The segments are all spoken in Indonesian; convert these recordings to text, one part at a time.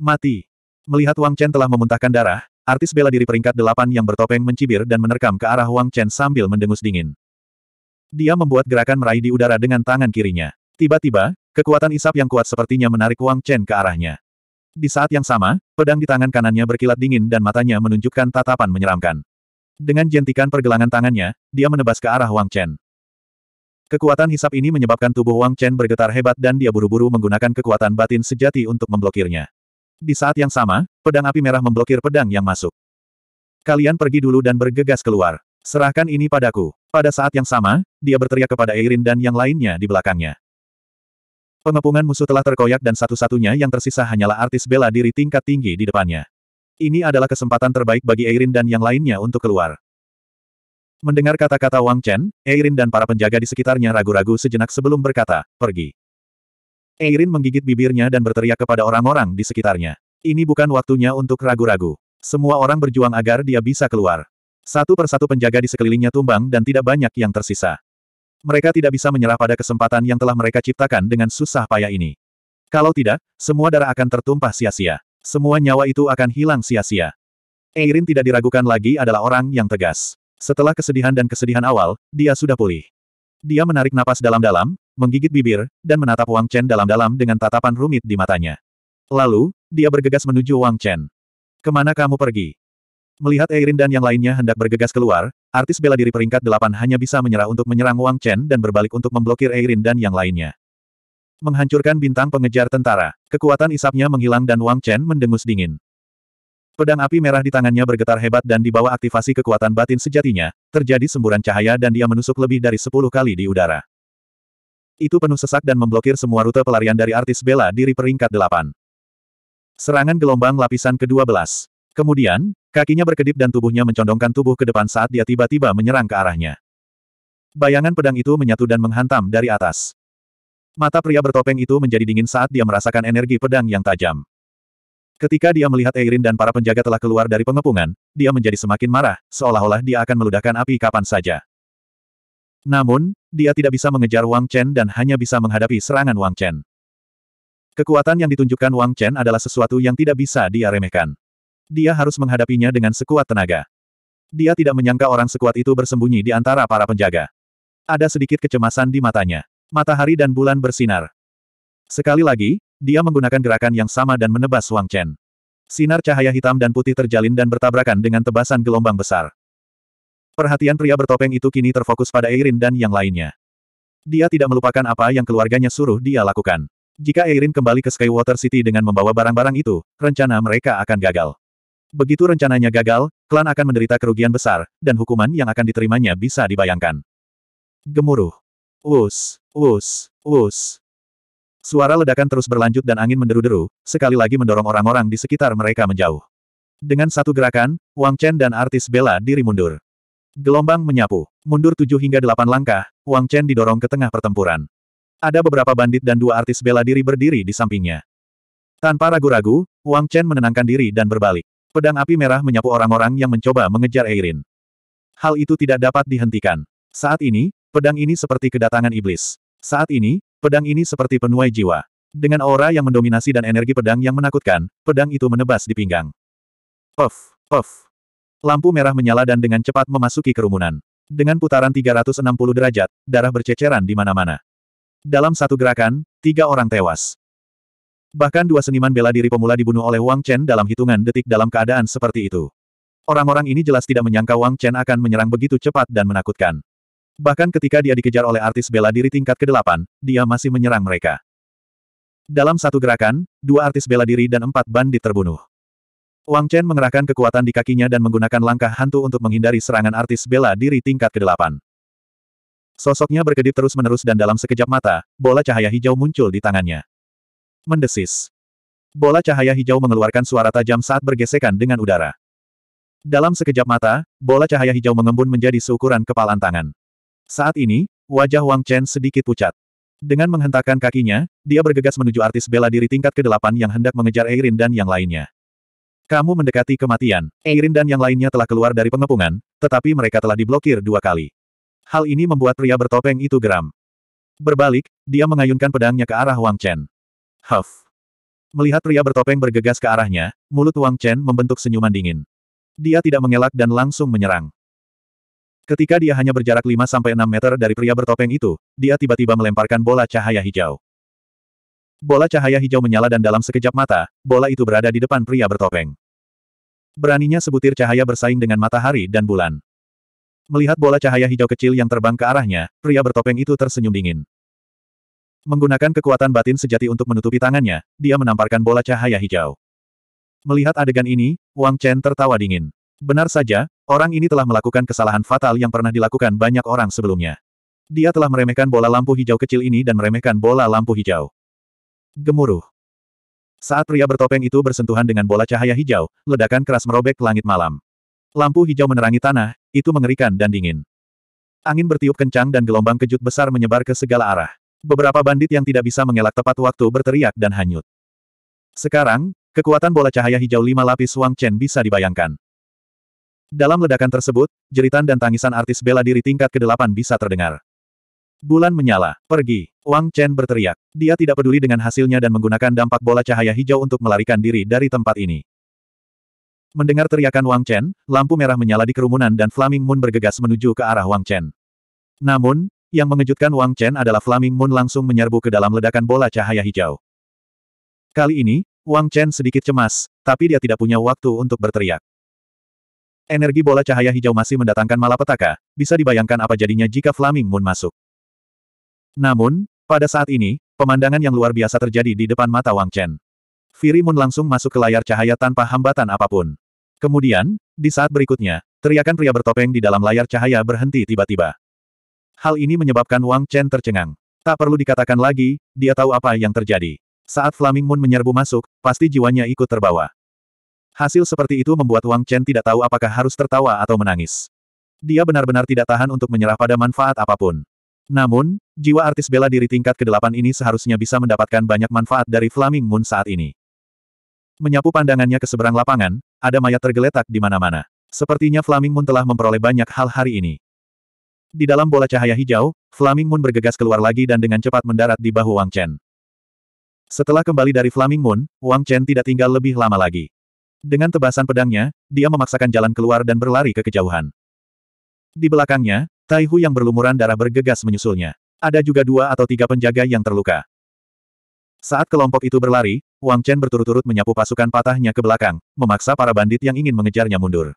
Mati. Melihat Wang Chen telah memuntahkan darah, artis bela diri peringkat delapan yang bertopeng mencibir dan menerkam ke arah Wang Chen sambil mendengus dingin. Dia membuat gerakan meraih di udara dengan tangan kirinya. Tiba-tiba, kekuatan isap yang kuat sepertinya menarik Wang Chen ke arahnya. Di saat yang sama, pedang di tangan kanannya berkilat dingin dan matanya menunjukkan tatapan menyeramkan. Dengan jentikan pergelangan tangannya, dia menebas ke arah Wang Chen. Kekuatan hisap ini menyebabkan tubuh Wang Chen bergetar hebat dan dia buru-buru menggunakan kekuatan batin sejati untuk memblokirnya. Di saat yang sama, pedang api merah memblokir pedang yang masuk. Kalian pergi dulu dan bergegas keluar. Serahkan ini padaku. Pada saat yang sama, dia berteriak kepada Eirin dan yang lainnya di belakangnya. Pengepungan musuh telah terkoyak dan satu-satunya yang tersisa hanyalah artis bela diri tingkat tinggi di depannya. Ini adalah kesempatan terbaik bagi Eirin dan yang lainnya untuk keluar. Mendengar kata-kata Wang Chen, Eirin dan para penjaga di sekitarnya ragu-ragu sejenak sebelum berkata, pergi. Eirin menggigit bibirnya dan berteriak kepada orang-orang di sekitarnya. Ini bukan waktunya untuk ragu-ragu. Semua orang berjuang agar dia bisa keluar. Satu persatu penjaga di sekelilingnya tumbang dan tidak banyak yang tersisa. Mereka tidak bisa menyerah pada kesempatan yang telah mereka ciptakan dengan susah payah ini. Kalau tidak, semua darah akan tertumpah sia-sia. Semua nyawa itu akan hilang sia-sia. Eirin tidak diragukan lagi adalah orang yang tegas. Setelah kesedihan dan kesedihan awal, dia sudah pulih. Dia menarik napas dalam-dalam, menggigit bibir, dan menatap Wang Chen dalam-dalam dengan tatapan rumit di matanya. Lalu, dia bergegas menuju Wang Chen. Kemana kamu pergi? Melihat Eirin dan yang lainnya hendak bergegas keluar, artis bela diri peringkat delapan hanya bisa menyerah untuk menyerang Wang Chen dan berbalik untuk memblokir Eirin dan yang lainnya. Menghancurkan bintang pengejar tentara, kekuatan isapnya menghilang dan Wang Chen mendengus dingin. Pedang api merah di tangannya bergetar hebat dan di bawah aktivasi kekuatan batin sejatinya, terjadi semburan cahaya dan dia menusuk lebih dari sepuluh kali di udara. Itu penuh sesak dan memblokir semua rute pelarian dari artis bela diri peringkat delapan. Serangan gelombang lapisan ke-12. Kemudian, kakinya berkedip dan tubuhnya mencondongkan tubuh ke depan saat dia tiba-tiba menyerang ke arahnya. Bayangan pedang itu menyatu dan menghantam dari atas. Mata pria bertopeng itu menjadi dingin saat dia merasakan energi pedang yang tajam. Ketika dia melihat Eirin dan para penjaga telah keluar dari pengepungan, dia menjadi semakin marah, seolah-olah dia akan meludahkan api kapan saja. Namun, dia tidak bisa mengejar Wang Chen dan hanya bisa menghadapi serangan Wang Chen. Kekuatan yang ditunjukkan Wang Chen adalah sesuatu yang tidak bisa dia remehkan. Dia harus menghadapinya dengan sekuat tenaga. Dia tidak menyangka orang sekuat itu bersembunyi di antara para penjaga. Ada sedikit kecemasan di matanya. Matahari dan bulan bersinar. Sekali lagi, dia menggunakan gerakan yang sama dan menebas Wang Chen. Sinar cahaya hitam dan putih terjalin dan bertabrakan dengan tebasan gelombang besar. Perhatian pria bertopeng itu kini terfokus pada Eirin dan yang lainnya. Dia tidak melupakan apa yang keluarganya suruh dia lakukan. Jika Eirin kembali ke Skywater City dengan membawa barang-barang itu, rencana mereka akan gagal. Begitu rencananya gagal, klan akan menderita kerugian besar, dan hukuman yang akan diterimanya bisa dibayangkan. Gemuruh. Us, us, us. Suara ledakan terus berlanjut dan angin menderu-deru, sekali lagi mendorong orang-orang di sekitar mereka menjauh. Dengan satu gerakan, Wang Chen dan artis bela diri mundur. Gelombang menyapu. Mundur tujuh hingga delapan langkah, Wang Chen didorong ke tengah pertempuran. Ada beberapa bandit dan dua artis bela diri berdiri di sampingnya. Tanpa ragu-ragu, Wang Chen menenangkan diri dan berbalik. Pedang api merah menyapu orang-orang yang mencoba mengejar Eirin. Hal itu tidak dapat dihentikan. Saat ini, pedang ini seperti kedatangan iblis. Saat ini, pedang ini seperti penuai jiwa. Dengan aura yang mendominasi dan energi pedang yang menakutkan, pedang itu menebas di pinggang. Puff, puff, Lampu merah menyala dan dengan cepat memasuki kerumunan. Dengan putaran 360 derajat, darah berceceran di mana-mana. Dalam satu gerakan, tiga orang tewas. Bahkan dua seniman bela diri pemula dibunuh oleh Wang Chen dalam hitungan detik dalam keadaan seperti itu. Orang-orang ini jelas tidak menyangka Wang Chen akan menyerang begitu cepat dan menakutkan. Bahkan ketika dia dikejar oleh artis bela diri tingkat ke-8, dia masih menyerang mereka. Dalam satu gerakan, dua artis bela diri dan empat bandit terbunuh. Wang Chen mengerahkan kekuatan di kakinya dan menggunakan langkah hantu untuk menghindari serangan artis bela diri tingkat ke-8. Sosoknya berkedip terus-menerus dan dalam sekejap mata, bola cahaya hijau muncul di tangannya. Mendesis. Bola cahaya hijau mengeluarkan suara tajam saat bergesekan dengan udara. Dalam sekejap mata, bola cahaya hijau mengembun menjadi seukuran kepalan tangan. Saat ini, wajah Wang Chen sedikit pucat. Dengan menghentakkan kakinya, dia bergegas menuju artis bela diri tingkat ke-8 yang hendak mengejar Erin dan yang lainnya. Kamu mendekati kematian. Irin dan yang lainnya telah keluar dari pengepungan, tetapi mereka telah diblokir dua kali. Hal ini membuat pria bertopeng itu geram. Berbalik, dia mengayunkan pedangnya ke arah Wang Chen. Huff. Melihat pria bertopeng bergegas ke arahnya, mulut Wang Chen membentuk senyuman dingin. Dia tidak mengelak dan langsung menyerang. Ketika dia hanya berjarak 5-6 meter dari pria bertopeng itu, dia tiba-tiba melemparkan bola cahaya hijau. Bola cahaya hijau menyala dan dalam sekejap mata, bola itu berada di depan pria bertopeng. Beraninya sebutir cahaya bersaing dengan matahari dan bulan. Melihat bola cahaya hijau kecil yang terbang ke arahnya, pria bertopeng itu tersenyum dingin. Menggunakan kekuatan batin sejati untuk menutupi tangannya, dia menamparkan bola cahaya hijau. Melihat adegan ini, Wang Chen tertawa dingin. Benar saja, orang ini telah melakukan kesalahan fatal yang pernah dilakukan banyak orang sebelumnya. Dia telah meremehkan bola lampu hijau kecil ini dan meremehkan bola lampu hijau. Gemuruh. Saat pria bertopeng itu bersentuhan dengan bola cahaya hijau, ledakan keras merobek langit malam. Lampu hijau menerangi tanah, itu mengerikan dan dingin. Angin bertiup kencang dan gelombang kejut besar menyebar ke segala arah. Beberapa bandit yang tidak bisa mengelak tepat waktu berteriak dan hanyut. Sekarang, kekuatan bola cahaya hijau lima lapis Wang Chen bisa dibayangkan. Dalam ledakan tersebut, jeritan dan tangisan artis bela diri tingkat ke-8 bisa terdengar. Bulan menyala. Pergi. Wang Chen berteriak. Dia tidak peduli dengan hasilnya dan menggunakan dampak bola cahaya hijau untuk melarikan diri dari tempat ini. Mendengar teriakan Wang Chen, lampu merah menyala di kerumunan dan Flaming Moon bergegas menuju ke arah Wang Chen. Namun, yang mengejutkan Wang Chen adalah Flaming Moon langsung menyerbu ke dalam ledakan bola cahaya hijau. Kali ini, Wang Chen sedikit cemas, tapi dia tidak punya waktu untuk berteriak. Energi bola cahaya hijau masih mendatangkan malapetaka, bisa dibayangkan apa jadinya jika Flaming Moon masuk. Namun, pada saat ini, pemandangan yang luar biasa terjadi di depan mata Wang Chen. Moon langsung masuk ke layar cahaya tanpa hambatan apapun. Kemudian, di saat berikutnya, teriakan pria bertopeng di dalam layar cahaya berhenti tiba-tiba. Hal ini menyebabkan Wang Chen tercengang. Tak perlu dikatakan lagi, dia tahu apa yang terjadi. Saat Flaming Moon menyerbu masuk, pasti jiwanya ikut terbawa. Hasil seperti itu membuat Wang Chen tidak tahu apakah harus tertawa atau menangis. Dia benar-benar tidak tahan untuk menyerah pada manfaat apapun. Namun, jiwa artis bela diri tingkat ke-8 ini seharusnya bisa mendapatkan banyak manfaat dari Flaming Moon saat ini. Menyapu pandangannya ke seberang lapangan, ada mayat tergeletak di mana-mana. Sepertinya Flaming Moon telah memperoleh banyak hal hari ini. Di dalam bola cahaya hijau, Flaming Moon bergegas keluar lagi dan dengan cepat mendarat di bahu Wang Chen. Setelah kembali dari Flaming Moon, Wang Chen tidak tinggal lebih lama lagi. Dengan tebasan pedangnya, dia memaksakan jalan keluar dan berlari ke kejauhan. Di belakangnya, Taihu yang berlumuran darah bergegas menyusulnya. Ada juga dua atau tiga penjaga yang terluka. Saat kelompok itu berlari, Wang Chen berturut-turut menyapu pasukan patahnya ke belakang, memaksa para bandit yang ingin mengejarnya mundur.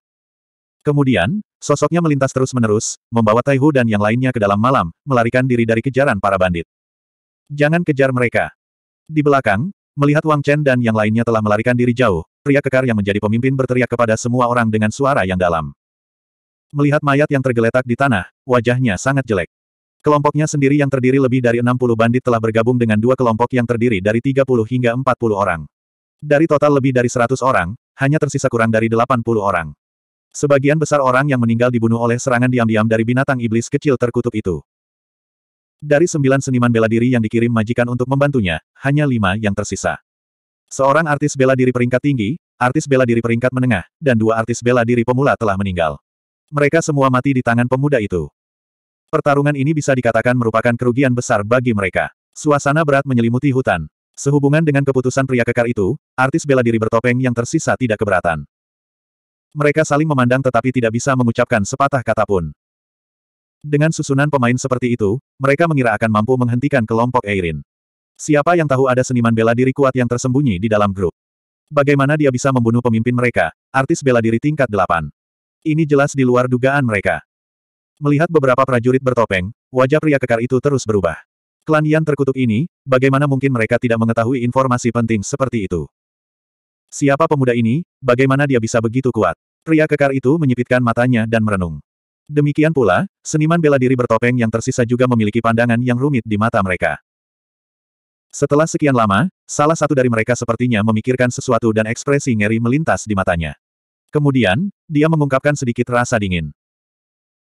Kemudian, sosoknya melintas terus-menerus, membawa Taihu dan yang lainnya ke dalam malam, melarikan diri dari kejaran para bandit. Jangan kejar mereka. Di belakang, melihat Wang Chen dan yang lainnya telah melarikan diri jauh, pria kekar yang menjadi pemimpin berteriak kepada semua orang dengan suara yang dalam. Melihat mayat yang tergeletak di tanah, wajahnya sangat jelek. Kelompoknya sendiri yang terdiri lebih dari 60 bandit telah bergabung dengan dua kelompok yang terdiri dari 30 hingga 40 orang. Dari total lebih dari 100 orang, hanya tersisa kurang dari 80 orang. Sebagian besar orang yang meninggal dibunuh oleh serangan diam-diam dari binatang iblis kecil terkutuk itu. Dari sembilan seniman bela diri yang dikirim majikan untuk membantunya, hanya lima yang tersisa. Seorang artis bela diri peringkat tinggi, artis bela diri peringkat menengah, dan dua artis bela diri pemula telah meninggal. Mereka semua mati di tangan pemuda itu. Pertarungan ini bisa dikatakan merupakan kerugian besar bagi mereka. Suasana berat menyelimuti hutan. Sehubungan dengan keputusan pria kekar itu, artis bela diri bertopeng yang tersisa tidak keberatan. Mereka saling memandang tetapi tidak bisa mengucapkan sepatah kata pun. Dengan susunan pemain seperti itu, mereka mengira akan mampu menghentikan kelompok Eirin. Siapa yang tahu ada seniman bela diri kuat yang tersembunyi di dalam grup? Bagaimana dia bisa membunuh pemimpin mereka, artis bela diri tingkat 8? Ini jelas di luar dugaan mereka. Melihat beberapa prajurit bertopeng, wajah pria kekar itu terus berubah. Klan Yan terkutuk ini, bagaimana mungkin mereka tidak mengetahui informasi penting seperti itu? Siapa pemuda ini, bagaimana dia bisa begitu kuat? Pria kekar itu menyipitkan matanya dan merenung. Demikian pula, seniman bela diri bertopeng yang tersisa juga memiliki pandangan yang rumit di mata mereka. Setelah sekian lama, salah satu dari mereka sepertinya memikirkan sesuatu dan ekspresi ngeri melintas di matanya. Kemudian, dia mengungkapkan sedikit rasa dingin.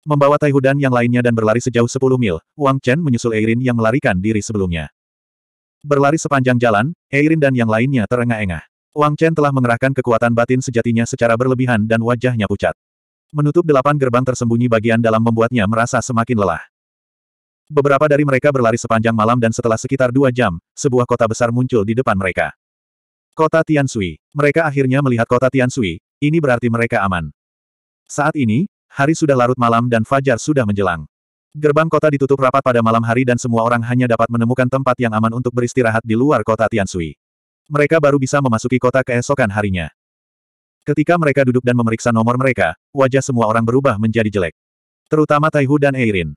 Membawa Tai Hudan yang lainnya dan berlari sejauh 10 mil, Wang Chen menyusul Eirin yang melarikan diri sebelumnya. Berlari sepanjang jalan, Eirin dan yang lainnya terengah-engah. Wang Chen telah mengerahkan kekuatan batin sejatinya secara berlebihan dan wajahnya pucat. Menutup delapan gerbang tersembunyi bagian dalam membuatnya merasa semakin lelah. Beberapa dari mereka berlari sepanjang malam dan setelah sekitar dua jam, sebuah kota besar muncul di depan mereka. Kota Tiansui. Mereka akhirnya melihat kota Tiansui, ini berarti mereka aman. Saat ini, hari sudah larut malam dan fajar sudah menjelang. Gerbang kota ditutup rapat pada malam hari dan semua orang hanya dapat menemukan tempat yang aman untuk beristirahat di luar kota Tiansui. Mereka baru bisa memasuki kota keesokan harinya. Ketika mereka duduk dan memeriksa nomor mereka, wajah semua orang berubah menjadi jelek. Terutama Taihu dan Eirin.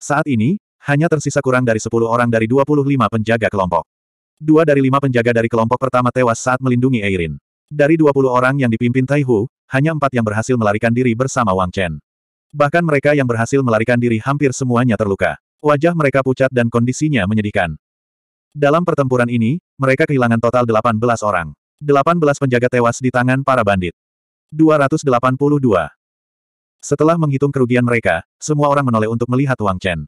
Saat ini, hanya tersisa kurang dari 10 orang dari 25 penjaga kelompok. Dua dari lima penjaga dari kelompok pertama tewas saat melindungi Eirin. Dari 20 orang yang dipimpin Taihu, hanya empat yang berhasil melarikan diri bersama Wang Chen. Bahkan mereka yang berhasil melarikan diri hampir semuanya terluka. Wajah mereka pucat dan kondisinya menyedihkan. Dalam pertempuran ini, mereka kehilangan total 18 orang. 18 penjaga tewas di tangan para bandit. 282. Setelah menghitung kerugian mereka, semua orang menoleh untuk melihat Wang Chen.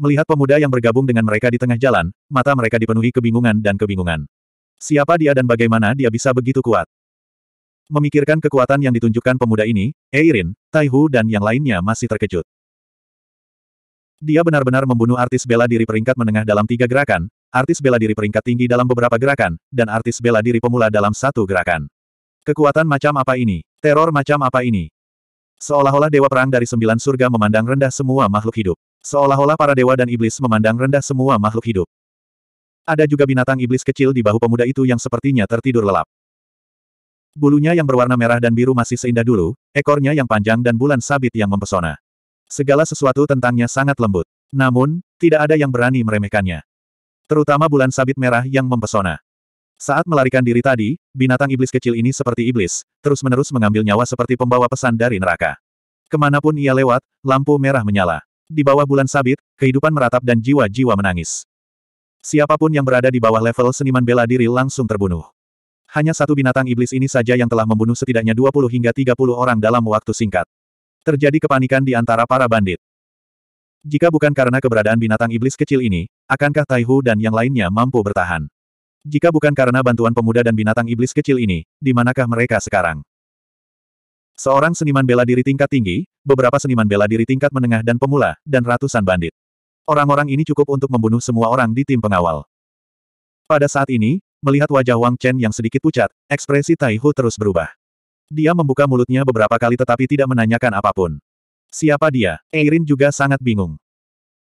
Melihat pemuda yang bergabung dengan mereka di tengah jalan, mata mereka dipenuhi kebingungan dan kebingungan. Siapa dia dan bagaimana dia bisa begitu kuat? Memikirkan kekuatan yang ditunjukkan pemuda ini, Eirin, Taihu dan yang lainnya masih terkejut. Dia benar-benar membunuh artis bela diri peringkat menengah dalam tiga gerakan, artis bela diri peringkat tinggi dalam beberapa gerakan, dan artis bela diri pemula dalam satu gerakan. Kekuatan macam apa ini? Teror macam apa ini? Seolah-olah dewa perang dari sembilan surga memandang rendah semua makhluk hidup. Seolah-olah para dewa dan iblis memandang rendah semua makhluk hidup. Ada juga binatang iblis kecil di bahu pemuda itu yang sepertinya tertidur lelap. Bulunya yang berwarna merah dan biru masih seindah dulu, ekornya yang panjang dan bulan sabit yang mempesona. Segala sesuatu tentangnya sangat lembut. Namun, tidak ada yang berani meremehkannya. Terutama bulan sabit merah yang mempesona. Saat melarikan diri tadi, binatang iblis kecil ini seperti iblis, terus-menerus mengambil nyawa seperti pembawa pesan dari neraka. Kemanapun ia lewat, lampu merah menyala. Di bawah bulan sabit, kehidupan meratap dan jiwa-jiwa menangis. Siapapun yang berada di bawah level seniman bela diri langsung terbunuh. Hanya satu binatang iblis ini saja yang telah membunuh setidaknya 20 hingga 30 orang dalam waktu singkat. Terjadi kepanikan di antara para bandit. Jika bukan karena keberadaan binatang iblis kecil ini, akankah Taihu dan yang lainnya mampu bertahan? Jika bukan karena bantuan pemuda dan binatang iblis kecil ini, di manakah mereka sekarang? Seorang seniman bela diri tingkat tinggi, beberapa seniman bela diri tingkat menengah dan pemula, dan ratusan bandit. Orang-orang ini cukup untuk membunuh semua orang di tim pengawal. Pada saat ini, melihat wajah Wang Chen yang sedikit pucat, ekspresi Tai Hu terus berubah. Dia membuka mulutnya beberapa kali tetapi tidak menanyakan apapun. Siapa dia? Eirin juga sangat bingung.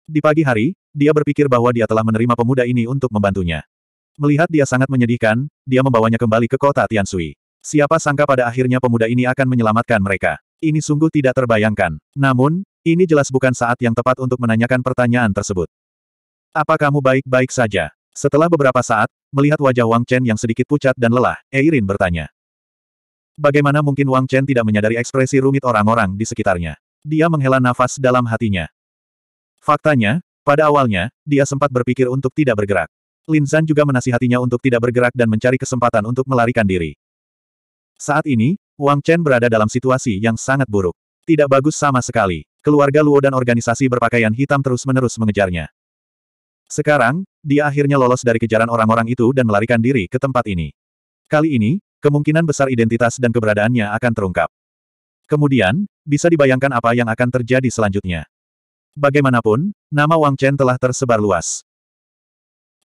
Di pagi hari, dia berpikir bahwa dia telah menerima pemuda ini untuk membantunya. Melihat dia sangat menyedihkan, dia membawanya kembali ke kota Tiansui. Siapa sangka pada akhirnya pemuda ini akan menyelamatkan mereka. Ini sungguh tidak terbayangkan. Namun, ini jelas bukan saat yang tepat untuk menanyakan pertanyaan tersebut. Apa kamu baik-baik saja? Setelah beberapa saat, melihat wajah Wang Chen yang sedikit pucat dan lelah, Eirin bertanya. Bagaimana mungkin Wang Chen tidak menyadari ekspresi rumit orang-orang di sekitarnya? Dia menghela nafas dalam hatinya. Faktanya, pada awalnya, dia sempat berpikir untuk tidak bergerak. Lin Zhan juga menasihatinya untuk tidak bergerak dan mencari kesempatan untuk melarikan diri. Saat ini, Wang Chen berada dalam situasi yang sangat buruk. Tidak bagus sama sekali. Keluarga Luo dan organisasi berpakaian hitam terus-menerus mengejarnya. Sekarang, dia akhirnya lolos dari kejaran orang-orang itu dan melarikan diri ke tempat ini. Kali ini, kemungkinan besar identitas dan keberadaannya akan terungkap. Kemudian, bisa dibayangkan apa yang akan terjadi selanjutnya. Bagaimanapun, nama Wang Chen telah tersebar luas.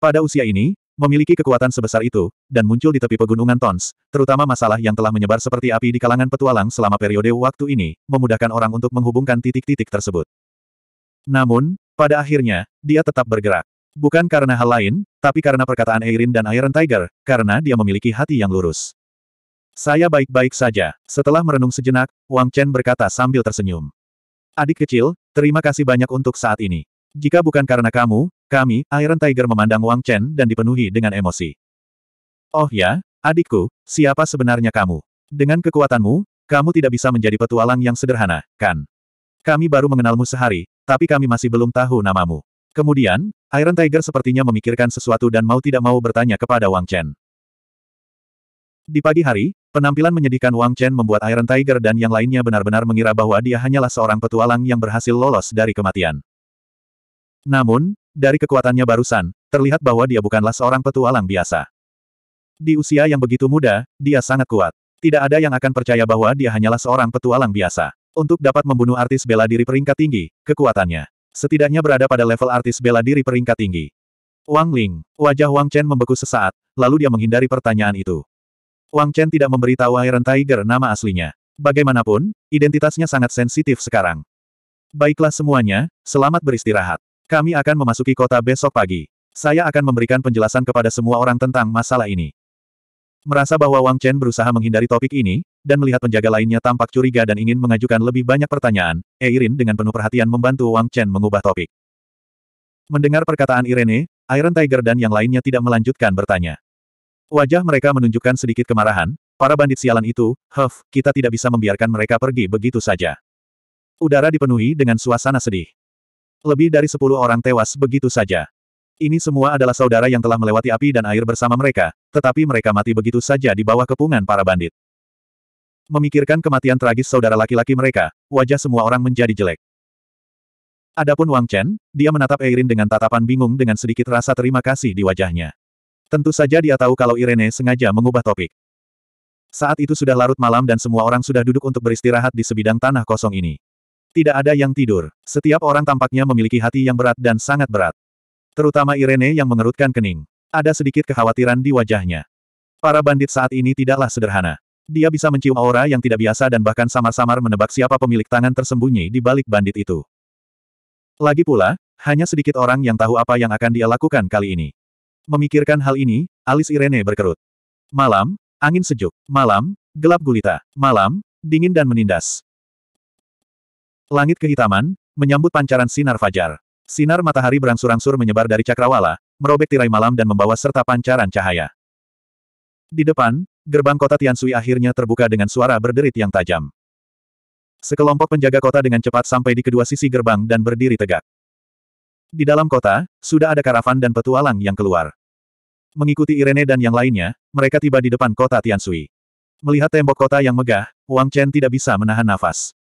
Pada usia ini, memiliki kekuatan sebesar itu, dan muncul di tepi pegunungan Tons, terutama masalah yang telah menyebar seperti api di kalangan petualang selama periode waktu ini, memudahkan orang untuk menghubungkan titik-titik tersebut. Namun, pada akhirnya, dia tetap bergerak. Bukan karena hal lain, tapi karena perkataan Eirin dan Iron Tiger, karena dia memiliki hati yang lurus. Saya baik-baik saja. Setelah merenung sejenak, Wang Chen berkata sambil tersenyum. Adik kecil, terima kasih banyak untuk saat ini. Jika bukan karena kamu, kami, Iron Tiger memandang Wang Chen dan dipenuhi dengan emosi. Oh ya, adikku, siapa sebenarnya kamu? Dengan kekuatanmu, kamu tidak bisa menjadi petualang yang sederhana, kan? Kami baru mengenalmu sehari, tapi kami masih belum tahu namamu. Kemudian, Iron Tiger sepertinya memikirkan sesuatu dan mau tidak mau bertanya kepada Wang Chen. Di pagi hari, penampilan menyedihkan Wang Chen membuat Iron Tiger dan yang lainnya benar-benar mengira bahwa dia hanyalah seorang petualang yang berhasil lolos dari kematian. Namun, dari kekuatannya barusan, terlihat bahwa dia bukanlah seorang petualang biasa. Di usia yang begitu muda, dia sangat kuat. Tidak ada yang akan percaya bahwa dia hanyalah seorang petualang biasa. Untuk dapat membunuh artis bela diri peringkat tinggi, kekuatannya setidaknya berada pada level artis bela diri peringkat tinggi. Wang Ling, wajah Wang Chen membeku sesaat, lalu dia menghindari pertanyaan itu. Wang Chen tidak memberitahu Iron Tiger nama aslinya. Bagaimanapun, identitasnya sangat sensitif sekarang. Baiklah semuanya, selamat beristirahat. Kami akan memasuki kota besok pagi. Saya akan memberikan penjelasan kepada semua orang tentang masalah ini. Merasa bahwa Wang Chen berusaha menghindari topik ini, dan melihat penjaga lainnya tampak curiga dan ingin mengajukan lebih banyak pertanyaan, Eirin dengan penuh perhatian membantu Wang Chen mengubah topik. Mendengar perkataan Irene, Iron Tiger dan yang lainnya tidak melanjutkan bertanya. Wajah mereka menunjukkan sedikit kemarahan, para bandit sialan itu, Huff, kita tidak bisa membiarkan mereka pergi begitu saja. Udara dipenuhi dengan suasana sedih. Lebih dari sepuluh orang tewas begitu saja. Ini semua adalah saudara yang telah melewati api dan air bersama mereka, tetapi mereka mati begitu saja di bawah kepungan para bandit. Memikirkan kematian tragis saudara laki-laki mereka, wajah semua orang menjadi jelek. Adapun Wang Chen, dia menatap Eirin dengan tatapan bingung dengan sedikit rasa terima kasih di wajahnya. Tentu saja dia tahu kalau Irene sengaja mengubah topik. Saat itu sudah larut malam dan semua orang sudah duduk untuk beristirahat di sebidang tanah kosong ini. Tidak ada yang tidur. Setiap orang tampaknya memiliki hati yang berat dan sangat berat. Terutama Irene yang mengerutkan kening. Ada sedikit kekhawatiran di wajahnya. Para bandit saat ini tidaklah sederhana. Dia bisa mencium aura yang tidak biasa dan bahkan samar-samar menebak siapa pemilik tangan tersembunyi di balik bandit itu. Lagi pula, hanya sedikit orang yang tahu apa yang akan dia lakukan kali ini. Memikirkan hal ini, alis Irene berkerut. Malam, angin sejuk. Malam, gelap gulita. Malam, dingin dan menindas. Langit kehitaman, menyambut pancaran sinar fajar. Sinar matahari berangsur-angsur menyebar dari cakrawala, merobek tirai malam dan membawa serta pancaran cahaya. Di depan, gerbang kota Tiansui akhirnya terbuka dengan suara berderit yang tajam. Sekelompok penjaga kota dengan cepat sampai di kedua sisi gerbang dan berdiri tegak. Di dalam kota, sudah ada karavan dan petualang yang keluar. Mengikuti Irene dan yang lainnya, mereka tiba di depan kota Tiansui. Melihat tembok kota yang megah, Wang Chen tidak bisa menahan nafas.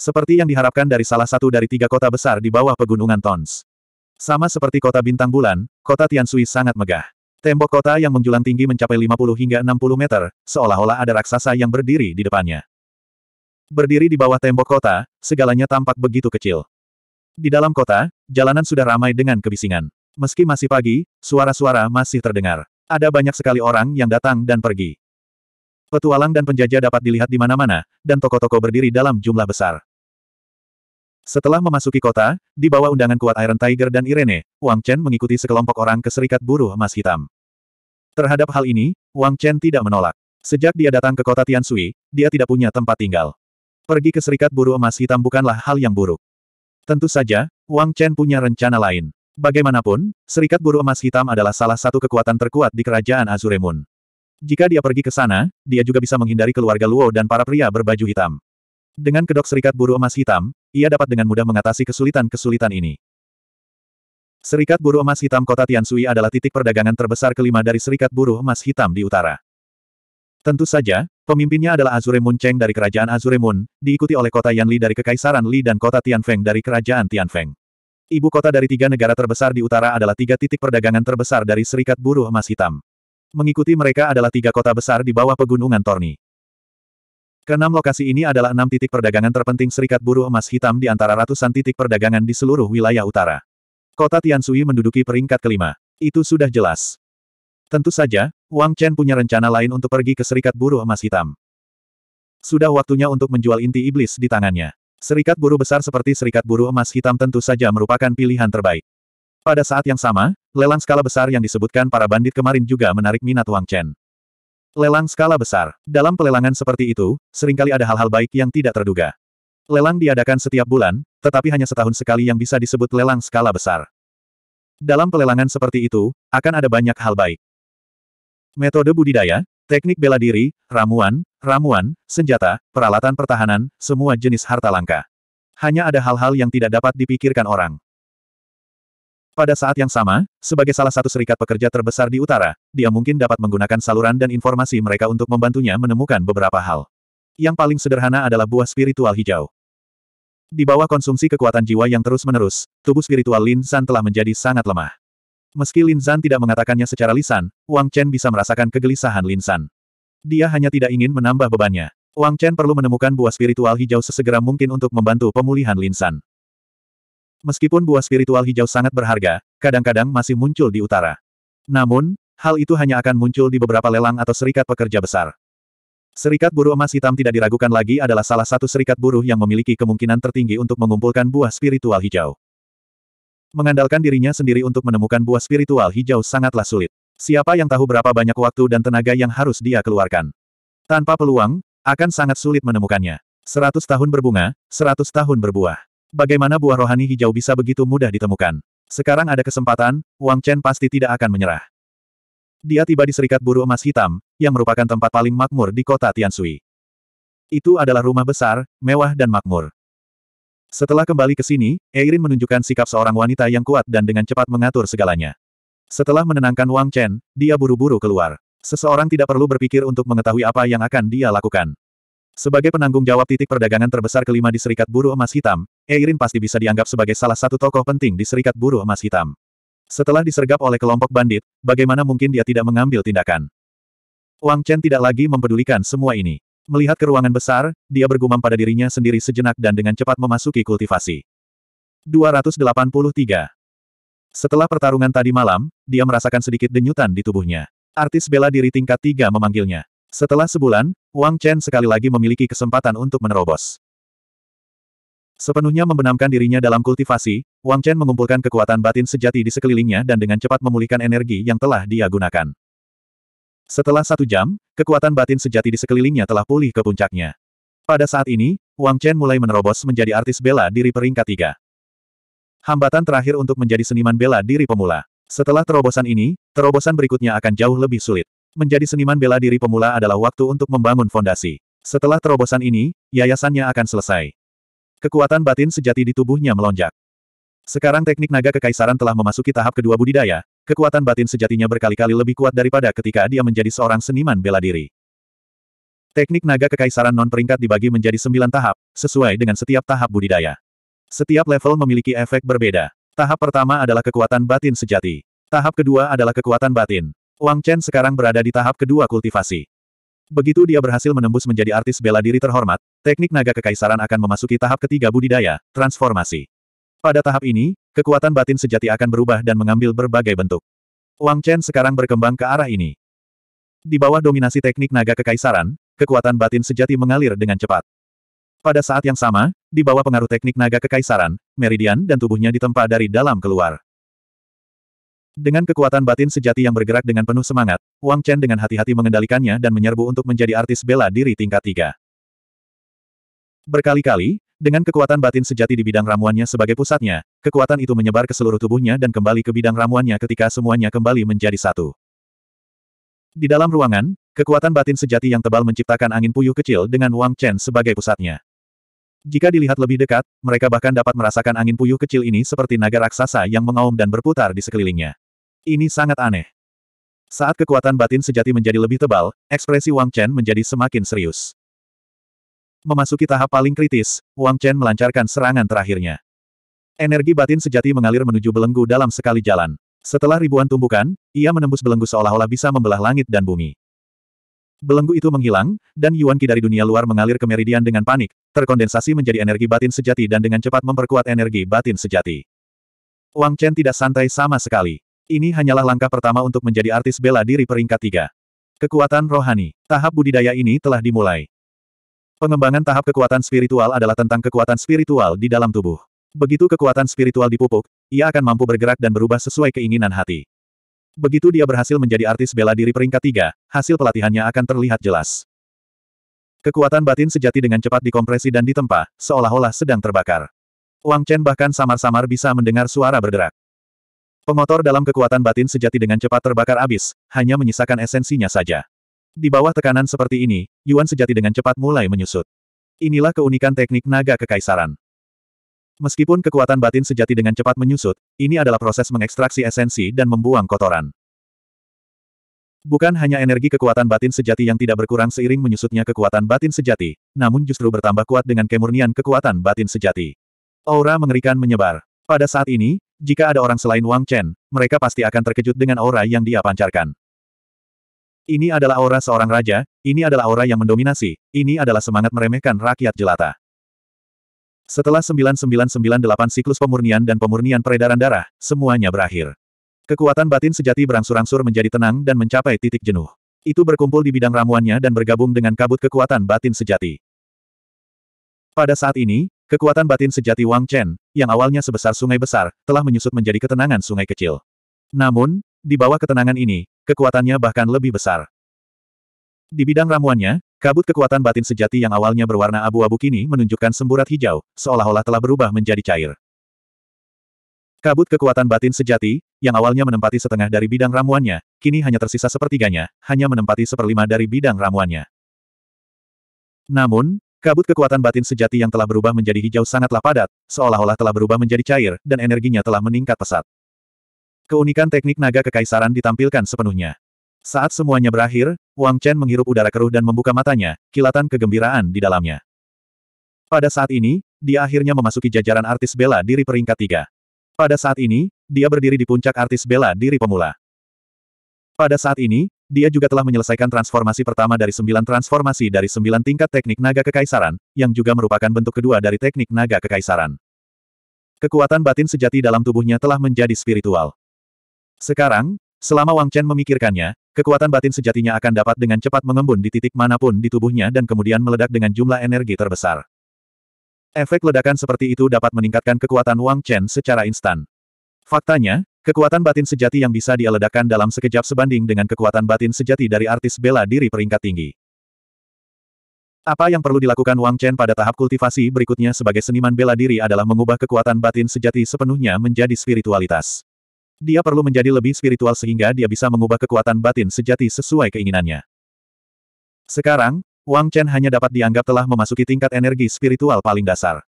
Seperti yang diharapkan dari salah satu dari tiga kota besar di bawah pegunungan Tons. Sama seperti kota Bintang Bulan, kota Tiansui sangat megah. Tembok kota yang menjulang tinggi mencapai 50 hingga 60 meter, seolah-olah ada raksasa yang berdiri di depannya. Berdiri di bawah tembok kota, segalanya tampak begitu kecil. Di dalam kota, jalanan sudah ramai dengan kebisingan. Meski masih pagi, suara-suara masih terdengar. Ada banyak sekali orang yang datang dan pergi. Petualang dan penjajah dapat dilihat di mana-mana, dan toko-toko berdiri dalam jumlah besar. Setelah memasuki kota, di bawah undangan kuat Iron Tiger dan Irene, Wang Chen mengikuti sekelompok orang ke Serikat Buruh Emas Hitam. Terhadap hal ini, Wang Chen tidak menolak. Sejak dia datang ke kota Tiansui, dia tidak punya tempat tinggal. Pergi ke Serikat Buruh Emas Hitam bukanlah hal yang buruk. Tentu saja, Wang Chen punya rencana lain. Bagaimanapun, Serikat Buruh Emas Hitam adalah salah satu kekuatan terkuat di kerajaan Azuremun. Jika dia pergi ke sana, dia juga bisa menghindari keluarga Luo dan para pria berbaju hitam. Dengan kedok Serikat Buruh Emas Hitam, ia dapat dengan mudah mengatasi kesulitan-kesulitan ini. Serikat Buruh Emas Hitam Kota Tiansui adalah titik perdagangan terbesar kelima dari Serikat Buruh Emas Hitam di utara. Tentu saja, pemimpinnya adalah Azure Moon Cheng dari Kerajaan Azure Moon, diikuti oleh kota Yanli dari Kekaisaran Li dan kota Tianfeng dari Kerajaan Tianfeng. Ibu kota dari tiga negara terbesar di utara adalah tiga titik perdagangan terbesar dari Serikat Buruh Emas Hitam. Mengikuti mereka adalah tiga kota besar di bawah pegunungan Torni. Keenam lokasi ini adalah enam titik perdagangan terpenting Serikat Buruh Emas Hitam di antara ratusan titik perdagangan di seluruh wilayah utara. Kota Tiansui menduduki peringkat kelima. Itu sudah jelas. Tentu saja, Wang Chen punya rencana lain untuk pergi ke Serikat Buruh Emas Hitam. Sudah waktunya untuk menjual inti iblis di tangannya. Serikat buruh besar seperti Serikat Buruh Emas Hitam tentu saja merupakan pilihan terbaik. Pada saat yang sama, lelang skala besar yang disebutkan para bandit kemarin juga menarik minat Wang Chen. Lelang skala besar. Dalam pelelangan seperti itu, seringkali ada hal-hal baik yang tidak terduga. Lelang diadakan setiap bulan, tetapi hanya setahun sekali yang bisa disebut lelang skala besar. Dalam pelelangan seperti itu, akan ada banyak hal baik. Metode budidaya, teknik bela diri, ramuan, ramuan, senjata, peralatan pertahanan, semua jenis harta langka. Hanya ada hal-hal yang tidak dapat dipikirkan orang. Pada saat yang sama, sebagai salah satu serikat pekerja terbesar di utara, dia mungkin dapat menggunakan saluran dan informasi mereka untuk membantunya menemukan beberapa hal. Yang paling sederhana adalah buah spiritual hijau. Di bawah konsumsi kekuatan jiwa yang terus-menerus, tubuh spiritual Lin San telah menjadi sangat lemah. Meski Lin San tidak mengatakannya secara lisan, Wang Chen bisa merasakan kegelisahan Lin San. Dia hanya tidak ingin menambah bebannya. Wang Chen perlu menemukan buah spiritual hijau sesegera mungkin untuk membantu pemulihan Lin San. Meskipun buah spiritual hijau sangat berharga, kadang-kadang masih muncul di utara. Namun, hal itu hanya akan muncul di beberapa lelang atau serikat pekerja besar. Serikat buruh emas hitam tidak diragukan lagi adalah salah satu serikat buruh yang memiliki kemungkinan tertinggi untuk mengumpulkan buah spiritual hijau. Mengandalkan dirinya sendiri untuk menemukan buah spiritual hijau sangatlah sulit. Siapa yang tahu berapa banyak waktu dan tenaga yang harus dia keluarkan. Tanpa peluang, akan sangat sulit menemukannya. Seratus tahun berbunga, seratus tahun berbuah. Bagaimana buah rohani hijau bisa begitu mudah ditemukan? Sekarang ada kesempatan, Wang Chen pasti tidak akan menyerah. Dia tiba di Serikat Buru Emas Hitam, yang merupakan tempat paling makmur di kota Tiansui. Itu adalah rumah besar, mewah dan makmur. Setelah kembali ke sini, Eirin menunjukkan sikap seorang wanita yang kuat dan dengan cepat mengatur segalanya. Setelah menenangkan Wang Chen, dia buru-buru keluar. Seseorang tidak perlu berpikir untuk mengetahui apa yang akan dia lakukan. Sebagai penanggung jawab titik perdagangan terbesar kelima di Serikat Buruh Emas Hitam, Eirin pasti bisa dianggap sebagai salah satu tokoh penting di Serikat Buruh Emas Hitam. Setelah disergap oleh kelompok bandit, bagaimana mungkin dia tidak mengambil tindakan? Wang Chen tidak lagi mempedulikan semua ini. Melihat ke ruangan besar, dia bergumam pada dirinya sendiri sejenak dan dengan cepat memasuki kultivasi. 283. Setelah pertarungan tadi malam, dia merasakan sedikit denyutan di tubuhnya. Artis bela diri tingkat 3 memanggilnya. Setelah sebulan, Wang Chen sekali lagi memiliki kesempatan untuk menerobos. Sepenuhnya membenamkan dirinya dalam kultivasi, Wang Chen mengumpulkan kekuatan batin sejati di sekelilingnya dan dengan cepat memulihkan energi yang telah dia gunakan. Setelah satu jam, kekuatan batin sejati di sekelilingnya telah pulih ke puncaknya. Pada saat ini, Wang Chen mulai menerobos menjadi artis bela diri peringkat tiga. Hambatan terakhir untuk menjadi seniman bela diri pemula. Setelah terobosan ini, terobosan berikutnya akan jauh lebih sulit. Menjadi seniman bela diri pemula adalah waktu untuk membangun fondasi. Setelah terobosan ini, yayasannya akan selesai. Kekuatan batin sejati di tubuhnya melonjak. Sekarang teknik naga kekaisaran telah memasuki tahap kedua budidaya, kekuatan batin sejatinya berkali-kali lebih kuat daripada ketika dia menjadi seorang seniman bela diri. Teknik naga kekaisaran non-peringkat dibagi menjadi sembilan tahap, sesuai dengan setiap tahap budidaya. Setiap level memiliki efek berbeda. Tahap pertama adalah kekuatan batin sejati. Tahap kedua adalah kekuatan batin. Wang Chen sekarang berada di tahap kedua kultivasi. Begitu dia berhasil menembus menjadi artis bela diri terhormat, teknik naga kekaisaran akan memasuki tahap ketiga budidaya, transformasi. Pada tahap ini, kekuatan batin sejati akan berubah dan mengambil berbagai bentuk. Wang Chen sekarang berkembang ke arah ini. Di bawah dominasi teknik naga kekaisaran, kekuatan batin sejati mengalir dengan cepat. Pada saat yang sama, di bawah pengaruh teknik naga kekaisaran, meridian dan tubuhnya ditempa dari dalam keluar. Dengan kekuatan batin sejati yang bergerak dengan penuh semangat, Wang Chen dengan hati-hati mengendalikannya dan menyerbu untuk menjadi artis bela diri tingkat tiga. Berkali-kali, dengan kekuatan batin sejati di bidang ramuannya sebagai pusatnya, kekuatan itu menyebar ke seluruh tubuhnya dan kembali ke bidang ramuannya ketika semuanya kembali menjadi satu. Di dalam ruangan, kekuatan batin sejati yang tebal menciptakan angin puyuh kecil dengan Wang Chen sebagai pusatnya. Jika dilihat lebih dekat, mereka bahkan dapat merasakan angin puyuh kecil ini seperti naga raksasa yang mengaum dan berputar di sekelilingnya. Ini sangat aneh. Saat kekuatan batin sejati menjadi lebih tebal, ekspresi Wang Chen menjadi semakin serius. Memasuki tahap paling kritis, Wang Chen melancarkan serangan terakhirnya. Energi batin sejati mengalir menuju belenggu dalam sekali jalan. Setelah ribuan tumbukan, ia menembus belenggu seolah-olah bisa membelah langit dan bumi. Belenggu itu menghilang, dan Yuan Qi dari dunia luar mengalir ke meridian dengan panik, terkondensasi menjadi energi batin sejati dan dengan cepat memperkuat energi batin sejati. Wang Chen tidak santai sama sekali. Ini hanyalah langkah pertama untuk menjadi artis bela diri peringkat tiga. Kekuatan rohani. Tahap budidaya ini telah dimulai. Pengembangan tahap kekuatan spiritual adalah tentang kekuatan spiritual di dalam tubuh. Begitu kekuatan spiritual dipupuk, ia akan mampu bergerak dan berubah sesuai keinginan hati. Begitu dia berhasil menjadi artis bela diri peringkat tiga, hasil pelatihannya akan terlihat jelas. Kekuatan batin sejati dengan cepat dikompresi dan ditempa, seolah-olah sedang terbakar. Wang Chen bahkan samar-samar bisa mendengar suara berderak. Pengotor dalam kekuatan batin sejati dengan cepat terbakar abis, hanya menyisakan esensinya saja. Di bawah tekanan seperti ini, Yuan sejati dengan cepat mulai menyusut. Inilah keunikan teknik naga kekaisaran. Meskipun kekuatan batin sejati dengan cepat menyusut, ini adalah proses mengekstraksi esensi dan membuang kotoran. Bukan hanya energi kekuatan batin sejati yang tidak berkurang seiring menyusutnya kekuatan batin sejati, namun justru bertambah kuat dengan kemurnian kekuatan batin sejati. Aura mengerikan menyebar. Pada saat ini, jika ada orang selain Wang Chen, mereka pasti akan terkejut dengan aura yang dia pancarkan. Ini adalah aura seorang raja, ini adalah aura yang mendominasi, ini adalah semangat meremehkan rakyat jelata. Setelah 9998 siklus pemurnian dan pemurnian peredaran darah, semuanya berakhir. Kekuatan batin sejati berangsur-angsur menjadi tenang dan mencapai titik jenuh. Itu berkumpul di bidang ramuannya dan bergabung dengan kabut kekuatan batin sejati. Pada saat ini, kekuatan batin sejati Wang Chen, yang awalnya sebesar sungai besar, telah menyusut menjadi ketenangan sungai kecil. Namun, di bawah ketenangan ini, kekuatannya bahkan lebih besar. Di bidang ramuannya, kabut kekuatan batin sejati yang awalnya berwarna abu-abu kini menunjukkan semburat hijau, seolah-olah telah berubah menjadi cair. Kabut kekuatan batin sejati, yang awalnya menempati setengah dari bidang ramuannya, kini hanya tersisa sepertiganya, hanya menempati seperlima dari bidang ramuannya. Namun, kabut kekuatan batin sejati yang telah berubah menjadi hijau sangatlah padat, seolah-olah telah berubah menjadi cair, dan energinya telah meningkat pesat. Keunikan teknik naga kekaisaran ditampilkan sepenuhnya. Saat semuanya berakhir, Wang Chen menghirup udara keruh dan membuka matanya, kilatan kegembiraan di dalamnya. Pada saat ini, dia akhirnya memasuki jajaran artis bela diri peringkat tiga. Pada saat ini, dia berdiri di puncak artis bela diri pemula. Pada saat ini, dia juga telah menyelesaikan transformasi pertama dari sembilan transformasi dari sembilan tingkat teknik naga kekaisaran, yang juga merupakan bentuk kedua dari teknik naga kekaisaran. Kekuatan batin sejati dalam tubuhnya telah menjadi spiritual. Sekarang, selama Wang Chen memikirkannya, kekuatan batin sejatinya akan dapat dengan cepat mengembun di titik manapun di tubuhnya dan kemudian meledak dengan jumlah energi terbesar. Efek ledakan seperti itu dapat meningkatkan kekuatan Wang Chen secara instan. Faktanya, kekuatan batin sejati yang bisa dia ledakan dalam sekejap sebanding dengan kekuatan batin sejati dari artis bela diri peringkat tinggi. Apa yang perlu dilakukan Wang Chen pada tahap kultivasi berikutnya sebagai seniman bela diri adalah mengubah kekuatan batin sejati sepenuhnya menjadi spiritualitas. Dia perlu menjadi lebih spiritual sehingga dia bisa mengubah kekuatan batin sejati sesuai keinginannya. Sekarang, Wang Chen hanya dapat dianggap telah memasuki tingkat energi spiritual paling dasar.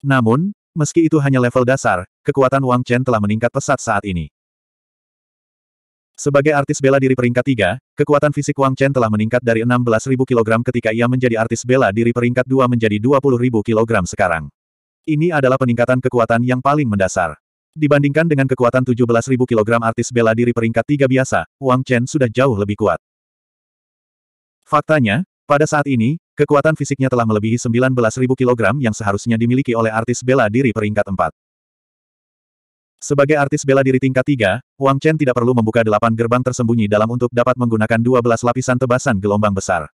Namun, meski itu hanya level dasar, kekuatan Wang Chen telah meningkat pesat saat ini. Sebagai artis bela diri peringkat 3, kekuatan fisik Wang Chen telah meningkat dari 16.000 kg ketika ia menjadi artis bela diri peringkat 2 menjadi 20.000 kg sekarang. Ini adalah peningkatan kekuatan yang paling mendasar. Dibandingkan dengan kekuatan 17.000 kg artis bela diri peringkat 3 biasa, Wang Chen sudah jauh lebih kuat. Faktanya, pada saat ini, kekuatan fisiknya telah melebihi 19.000 kg yang seharusnya dimiliki oleh artis bela diri peringkat 4. Sebagai artis bela diri tingkat 3, Wang Chen tidak perlu membuka delapan gerbang tersembunyi dalam untuk dapat menggunakan 12 lapisan tebasan gelombang besar.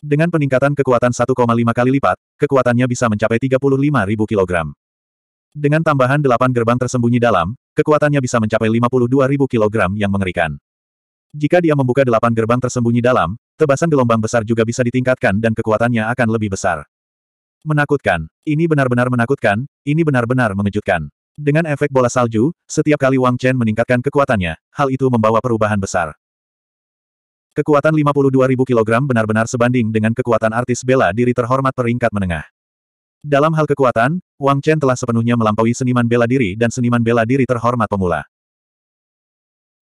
Dengan peningkatan kekuatan 1,5 kali lipat, kekuatannya bisa mencapai 35.000 kg. Dengan tambahan delapan gerbang tersembunyi dalam, kekuatannya bisa mencapai 52.000 kg yang mengerikan. Jika dia membuka delapan gerbang tersembunyi dalam, Tebasan gelombang besar juga bisa ditingkatkan dan kekuatannya akan lebih besar. Menakutkan. Ini benar-benar menakutkan, ini benar-benar mengejutkan. Dengan efek bola salju, setiap kali Wang Chen meningkatkan kekuatannya, hal itu membawa perubahan besar. Kekuatan 52.000 kg benar-benar sebanding dengan kekuatan artis bela diri terhormat peringkat menengah. Dalam hal kekuatan, Wang Chen telah sepenuhnya melampaui seniman bela diri dan seniman bela diri terhormat pemula.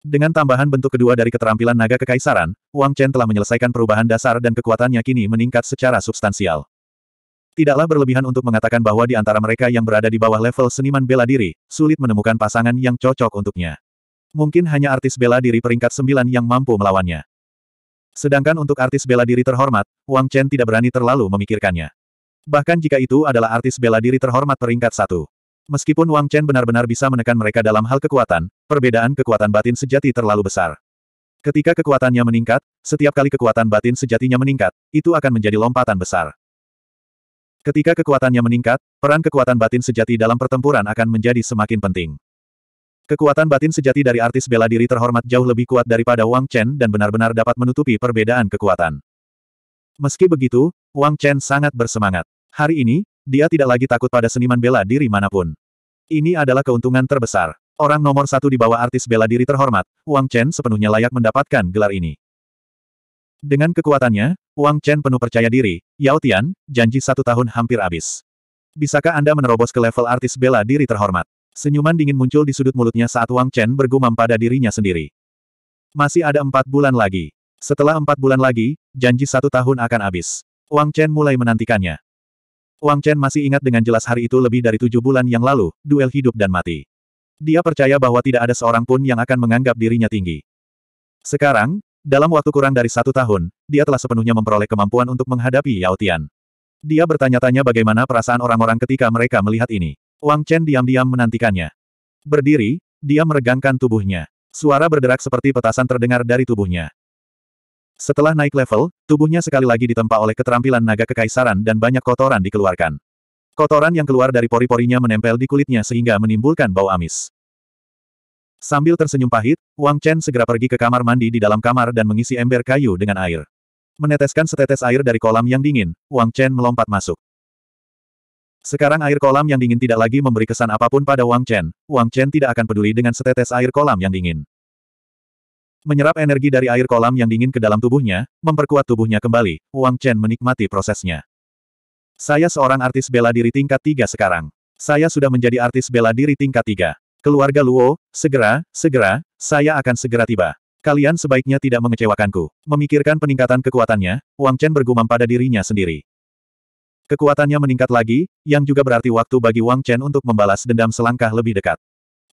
Dengan tambahan bentuk kedua dari keterampilan naga kekaisaran, Wang Chen telah menyelesaikan perubahan dasar dan kekuatannya kini meningkat secara substansial. Tidaklah berlebihan untuk mengatakan bahwa di antara mereka yang berada di bawah level seniman bela diri, sulit menemukan pasangan yang cocok untuknya. Mungkin hanya artis bela diri peringkat sembilan yang mampu melawannya. Sedangkan untuk artis bela diri terhormat, Wang Chen tidak berani terlalu memikirkannya. Bahkan jika itu adalah artis bela diri terhormat peringkat satu. Meskipun Wang Chen benar-benar bisa menekan mereka dalam hal kekuatan, perbedaan kekuatan batin sejati terlalu besar. Ketika kekuatannya meningkat, setiap kali kekuatan batin sejatinya meningkat, itu akan menjadi lompatan besar. Ketika kekuatannya meningkat, peran kekuatan batin sejati dalam pertempuran akan menjadi semakin penting. Kekuatan batin sejati dari artis bela diri terhormat jauh lebih kuat daripada Wang Chen dan benar-benar dapat menutupi perbedaan kekuatan. Meski begitu, Wang Chen sangat bersemangat. Hari ini, dia tidak lagi takut pada seniman bela diri manapun. Ini adalah keuntungan terbesar. Orang nomor satu di bawah artis bela diri terhormat, Wang Chen sepenuhnya layak mendapatkan gelar ini. Dengan kekuatannya, Wang Chen penuh percaya diri, Yao Tian, janji satu tahun hampir habis. Bisakah Anda menerobos ke level artis bela diri terhormat? Senyuman dingin muncul di sudut mulutnya saat Wang Chen bergumam pada dirinya sendiri. Masih ada empat bulan lagi. Setelah empat bulan lagi, janji satu tahun akan habis. Wang Chen mulai menantikannya. Wang Chen masih ingat dengan jelas hari itu lebih dari tujuh bulan yang lalu, duel hidup dan mati. Dia percaya bahwa tidak ada seorang pun yang akan menganggap dirinya tinggi. Sekarang, dalam waktu kurang dari satu tahun, dia telah sepenuhnya memperoleh kemampuan untuk menghadapi Yao Tian. Dia bertanya-tanya bagaimana perasaan orang-orang ketika mereka melihat ini. Wang Chen diam-diam menantikannya. Berdiri, dia meregangkan tubuhnya. Suara berderak seperti petasan terdengar dari tubuhnya. Setelah naik level, tubuhnya sekali lagi ditempa oleh keterampilan naga kekaisaran dan banyak kotoran dikeluarkan. Kotoran yang keluar dari pori-porinya menempel di kulitnya sehingga menimbulkan bau amis. Sambil tersenyum pahit, Wang Chen segera pergi ke kamar mandi di dalam kamar dan mengisi ember kayu dengan air. Meneteskan setetes air dari kolam yang dingin, Wang Chen melompat masuk. Sekarang air kolam yang dingin tidak lagi memberi kesan apapun pada Wang Chen, Wang Chen tidak akan peduli dengan setetes air kolam yang dingin menyerap energi dari air kolam yang dingin ke dalam tubuhnya, memperkuat tubuhnya kembali, Wang Chen menikmati prosesnya. Saya seorang artis bela diri tingkat tiga sekarang. Saya sudah menjadi artis bela diri tingkat tiga. Keluarga Luo, segera, segera, saya akan segera tiba. Kalian sebaiknya tidak mengecewakanku. Memikirkan peningkatan kekuatannya, Wang Chen bergumam pada dirinya sendiri. Kekuatannya meningkat lagi, yang juga berarti waktu bagi Wang Chen untuk membalas dendam selangkah lebih dekat.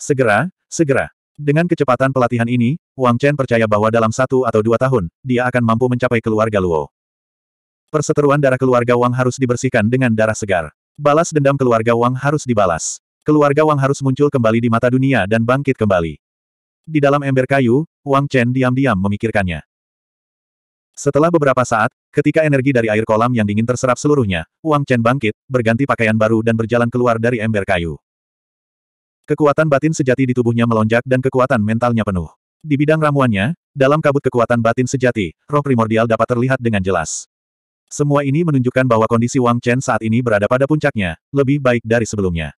Segera, segera. Dengan kecepatan pelatihan ini, Wang Chen percaya bahwa dalam satu atau dua tahun, dia akan mampu mencapai keluarga Luo. Perseteruan darah keluarga Wang harus dibersihkan dengan darah segar. Balas dendam keluarga Wang harus dibalas. Keluarga Wang harus muncul kembali di mata dunia dan bangkit kembali. Di dalam ember kayu, Wang Chen diam-diam memikirkannya. Setelah beberapa saat, ketika energi dari air kolam yang dingin terserap seluruhnya, Wang Chen bangkit, berganti pakaian baru dan berjalan keluar dari ember kayu. Kekuatan batin sejati di tubuhnya melonjak dan kekuatan mentalnya penuh. Di bidang ramuannya, dalam kabut kekuatan batin sejati, roh primordial dapat terlihat dengan jelas. Semua ini menunjukkan bahwa kondisi Wang Chen saat ini berada pada puncaknya, lebih baik dari sebelumnya.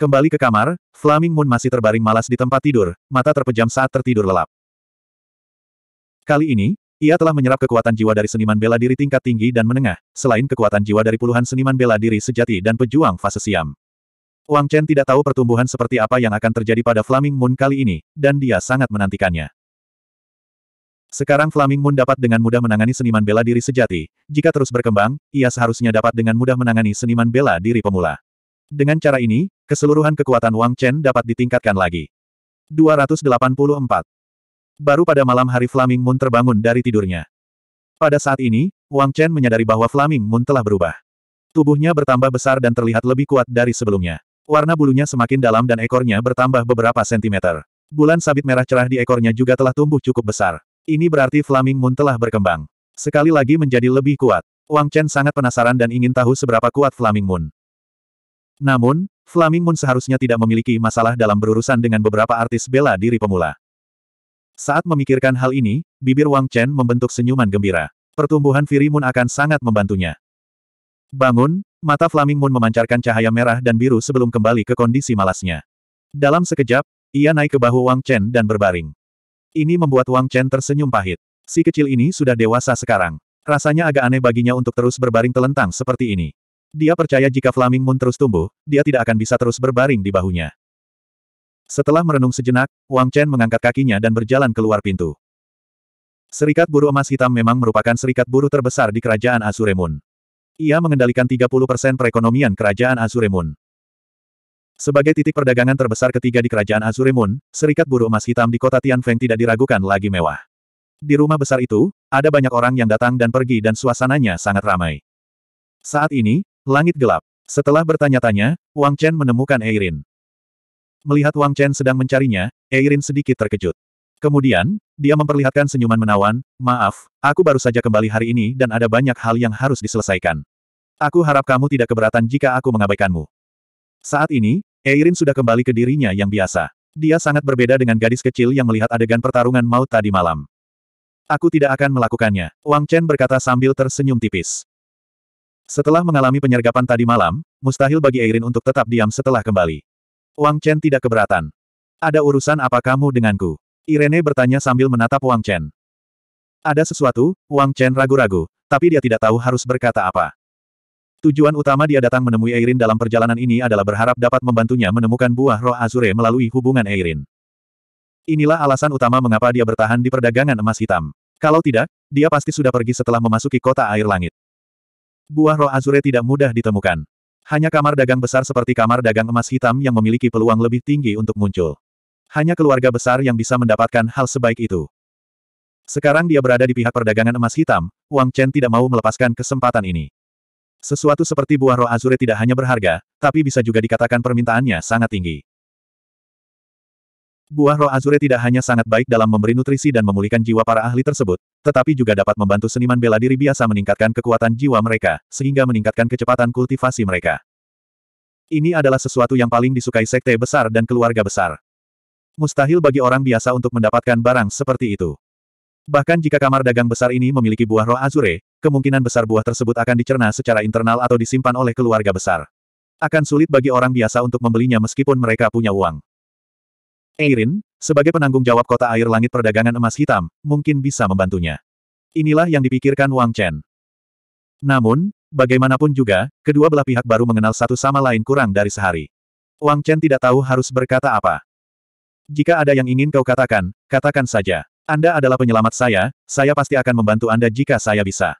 Kembali ke kamar, Flaming Moon masih terbaring malas di tempat tidur, mata terpejam saat tertidur lelap. Kali ini, ia telah menyerap kekuatan jiwa dari seniman bela diri tingkat tinggi dan menengah, selain kekuatan jiwa dari puluhan seniman bela diri sejati dan pejuang fase siam. Wang Chen tidak tahu pertumbuhan seperti apa yang akan terjadi pada Flaming Moon kali ini, dan dia sangat menantikannya. Sekarang Flaming Moon dapat dengan mudah menangani seniman bela diri sejati. Jika terus berkembang, ia seharusnya dapat dengan mudah menangani seniman bela diri pemula. Dengan cara ini, keseluruhan kekuatan Wang Chen dapat ditingkatkan lagi. 284. Baru pada malam hari Flaming Moon terbangun dari tidurnya. Pada saat ini, Wang Chen menyadari bahwa Flaming Moon telah berubah. Tubuhnya bertambah besar dan terlihat lebih kuat dari sebelumnya. Warna bulunya semakin dalam dan ekornya bertambah beberapa sentimeter. Bulan sabit merah cerah di ekornya juga telah tumbuh cukup besar. Ini berarti Flaming Moon telah berkembang. Sekali lagi menjadi lebih kuat. Wang Chen sangat penasaran dan ingin tahu seberapa kuat Flaming Moon. Namun, Flaming Moon seharusnya tidak memiliki masalah dalam berurusan dengan beberapa artis bela diri pemula. Saat memikirkan hal ini, bibir Wang Chen membentuk senyuman gembira. Pertumbuhan Firimun akan sangat membantunya. Bangun, mata Flaming Moon memancarkan cahaya merah dan biru sebelum kembali ke kondisi malasnya. Dalam sekejap, ia naik ke bahu Wang Chen dan berbaring. Ini membuat Wang Chen tersenyum pahit. Si kecil ini sudah dewasa sekarang. Rasanya agak aneh baginya untuk terus berbaring telentang seperti ini. Dia percaya jika Flaming Moon terus tumbuh, dia tidak akan bisa terus berbaring di bahunya. Setelah merenung sejenak, Wang Chen mengangkat kakinya dan berjalan keluar pintu. Serikat Buru Emas Hitam memang merupakan serikat buru terbesar di kerajaan Azure ia mengendalikan 30% perekonomian kerajaan Azuremun. Sebagai titik perdagangan terbesar ketiga di kerajaan Azuremun, serikat buruh emas hitam di kota Tianfeng tidak diragukan lagi mewah. Di rumah besar itu, ada banyak orang yang datang dan pergi dan suasananya sangat ramai. Saat ini, langit gelap. Setelah bertanya-tanya, Wang Chen menemukan Eirin. Melihat Wang Chen sedang mencarinya, Eirin sedikit terkejut. Kemudian, dia memperlihatkan senyuman menawan, maaf, aku baru saja kembali hari ini dan ada banyak hal yang harus diselesaikan. Aku harap kamu tidak keberatan jika aku mengabaikanmu. Saat ini, Eirin sudah kembali ke dirinya yang biasa. Dia sangat berbeda dengan gadis kecil yang melihat adegan pertarungan maut tadi malam. Aku tidak akan melakukannya, Wang Chen berkata sambil tersenyum tipis. Setelah mengalami penyergapan tadi malam, mustahil bagi Eirin untuk tetap diam setelah kembali. Wang Chen tidak keberatan. Ada urusan apa kamu denganku? Irene bertanya sambil menatap Wang Chen. Ada sesuatu, Wang Chen ragu-ragu, tapi dia tidak tahu harus berkata apa. Tujuan utama dia datang menemui Eirin dalam perjalanan ini adalah berharap dapat membantunya menemukan buah roh Azure melalui hubungan Eirin. Inilah alasan utama mengapa dia bertahan di perdagangan emas hitam. Kalau tidak, dia pasti sudah pergi setelah memasuki kota air langit. Buah roh Azure tidak mudah ditemukan. Hanya kamar dagang besar seperti kamar dagang emas hitam yang memiliki peluang lebih tinggi untuk muncul. Hanya keluarga besar yang bisa mendapatkan hal sebaik itu. Sekarang dia berada di pihak perdagangan emas hitam, Wang Chen tidak mau melepaskan kesempatan ini. Sesuatu seperti buah roh azure tidak hanya berharga, tapi bisa juga dikatakan permintaannya sangat tinggi. Buah roh azure tidak hanya sangat baik dalam memberi nutrisi dan memulihkan jiwa para ahli tersebut, tetapi juga dapat membantu seniman bela diri biasa meningkatkan kekuatan jiwa mereka, sehingga meningkatkan kecepatan kultivasi mereka. Ini adalah sesuatu yang paling disukai sekte besar dan keluarga besar. Mustahil bagi orang biasa untuk mendapatkan barang seperti itu. Bahkan jika kamar dagang besar ini memiliki buah roh azure, kemungkinan besar buah tersebut akan dicerna secara internal atau disimpan oleh keluarga besar. Akan sulit bagi orang biasa untuk membelinya meskipun mereka punya uang. Eirin, sebagai penanggung jawab kota air langit perdagangan emas hitam, mungkin bisa membantunya. Inilah yang dipikirkan Wang Chen. Namun, bagaimanapun juga, kedua belah pihak baru mengenal satu sama lain kurang dari sehari. Wang Chen tidak tahu harus berkata apa. Jika ada yang ingin kau katakan, katakan saja. Anda adalah penyelamat saya, saya pasti akan membantu Anda jika saya bisa.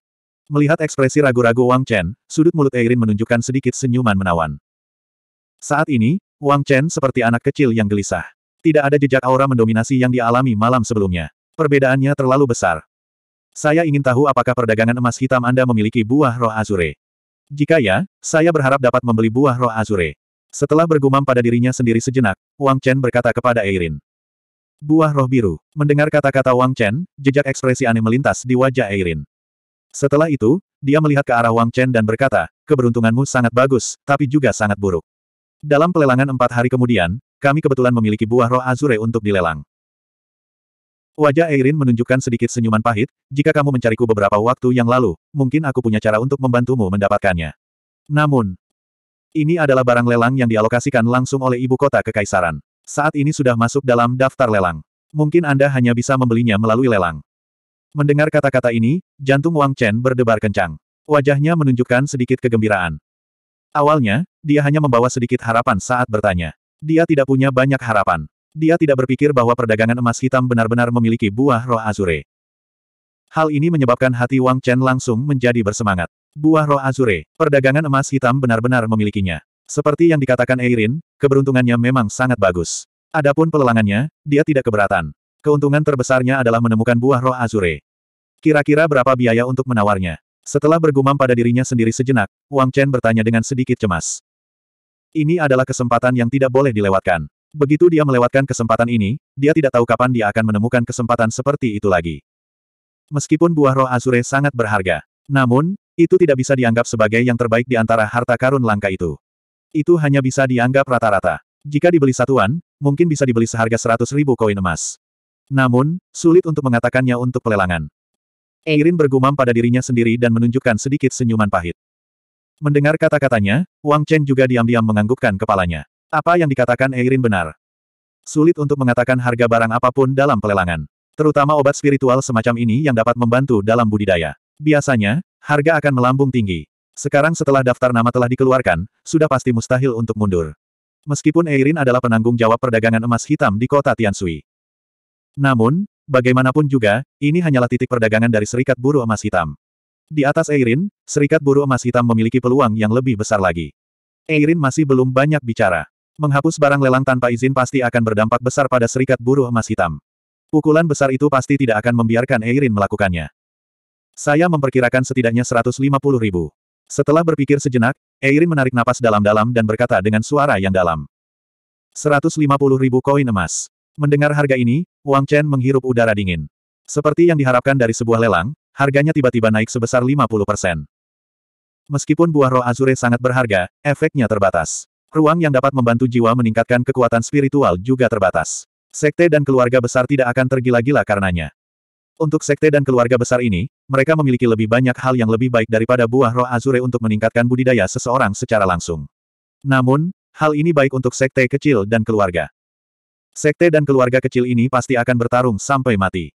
Melihat ekspresi ragu-ragu Wang Chen, sudut mulut Eirin menunjukkan sedikit senyuman menawan. Saat ini, Wang Chen seperti anak kecil yang gelisah. Tidak ada jejak aura mendominasi yang dialami malam sebelumnya. Perbedaannya terlalu besar. Saya ingin tahu apakah perdagangan emas hitam Anda memiliki buah roh azure. Jika ya, saya berharap dapat membeli buah roh azure. Setelah bergumam pada dirinya sendiri sejenak, Wang Chen berkata kepada Eirin. Buah roh biru. Mendengar kata-kata Wang Chen, jejak ekspresi aneh melintas di wajah Eirin. Setelah itu, dia melihat ke arah Wang Chen dan berkata, keberuntunganmu sangat bagus, tapi juga sangat buruk. Dalam pelelangan empat hari kemudian, kami kebetulan memiliki buah roh azure untuk dilelang. Wajah Eirin menunjukkan sedikit senyuman pahit, jika kamu mencariku beberapa waktu yang lalu, mungkin aku punya cara untuk membantumu mendapatkannya. Namun, ini adalah barang lelang yang dialokasikan langsung oleh ibu kota kekaisaran. Saat ini sudah masuk dalam daftar lelang. Mungkin Anda hanya bisa membelinya melalui lelang. Mendengar kata-kata ini, jantung Wang Chen berdebar kencang. Wajahnya menunjukkan sedikit kegembiraan. Awalnya, dia hanya membawa sedikit harapan saat bertanya. Dia tidak punya banyak harapan. Dia tidak berpikir bahwa perdagangan emas hitam benar-benar memiliki buah roh azure. Hal ini menyebabkan hati Wang Chen langsung menjadi bersemangat. Buah roh Azure, perdagangan emas hitam benar-benar memilikinya. Seperti yang dikatakan Eirin, keberuntungannya memang sangat bagus. Adapun pelelangannya, dia tidak keberatan. Keuntungan terbesarnya adalah menemukan buah roh Azure. Kira-kira berapa biaya untuk menawarnya? Setelah bergumam pada dirinya sendiri sejenak, Wang Chen bertanya dengan sedikit cemas. Ini adalah kesempatan yang tidak boleh dilewatkan. Begitu dia melewatkan kesempatan ini, dia tidak tahu kapan dia akan menemukan kesempatan seperti itu lagi. Meskipun buah roh Azure sangat berharga, namun, itu tidak bisa dianggap sebagai yang terbaik di antara harta karun langka itu. Itu hanya bisa dianggap rata-rata. Jika dibeli satuan, mungkin bisa dibeli seharga 100 ribu koin emas. Namun, sulit untuk mengatakannya untuk pelelangan. Eh. Irin bergumam pada dirinya sendiri dan menunjukkan sedikit senyuman pahit. Mendengar kata-katanya, Wang Chen juga diam-diam menganggukkan kepalanya. Apa yang dikatakan Eirin eh benar? Sulit untuk mengatakan harga barang apapun dalam pelelangan. Terutama obat spiritual semacam ini yang dapat membantu dalam budidaya. Biasanya, Harga akan melambung tinggi. Sekarang setelah daftar nama telah dikeluarkan, sudah pasti mustahil untuk mundur. Meskipun Eirin adalah penanggung jawab perdagangan emas hitam di kota Tiansui. Namun, bagaimanapun juga, ini hanyalah titik perdagangan dari Serikat Buruh Emas Hitam. Di atas Eirin, Serikat Buruh Emas Hitam memiliki peluang yang lebih besar lagi. Eirin masih belum banyak bicara. Menghapus barang lelang tanpa izin pasti akan berdampak besar pada Serikat Buruh Emas Hitam. Pukulan besar itu pasti tidak akan membiarkan Eirin melakukannya. Saya memperkirakan setidaknya 150 ribu. Setelah berpikir sejenak, Eirin menarik napas dalam-dalam dan berkata dengan suara yang dalam. 150 ribu koin emas. Mendengar harga ini, Wang Chen menghirup udara dingin. Seperti yang diharapkan dari sebuah lelang, harganya tiba-tiba naik sebesar 50 persen. Meskipun buah roh azure sangat berharga, efeknya terbatas. Ruang yang dapat membantu jiwa meningkatkan kekuatan spiritual juga terbatas. Sekte dan keluarga besar tidak akan tergila-gila karenanya. Untuk sekte dan keluarga besar ini, mereka memiliki lebih banyak hal yang lebih baik daripada buah roh Azure untuk meningkatkan budidaya seseorang secara langsung. Namun, hal ini baik untuk sekte kecil dan keluarga. Sekte dan keluarga kecil ini pasti akan bertarung sampai mati.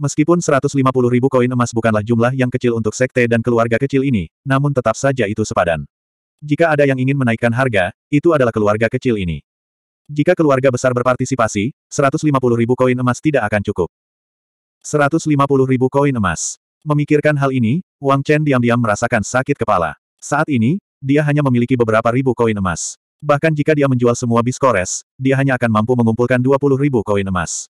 Meskipun 150 ribu koin emas bukanlah jumlah yang kecil untuk sekte dan keluarga kecil ini, namun tetap saja itu sepadan. Jika ada yang ingin menaikkan harga, itu adalah keluarga kecil ini. Jika keluarga besar berpartisipasi, 150 ribu koin emas tidak akan cukup. 150 ribu koin emas. Memikirkan hal ini, Wang Chen diam-diam merasakan sakit kepala. Saat ini, dia hanya memiliki beberapa ribu koin emas. Bahkan jika dia menjual semua biskores, dia hanya akan mampu mengumpulkan 20 ribu koin emas.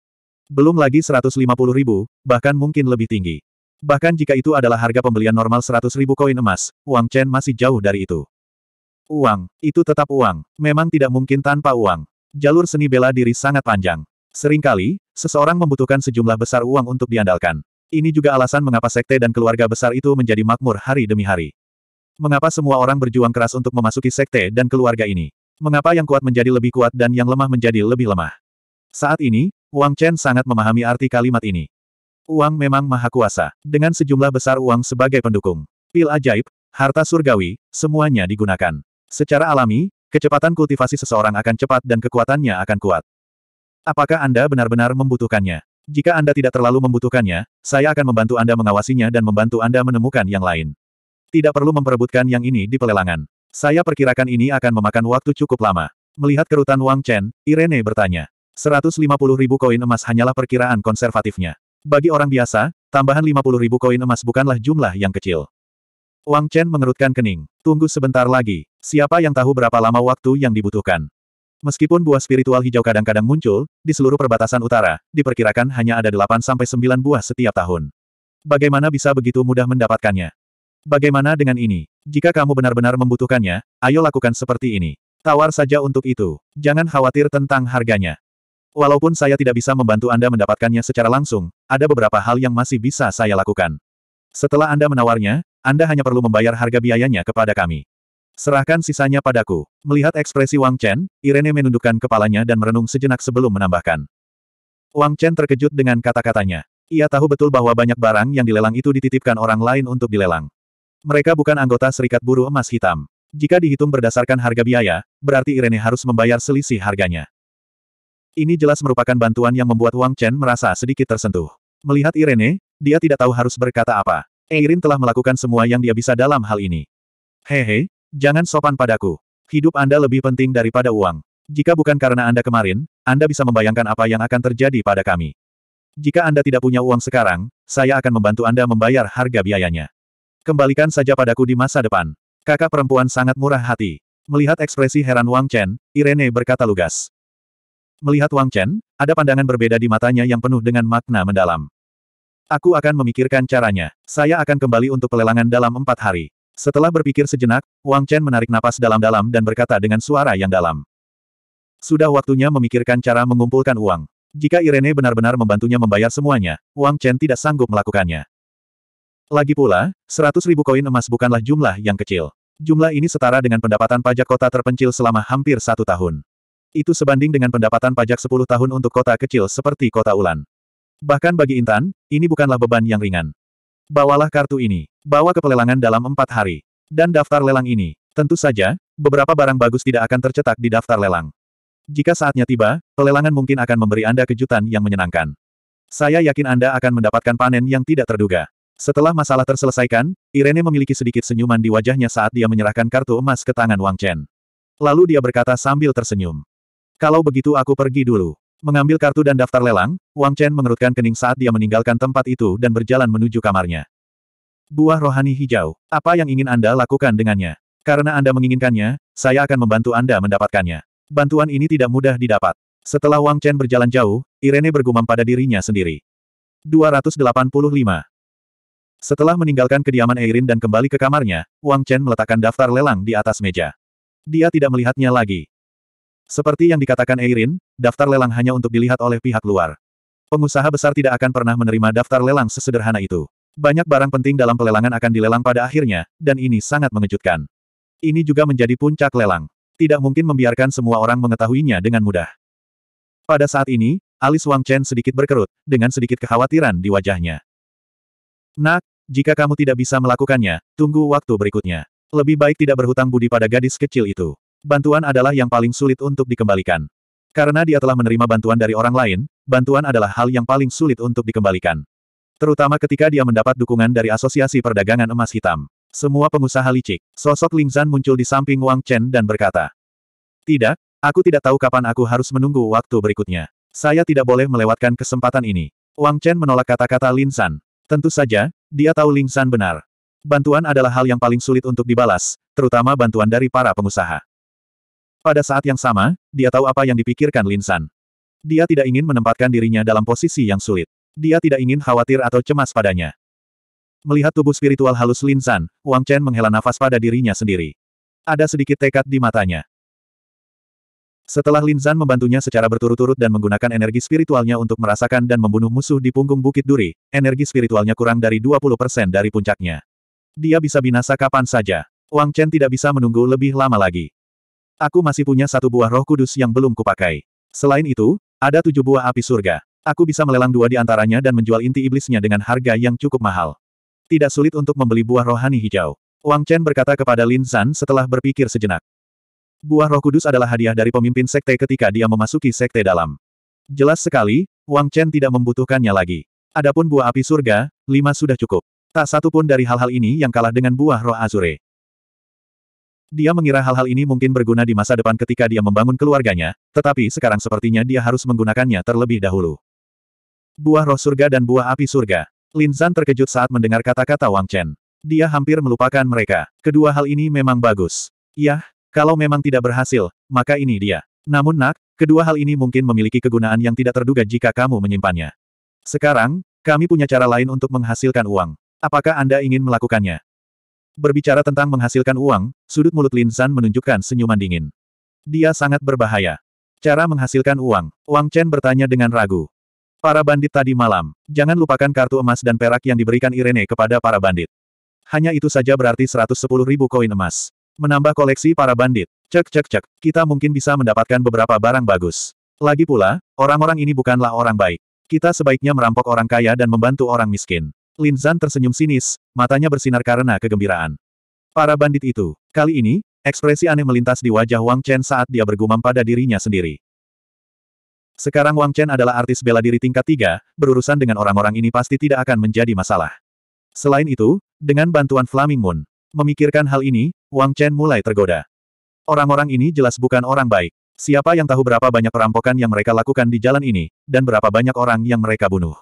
Belum lagi 150 ribu, bahkan mungkin lebih tinggi. Bahkan jika itu adalah harga pembelian normal 100 ribu koin emas, Wang Chen masih jauh dari itu. Uang, itu tetap uang, memang tidak mungkin tanpa uang. Jalur seni bela diri sangat panjang. Seringkali, seseorang membutuhkan sejumlah besar uang untuk diandalkan. Ini juga alasan mengapa sekte dan keluarga besar itu menjadi makmur hari demi hari. Mengapa semua orang berjuang keras untuk memasuki sekte dan keluarga ini? Mengapa yang kuat menjadi lebih kuat dan yang lemah menjadi lebih lemah? Saat ini, Wang Chen sangat memahami arti kalimat ini. Uang memang maha kuasa, dengan sejumlah besar uang sebagai pendukung. Pil ajaib, harta surgawi, semuanya digunakan. Secara alami, kecepatan kultivasi seseorang akan cepat dan kekuatannya akan kuat. Apakah Anda benar-benar membutuhkannya? Jika Anda tidak terlalu membutuhkannya, saya akan membantu Anda mengawasinya dan membantu Anda menemukan yang lain. Tidak perlu memperebutkan yang ini di pelelangan. Saya perkirakan ini akan memakan waktu cukup lama. Melihat kerutan Wang Chen, Irene bertanya. 150 ribu koin emas hanyalah perkiraan konservatifnya. Bagi orang biasa, tambahan 50 ribu koin emas bukanlah jumlah yang kecil. Wang Chen mengerutkan kening. Tunggu sebentar lagi. Siapa yang tahu berapa lama waktu yang dibutuhkan? Meskipun buah spiritual hijau kadang-kadang muncul, di seluruh perbatasan utara, diperkirakan hanya ada 8-9 buah setiap tahun. Bagaimana bisa begitu mudah mendapatkannya? Bagaimana dengan ini? Jika kamu benar-benar membutuhkannya, ayo lakukan seperti ini. Tawar saja untuk itu. Jangan khawatir tentang harganya. Walaupun saya tidak bisa membantu Anda mendapatkannya secara langsung, ada beberapa hal yang masih bisa saya lakukan. Setelah Anda menawarnya, Anda hanya perlu membayar harga biayanya kepada kami. Serahkan sisanya padaku. Melihat ekspresi Wang Chen, Irene menundukkan kepalanya dan merenung sejenak sebelum menambahkan. Wang Chen terkejut dengan kata-katanya. Ia tahu betul bahwa banyak barang yang dilelang itu dititipkan orang lain untuk dilelang. Mereka bukan anggota Serikat Buruh Emas Hitam. Jika dihitung berdasarkan harga biaya, berarti Irene harus membayar selisih harganya. Ini jelas merupakan bantuan yang membuat Wang Chen merasa sedikit tersentuh. Melihat Irene, dia tidak tahu harus berkata apa. Eirin telah melakukan semua yang dia bisa dalam hal ini. Hehe, Jangan sopan padaku. Hidup Anda lebih penting daripada uang. Jika bukan karena Anda kemarin, Anda bisa membayangkan apa yang akan terjadi pada kami. Jika Anda tidak punya uang sekarang, saya akan membantu Anda membayar harga biayanya. Kembalikan saja padaku di masa depan. Kakak perempuan sangat murah hati. Melihat ekspresi heran Wang Chen, Irene berkata lugas. Melihat Wang Chen, ada pandangan berbeda di matanya yang penuh dengan makna mendalam. Aku akan memikirkan caranya. Saya akan kembali untuk pelelangan dalam empat hari. Setelah berpikir sejenak, Wang Chen menarik napas dalam-dalam dan berkata dengan suara yang dalam. Sudah waktunya memikirkan cara mengumpulkan uang. Jika Irene benar-benar membantunya membayar semuanya, Wang Chen tidak sanggup melakukannya. Lagi pula, 100 ribu koin emas bukanlah jumlah yang kecil. Jumlah ini setara dengan pendapatan pajak kota terpencil selama hampir satu tahun. Itu sebanding dengan pendapatan pajak 10 tahun untuk kota kecil seperti kota Ulan. Bahkan bagi Intan, ini bukanlah beban yang ringan. Bawalah kartu ini. Bawa ke pelelangan dalam empat hari. Dan daftar lelang ini. Tentu saja, beberapa barang bagus tidak akan tercetak di daftar lelang. Jika saatnya tiba, pelelangan mungkin akan memberi Anda kejutan yang menyenangkan. Saya yakin Anda akan mendapatkan panen yang tidak terduga. Setelah masalah terselesaikan, Irene memiliki sedikit senyuman di wajahnya saat dia menyerahkan kartu emas ke tangan Wang Chen. Lalu dia berkata sambil tersenyum. Kalau begitu aku pergi dulu. Mengambil kartu dan daftar lelang, Wang Chen mengerutkan kening saat dia meninggalkan tempat itu dan berjalan menuju kamarnya. Buah rohani hijau. Apa yang ingin Anda lakukan dengannya? Karena Anda menginginkannya, saya akan membantu Anda mendapatkannya. Bantuan ini tidak mudah didapat. Setelah Wang Chen berjalan jauh, Irene bergumam pada dirinya sendiri. 285. Setelah meninggalkan kediaman Eirin dan kembali ke kamarnya, Wang Chen meletakkan daftar lelang di atas meja. Dia tidak melihatnya lagi. Seperti yang dikatakan Eirin, daftar lelang hanya untuk dilihat oleh pihak luar. Pengusaha besar tidak akan pernah menerima daftar lelang sesederhana itu. Banyak barang penting dalam pelelangan akan dilelang pada akhirnya, dan ini sangat mengejutkan. Ini juga menjadi puncak lelang. Tidak mungkin membiarkan semua orang mengetahuinya dengan mudah. Pada saat ini, alis Wang Chen sedikit berkerut, dengan sedikit kekhawatiran di wajahnya. Nak, jika kamu tidak bisa melakukannya, tunggu waktu berikutnya. Lebih baik tidak berhutang budi pada gadis kecil itu. Bantuan adalah yang paling sulit untuk dikembalikan. Karena dia telah menerima bantuan dari orang lain, bantuan adalah hal yang paling sulit untuk dikembalikan. Terutama ketika dia mendapat dukungan dari Asosiasi Perdagangan Emas Hitam. Semua pengusaha licik, sosok Ling Zan muncul di samping Wang Chen dan berkata, Tidak, aku tidak tahu kapan aku harus menunggu waktu berikutnya. Saya tidak boleh melewatkan kesempatan ini. Wang Chen menolak kata-kata Lin San. Tentu saja, dia tahu Ling San benar. Bantuan adalah hal yang paling sulit untuk dibalas, terutama bantuan dari para pengusaha. Pada saat yang sama, dia tahu apa yang dipikirkan Linsan. Dia tidak ingin menempatkan dirinya dalam posisi yang sulit. Dia tidak ingin khawatir atau cemas padanya. Melihat tubuh spiritual halus Linsan, Wang Chen menghela nafas pada dirinya sendiri. Ada sedikit tekad di matanya. Setelah Linsan membantunya secara berturut-turut dan menggunakan energi spiritualnya untuk merasakan dan membunuh musuh di punggung Bukit Duri, energi spiritualnya kurang dari 20% dari puncaknya. Dia bisa binasa kapan saja. Wang Chen tidak bisa menunggu lebih lama lagi. Aku masih punya satu buah roh kudus yang belum kupakai. Selain itu, ada tujuh buah api surga. Aku bisa melelang dua di antaranya dan menjual inti iblisnya dengan harga yang cukup mahal. Tidak sulit untuk membeli buah rohani hijau. Wang Chen berkata kepada Lin San setelah berpikir sejenak. Buah roh kudus adalah hadiah dari pemimpin sekte ketika dia memasuki sekte dalam. Jelas sekali, Wang Chen tidak membutuhkannya lagi. Adapun buah api surga, lima sudah cukup. Tak satu pun dari hal-hal ini yang kalah dengan buah roh azure. Dia mengira hal-hal ini mungkin berguna di masa depan ketika dia membangun keluarganya, tetapi sekarang sepertinya dia harus menggunakannya terlebih dahulu. Buah roh surga dan buah api surga. Lin Zan terkejut saat mendengar kata-kata Wang Chen. Dia hampir melupakan mereka. Kedua hal ini memang bagus. Yah, kalau memang tidak berhasil, maka ini dia. Namun nak, kedua hal ini mungkin memiliki kegunaan yang tidak terduga jika kamu menyimpannya. Sekarang, kami punya cara lain untuk menghasilkan uang. Apakah Anda ingin melakukannya? Berbicara tentang menghasilkan uang, sudut mulut Lin San menunjukkan senyuman dingin. Dia sangat berbahaya. Cara menghasilkan uang, Wang Chen bertanya dengan ragu. Para bandit tadi malam, jangan lupakan kartu emas dan perak yang diberikan Irene kepada para bandit. Hanya itu saja berarti 110 ribu koin emas. Menambah koleksi para bandit, cek cek cek, kita mungkin bisa mendapatkan beberapa barang bagus. Lagi pula, orang-orang ini bukanlah orang baik. Kita sebaiknya merampok orang kaya dan membantu orang miskin. Lin Zan tersenyum sinis, matanya bersinar karena kegembiraan. Para bandit itu, kali ini, ekspresi aneh melintas di wajah Wang Chen saat dia bergumam pada dirinya sendiri. Sekarang Wang Chen adalah artis bela diri tingkat tiga, berurusan dengan orang-orang ini pasti tidak akan menjadi masalah. Selain itu, dengan bantuan Flaming Moon, memikirkan hal ini, Wang Chen mulai tergoda. Orang-orang ini jelas bukan orang baik. Siapa yang tahu berapa banyak perampokan yang mereka lakukan di jalan ini, dan berapa banyak orang yang mereka bunuh.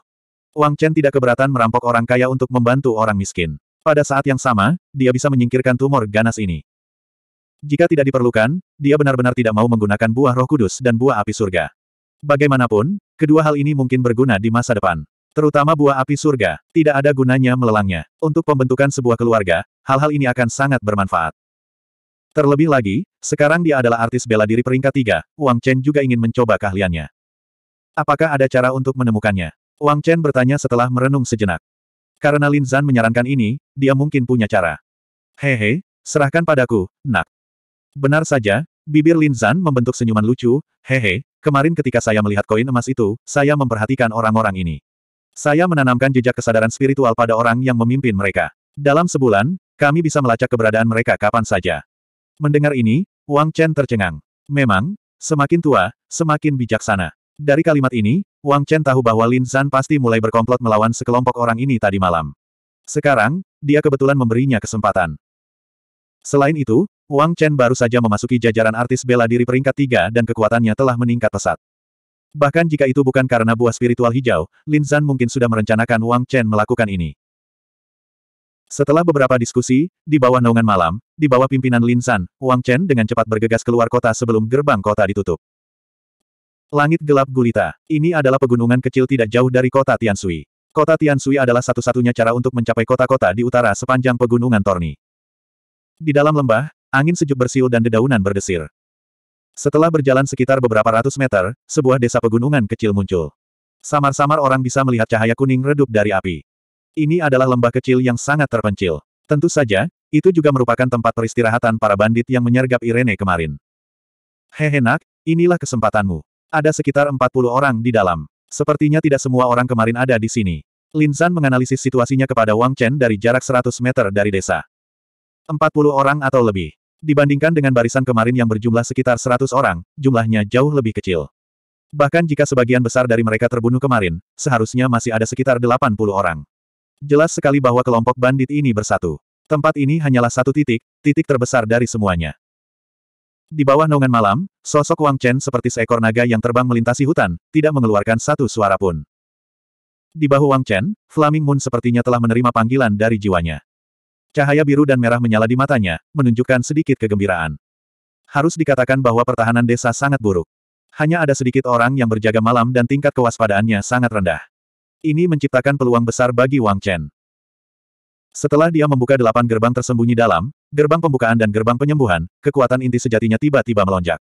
Wang Chen tidak keberatan merampok orang kaya untuk membantu orang miskin. Pada saat yang sama, dia bisa menyingkirkan tumor ganas ini. Jika tidak diperlukan, dia benar-benar tidak mau menggunakan buah roh kudus dan buah api surga. Bagaimanapun, kedua hal ini mungkin berguna di masa depan. Terutama buah api surga, tidak ada gunanya melelangnya. Untuk pembentukan sebuah keluarga, hal-hal ini akan sangat bermanfaat. Terlebih lagi, sekarang dia adalah artis bela diri peringkat tiga, Wang Chen juga ingin mencoba keahliannya. Apakah ada cara untuk menemukannya? Wang Chen bertanya setelah merenung sejenak. Karena Lin Zan menyarankan ini, dia mungkin punya cara. Hehe, serahkan padaku, nak. Benar saja, bibir Lin Zan membentuk senyuman lucu, hehe, kemarin ketika saya melihat koin emas itu, saya memperhatikan orang-orang ini. Saya menanamkan jejak kesadaran spiritual pada orang yang memimpin mereka. Dalam sebulan, kami bisa melacak keberadaan mereka kapan saja. Mendengar ini, Wang Chen tercengang. Memang, semakin tua, semakin bijaksana. Dari kalimat ini, Wang Chen tahu bahwa Lin Zhan pasti mulai berkomplot melawan sekelompok orang ini tadi malam. Sekarang, dia kebetulan memberinya kesempatan. Selain itu, Wang Chen baru saja memasuki jajaran artis bela diri peringkat tiga dan kekuatannya telah meningkat pesat. Bahkan jika itu bukan karena buah spiritual hijau, Lin Zhan mungkin sudah merencanakan Wang Chen melakukan ini. Setelah beberapa diskusi, di bawah naungan malam, di bawah pimpinan Lin Zhan, Wang Chen dengan cepat bergegas keluar kota sebelum gerbang kota ditutup. Langit gelap gulita. Ini adalah pegunungan kecil tidak jauh dari kota Tiansui. Kota Tiansui adalah satu-satunya cara untuk mencapai kota-kota di utara sepanjang pegunungan Torni. Di dalam lembah, angin sejuk bersiul dan dedaunan berdesir. Setelah berjalan sekitar beberapa ratus meter, sebuah desa pegunungan kecil muncul. Samar-samar orang bisa melihat cahaya kuning redup dari api. Ini adalah lembah kecil yang sangat terpencil. Tentu saja, itu juga merupakan tempat peristirahatan para bandit yang menyergap Irene kemarin. Hehenak, inilah kesempatanmu. Ada sekitar 40 orang di dalam. Sepertinya tidak semua orang kemarin ada di sini. Lin San menganalisis situasinya kepada Wang Chen dari jarak 100 meter dari desa. 40 orang atau lebih. Dibandingkan dengan barisan kemarin yang berjumlah sekitar 100 orang, jumlahnya jauh lebih kecil. Bahkan jika sebagian besar dari mereka terbunuh kemarin, seharusnya masih ada sekitar 80 orang. Jelas sekali bahwa kelompok bandit ini bersatu. Tempat ini hanyalah satu titik, titik terbesar dari semuanya. Di bawah naungan malam, sosok Wang Chen seperti seekor naga yang terbang melintasi hutan, tidak mengeluarkan satu suara pun. Di bahu Wang Chen, Flaming Moon sepertinya telah menerima panggilan dari jiwanya. Cahaya biru dan merah menyala di matanya, menunjukkan sedikit kegembiraan. Harus dikatakan bahwa pertahanan desa sangat buruk. Hanya ada sedikit orang yang berjaga malam dan tingkat kewaspadaannya sangat rendah. Ini menciptakan peluang besar bagi Wang Chen. Setelah dia membuka delapan gerbang tersembunyi dalam, Gerbang pembukaan dan gerbang penyembuhan, kekuatan inti sejatinya tiba-tiba melonjak.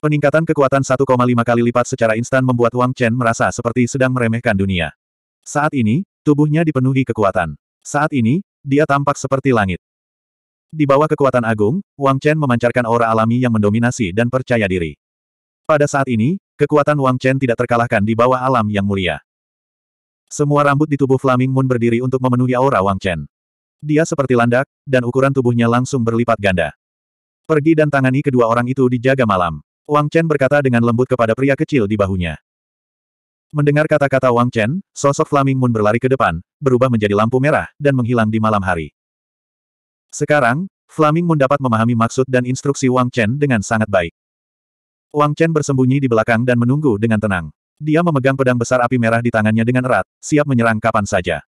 Peningkatan kekuatan 1,5 kali lipat secara instan membuat Wang Chen merasa seperti sedang meremehkan dunia. Saat ini, tubuhnya dipenuhi kekuatan. Saat ini, dia tampak seperti langit. Di bawah kekuatan agung, Wang Chen memancarkan aura alami yang mendominasi dan percaya diri. Pada saat ini, kekuatan Wang Chen tidak terkalahkan di bawah alam yang mulia. Semua rambut di tubuh Flaming Moon berdiri untuk memenuhi aura Wang Chen. Dia seperti landak, dan ukuran tubuhnya langsung berlipat ganda. Pergi dan tangani kedua orang itu dijaga malam. Wang Chen berkata dengan lembut kepada pria kecil di bahunya. Mendengar kata-kata Wang Chen, sosok Flaming Moon berlari ke depan, berubah menjadi lampu merah, dan menghilang di malam hari. Sekarang, Flaming Moon dapat memahami maksud dan instruksi Wang Chen dengan sangat baik. Wang Chen bersembunyi di belakang dan menunggu dengan tenang. Dia memegang pedang besar api merah di tangannya dengan erat, siap menyerang kapan saja.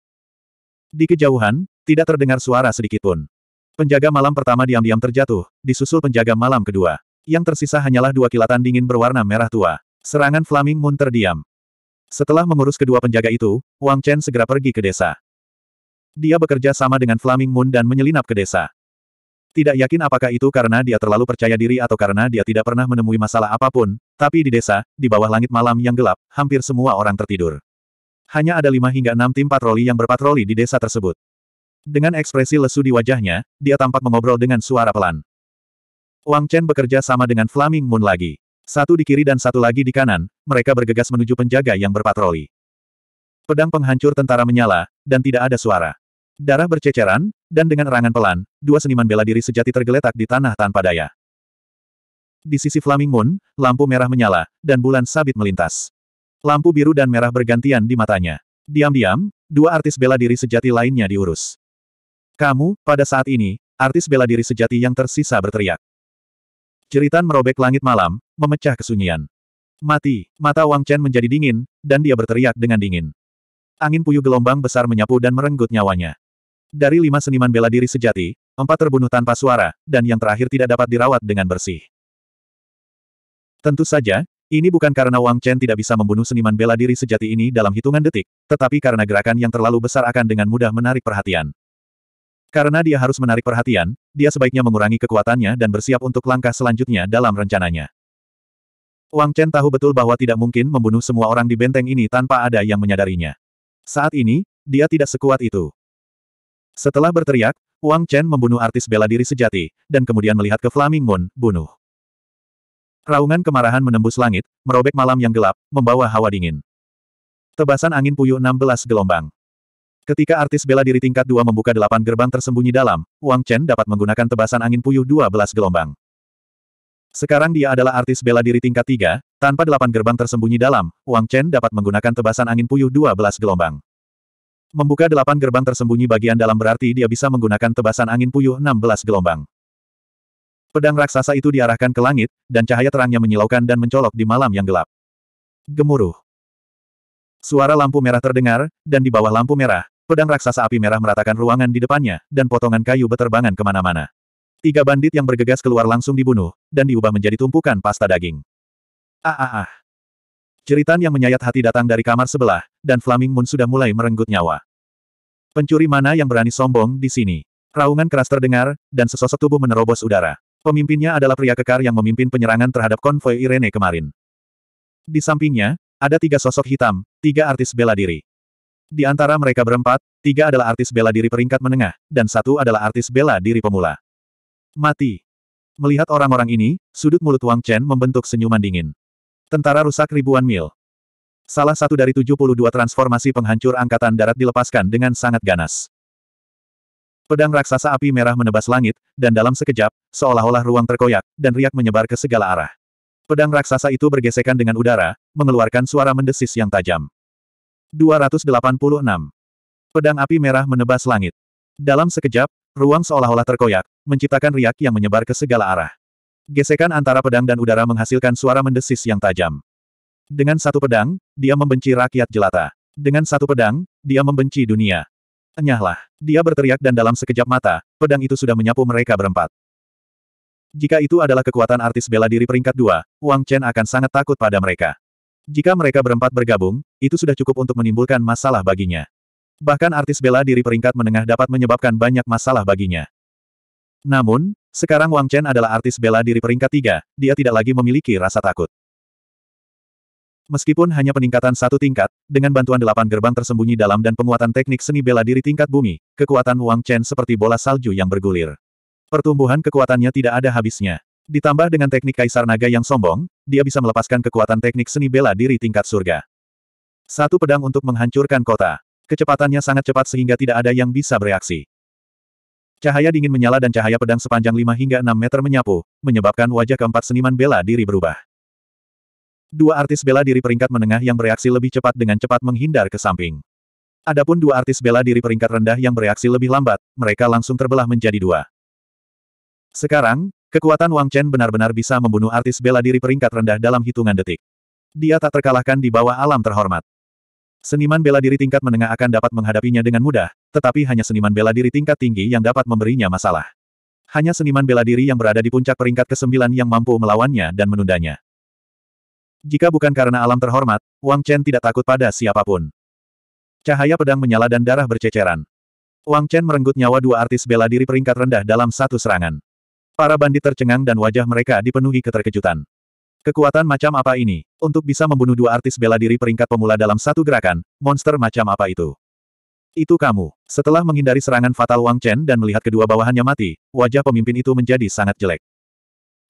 Di kejauhan, tidak terdengar suara sedikitpun. Penjaga malam pertama diam-diam terjatuh, disusul penjaga malam kedua. Yang tersisa hanyalah dua kilatan dingin berwarna merah tua. Serangan Flaming Moon terdiam. Setelah mengurus kedua penjaga itu, Wang Chen segera pergi ke desa. Dia bekerja sama dengan Flaming Moon dan menyelinap ke desa. Tidak yakin apakah itu karena dia terlalu percaya diri atau karena dia tidak pernah menemui masalah apapun, tapi di desa, di bawah langit malam yang gelap, hampir semua orang tertidur. Hanya ada lima hingga enam tim patroli yang berpatroli di desa tersebut. Dengan ekspresi lesu di wajahnya, dia tampak mengobrol dengan suara pelan. Wang Chen bekerja sama dengan Flaming Moon lagi. Satu di kiri dan satu lagi di kanan, mereka bergegas menuju penjaga yang berpatroli. Pedang penghancur tentara menyala, dan tidak ada suara. Darah berceceran, dan dengan erangan pelan, dua seniman bela diri sejati tergeletak di tanah tanpa daya. Di sisi Flaming Moon, lampu merah menyala, dan bulan sabit melintas. Lampu biru dan merah bergantian di matanya. Diam-diam, dua artis bela diri sejati lainnya diurus. Kamu, pada saat ini, artis bela diri sejati yang tersisa berteriak. Jeritan merobek langit malam, memecah kesunyian. Mati, mata Wang Chen menjadi dingin, dan dia berteriak dengan dingin. Angin puyuh gelombang besar menyapu dan merenggut nyawanya. Dari lima seniman bela diri sejati, empat terbunuh tanpa suara, dan yang terakhir tidak dapat dirawat dengan bersih. Tentu saja, ini bukan karena Wang Chen tidak bisa membunuh seniman bela diri sejati ini dalam hitungan detik, tetapi karena gerakan yang terlalu besar akan dengan mudah menarik perhatian. Karena dia harus menarik perhatian, dia sebaiknya mengurangi kekuatannya dan bersiap untuk langkah selanjutnya dalam rencananya. Wang Chen tahu betul bahwa tidak mungkin membunuh semua orang di benteng ini tanpa ada yang menyadarinya. Saat ini, dia tidak sekuat itu. Setelah berteriak, Wang Chen membunuh artis bela diri sejati, dan kemudian melihat ke Flaming Moon, bunuh. Raungan kemarahan menembus langit, merobek malam yang gelap, membawa hawa dingin. Tebasan angin puyuh 16 gelombang. Ketika artis bela diri tingkat dua membuka delapan gerbang tersembunyi dalam, Wang Chen dapat menggunakan tebasan angin puyuh dua gelombang. Sekarang dia adalah artis bela diri tingkat tiga, tanpa delapan gerbang tersembunyi dalam, Wang Chen dapat menggunakan tebasan angin puyuh dua gelombang. Membuka delapan gerbang tersembunyi bagian dalam berarti dia bisa menggunakan tebasan angin puyuh 16 gelombang. Pedang raksasa itu diarahkan ke langit, dan cahaya terangnya menyilaukan dan mencolok di malam yang gelap. Gemuruh. Suara lampu merah terdengar, dan di bawah lampu merah, pedang raksasa api merah meratakan ruangan di depannya, dan potongan kayu beterbangan kemana-mana. Tiga bandit yang bergegas keluar langsung dibunuh, dan diubah menjadi tumpukan pasta daging. Ah ah ah. Jeritan yang menyayat hati datang dari kamar sebelah, dan Flaming Moon sudah mulai merenggut nyawa. Pencuri mana yang berani sombong di sini? Raungan keras terdengar, dan sesosok tubuh menerobos udara. Pemimpinnya adalah pria kekar yang memimpin penyerangan terhadap konvoi Irene kemarin. Di sampingnya, ada tiga sosok hitam, tiga artis bela diri. Di antara mereka berempat, tiga adalah artis bela diri peringkat menengah, dan satu adalah artis bela diri pemula. Mati. Melihat orang-orang ini, sudut mulut Wang Chen membentuk senyuman dingin. Tentara rusak ribuan mil. Salah satu dari 72 transformasi penghancur angkatan darat dilepaskan dengan sangat ganas. Pedang raksasa api merah menebas langit, dan dalam sekejap, seolah-olah ruang terkoyak, dan riak menyebar ke segala arah. Pedang raksasa itu bergesekan dengan udara, mengeluarkan suara mendesis yang tajam. 286. Pedang api merah menebas langit. Dalam sekejap, ruang seolah-olah terkoyak, menciptakan riak yang menyebar ke segala arah. Gesekan antara pedang dan udara menghasilkan suara mendesis yang tajam. Dengan satu pedang, dia membenci rakyat jelata. Dengan satu pedang, dia membenci dunia. Enyahlah, dia berteriak dan dalam sekejap mata, pedang itu sudah menyapu mereka berempat. Jika itu adalah kekuatan artis bela diri peringkat dua, Wang Chen akan sangat takut pada mereka. Jika mereka berempat bergabung, itu sudah cukup untuk menimbulkan masalah baginya. Bahkan artis bela diri peringkat menengah dapat menyebabkan banyak masalah baginya. Namun, sekarang Wang Chen adalah artis bela diri peringkat tiga, dia tidak lagi memiliki rasa takut. Meskipun hanya peningkatan satu tingkat, dengan bantuan delapan gerbang tersembunyi dalam dan penguatan teknik seni bela diri tingkat bumi, kekuatan Wang Chen seperti bola salju yang bergulir. Pertumbuhan kekuatannya tidak ada habisnya. Ditambah dengan teknik Kaisar Naga yang sombong, dia bisa melepaskan kekuatan teknik seni bela diri tingkat surga. Satu pedang untuk menghancurkan kota. Kecepatannya sangat cepat sehingga tidak ada yang bisa bereaksi. Cahaya dingin menyala dan cahaya pedang sepanjang 5 hingga 6 meter menyapu, menyebabkan wajah keempat seniman bela diri berubah. Dua artis bela diri peringkat menengah yang bereaksi lebih cepat dengan cepat menghindar ke samping. Adapun dua artis bela diri peringkat rendah yang bereaksi lebih lambat, mereka langsung terbelah menjadi dua. Sekarang, Kekuatan Wang Chen benar-benar bisa membunuh artis bela diri peringkat rendah dalam hitungan detik. Dia tak terkalahkan di bawah alam terhormat. Seniman bela diri tingkat menengah akan dapat menghadapinya dengan mudah, tetapi hanya seniman bela diri tingkat tinggi yang dapat memberinya masalah. Hanya seniman bela diri yang berada di puncak peringkat ke-9 yang mampu melawannya dan menundanya. Jika bukan karena alam terhormat, Wang Chen tidak takut pada siapapun. Cahaya pedang menyala dan darah berceceran. Wang Chen merenggut nyawa dua artis bela diri peringkat rendah dalam satu serangan. Para bandit tercengang dan wajah mereka dipenuhi keterkejutan. Kekuatan macam apa ini? Untuk bisa membunuh dua artis bela diri peringkat pemula dalam satu gerakan, monster macam apa itu? Itu kamu. Setelah menghindari serangan fatal Wang Chen dan melihat kedua bawahannya mati, wajah pemimpin itu menjadi sangat jelek.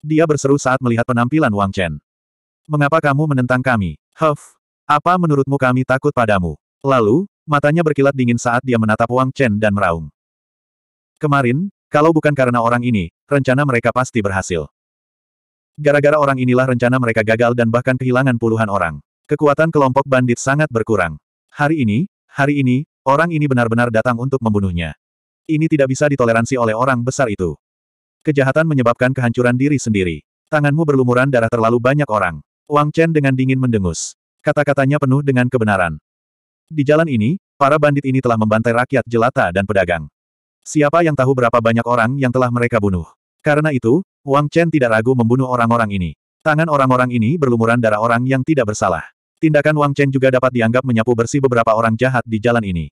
Dia berseru saat melihat penampilan Wang Chen. Mengapa kamu menentang kami? Huff! Apa menurutmu kami takut padamu? Lalu, matanya berkilat dingin saat dia menatap Wang Chen dan meraung. Kemarin, kalau bukan karena orang ini, rencana mereka pasti berhasil. Gara-gara orang inilah rencana mereka gagal dan bahkan kehilangan puluhan orang. Kekuatan kelompok bandit sangat berkurang. Hari ini, hari ini, orang ini benar-benar datang untuk membunuhnya. Ini tidak bisa ditoleransi oleh orang besar itu. Kejahatan menyebabkan kehancuran diri sendiri. Tanganmu berlumuran darah terlalu banyak orang. Wang Chen dengan dingin mendengus. Kata-katanya penuh dengan kebenaran. Di jalan ini, para bandit ini telah membantai rakyat jelata dan pedagang. Siapa yang tahu berapa banyak orang yang telah mereka bunuh? Karena itu, Wang Chen tidak ragu membunuh orang-orang ini. Tangan orang-orang ini berlumuran darah orang yang tidak bersalah. Tindakan Wang Chen juga dapat dianggap menyapu bersih beberapa orang jahat di jalan ini.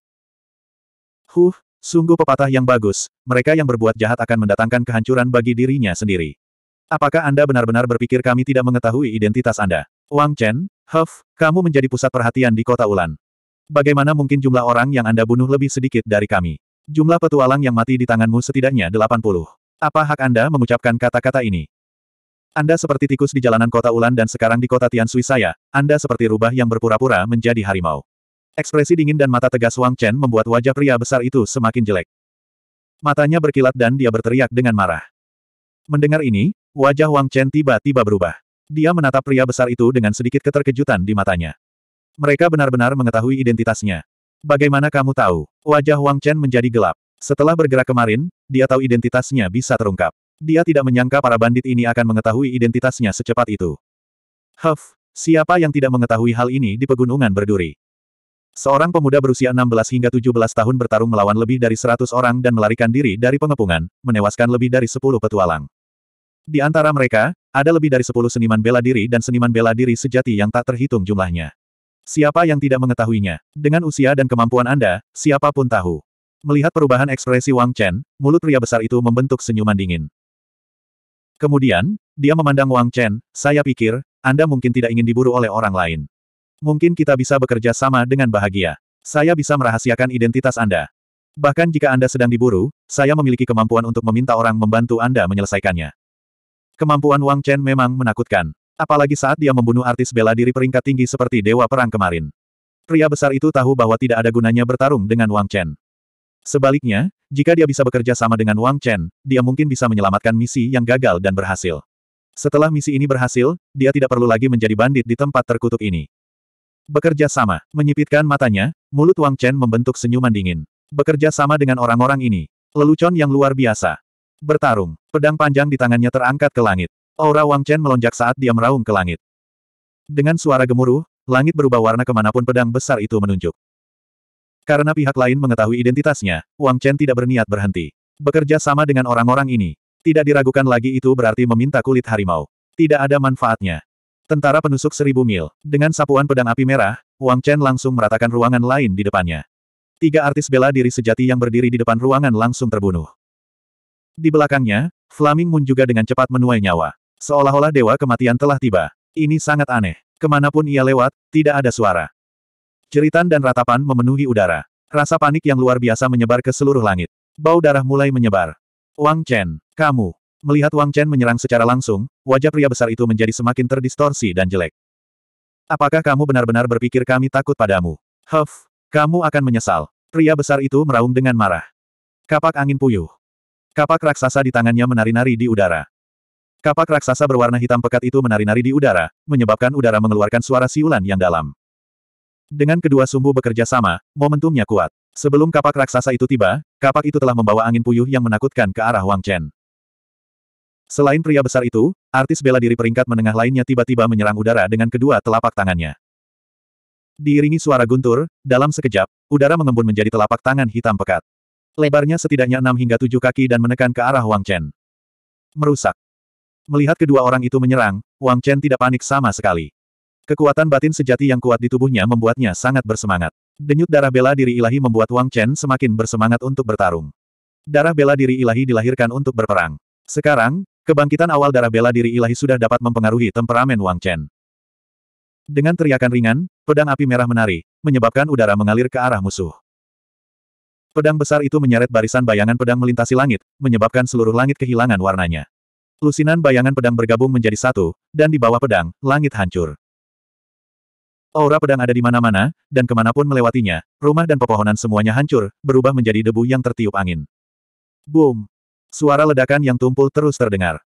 Huh, sungguh pepatah yang bagus, mereka yang berbuat jahat akan mendatangkan kehancuran bagi dirinya sendiri. Apakah Anda benar-benar berpikir kami tidak mengetahui identitas Anda? Wang Chen, Huff, kamu menjadi pusat perhatian di kota Ulan. Bagaimana mungkin jumlah orang yang Anda bunuh lebih sedikit dari kami? Jumlah petualang yang mati di tanganmu setidaknya 80. Apa hak Anda mengucapkan kata-kata ini? Anda seperti tikus di jalanan kota Ulan dan sekarang di kota Tiansui saya, Anda seperti rubah yang berpura-pura menjadi harimau. Ekspresi dingin dan mata tegas Wang Chen membuat wajah pria besar itu semakin jelek. Matanya berkilat dan dia berteriak dengan marah. Mendengar ini, wajah Wang Chen tiba-tiba berubah. Dia menatap pria besar itu dengan sedikit keterkejutan di matanya. Mereka benar-benar mengetahui identitasnya. Bagaimana kamu tahu? Wajah Wang Chen menjadi gelap. Setelah bergerak kemarin, dia tahu identitasnya bisa terungkap. Dia tidak menyangka para bandit ini akan mengetahui identitasnya secepat itu. Huff, siapa yang tidak mengetahui hal ini di pegunungan berduri? Seorang pemuda berusia 16 hingga 17 tahun bertarung melawan lebih dari 100 orang dan melarikan diri dari pengepungan, menewaskan lebih dari 10 petualang. Di antara mereka, ada lebih dari 10 seniman bela diri dan seniman bela diri sejati yang tak terhitung jumlahnya. Siapa yang tidak mengetahuinya? Dengan usia dan kemampuan Anda, siapapun tahu. Melihat perubahan ekspresi Wang Chen, mulut pria besar itu membentuk senyuman dingin. Kemudian, dia memandang Wang Chen, saya pikir, Anda mungkin tidak ingin diburu oleh orang lain. Mungkin kita bisa bekerja sama dengan bahagia. Saya bisa merahasiakan identitas Anda. Bahkan jika Anda sedang diburu, saya memiliki kemampuan untuk meminta orang membantu Anda menyelesaikannya. Kemampuan Wang Chen memang menakutkan. Apalagi saat dia membunuh artis bela diri peringkat tinggi seperti Dewa Perang kemarin. Pria besar itu tahu bahwa tidak ada gunanya bertarung dengan Wang Chen. Sebaliknya, jika dia bisa bekerja sama dengan Wang Chen, dia mungkin bisa menyelamatkan misi yang gagal dan berhasil. Setelah misi ini berhasil, dia tidak perlu lagi menjadi bandit di tempat terkutuk ini. Bekerja sama, menyipitkan matanya, mulut Wang Chen membentuk senyuman dingin. Bekerja sama dengan orang-orang ini. Lelucon yang luar biasa. Bertarung, pedang panjang di tangannya terangkat ke langit. Aura Wang Chen melonjak saat dia meraung ke langit. Dengan suara gemuruh, langit berubah warna kemanapun pedang besar itu menunjuk. Karena pihak lain mengetahui identitasnya, Wang Chen tidak berniat berhenti. Bekerja sama dengan orang-orang ini, tidak diragukan lagi itu berarti meminta kulit harimau. Tidak ada manfaatnya. Tentara penusuk seribu mil, dengan sapuan pedang api merah, Wang Chen langsung meratakan ruangan lain di depannya. Tiga artis bela diri sejati yang berdiri di depan ruangan langsung terbunuh. Di belakangnya, Flaming Moon juga dengan cepat menuai nyawa. Seolah-olah dewa kematian telah tiba. Ini sangat aneh. Kemanapun ia lewat, tidak ada suara. Ceritan dan ratapan memenuhi udara. Rasa panik yang luar biasa menyebar ke seluruh langit. Bau darah mulai menyebar. Wang Chen, kamu. Melihat Wang Chen menyerang secara langsung, wajah pria besar itu menjadi semakin terdistorsi dan jelek. Apakah kamu benar-benar berpikir kami takut padamu? Huff, kamu akan menyesal. Pria besar itu meraung dengan marah. Kapak angin puyuh. Kapak raksasa di tangannya menari-nari di udara. Kapak raksasa berwarna hitam pekat itu menari-nari di udara, menyebabkan udara mengeluarkan suara siulan yang dalam. Dengan kedua sumbu bekerja sama, momentumnya kuat. Sebelum kapak raksasa itu tiba, kapak itu telah membawa angin puyuh yang menakutkan ke arah Wang Chen. Selain pria besar itu, artis bela diri peringkat menengah lainnya tiba-tiba menyerang udara dengan kedua telapak tangannya. Diiringi suara guntur, dalam sekejap, udara mengembun menjadi telapak tangan hitam pekat. Lebarnya setidaknya enam hingga tujuh kaki dan menekan ke arah Wang Chen. Merusak. Melihat kedua orang itu menyerang, Wang Chen tidak panik sama sekali. Kekuatan batin sejati yang kuat di tubuhnya membuatnya sangat bersemangat. Denyut darah bela diri ilahi membuat Wang Chen semakin bersemangat untuk bertarung. Darah bela diri ilahi dilahirkan untuk berperang. Sekarang, kebangkitan awal darah bela diri ilahi sudah dapat mempengaruhi temperamen Wang Chen. Dengan teriakan ringan, pedang api merah menari, menyebabkan udara mengalir ke arah musuh. Pedang besar itu menyeret barisan bayangan pedang melintasi langit, menyebabkan seluruh langit kehilangan warnanya. Lusinan bayangan pedang bergabung menjadi satu, dan di bawah pedang, langit hancur. Aura pedang ada di mana-mana, dan kemanapun melewatinya, rumah dan pepohonan semuanya hancur, berubah menjadi debu yang tertiup angin. Boom! Suara ledakan yang tumpul terus terdengar.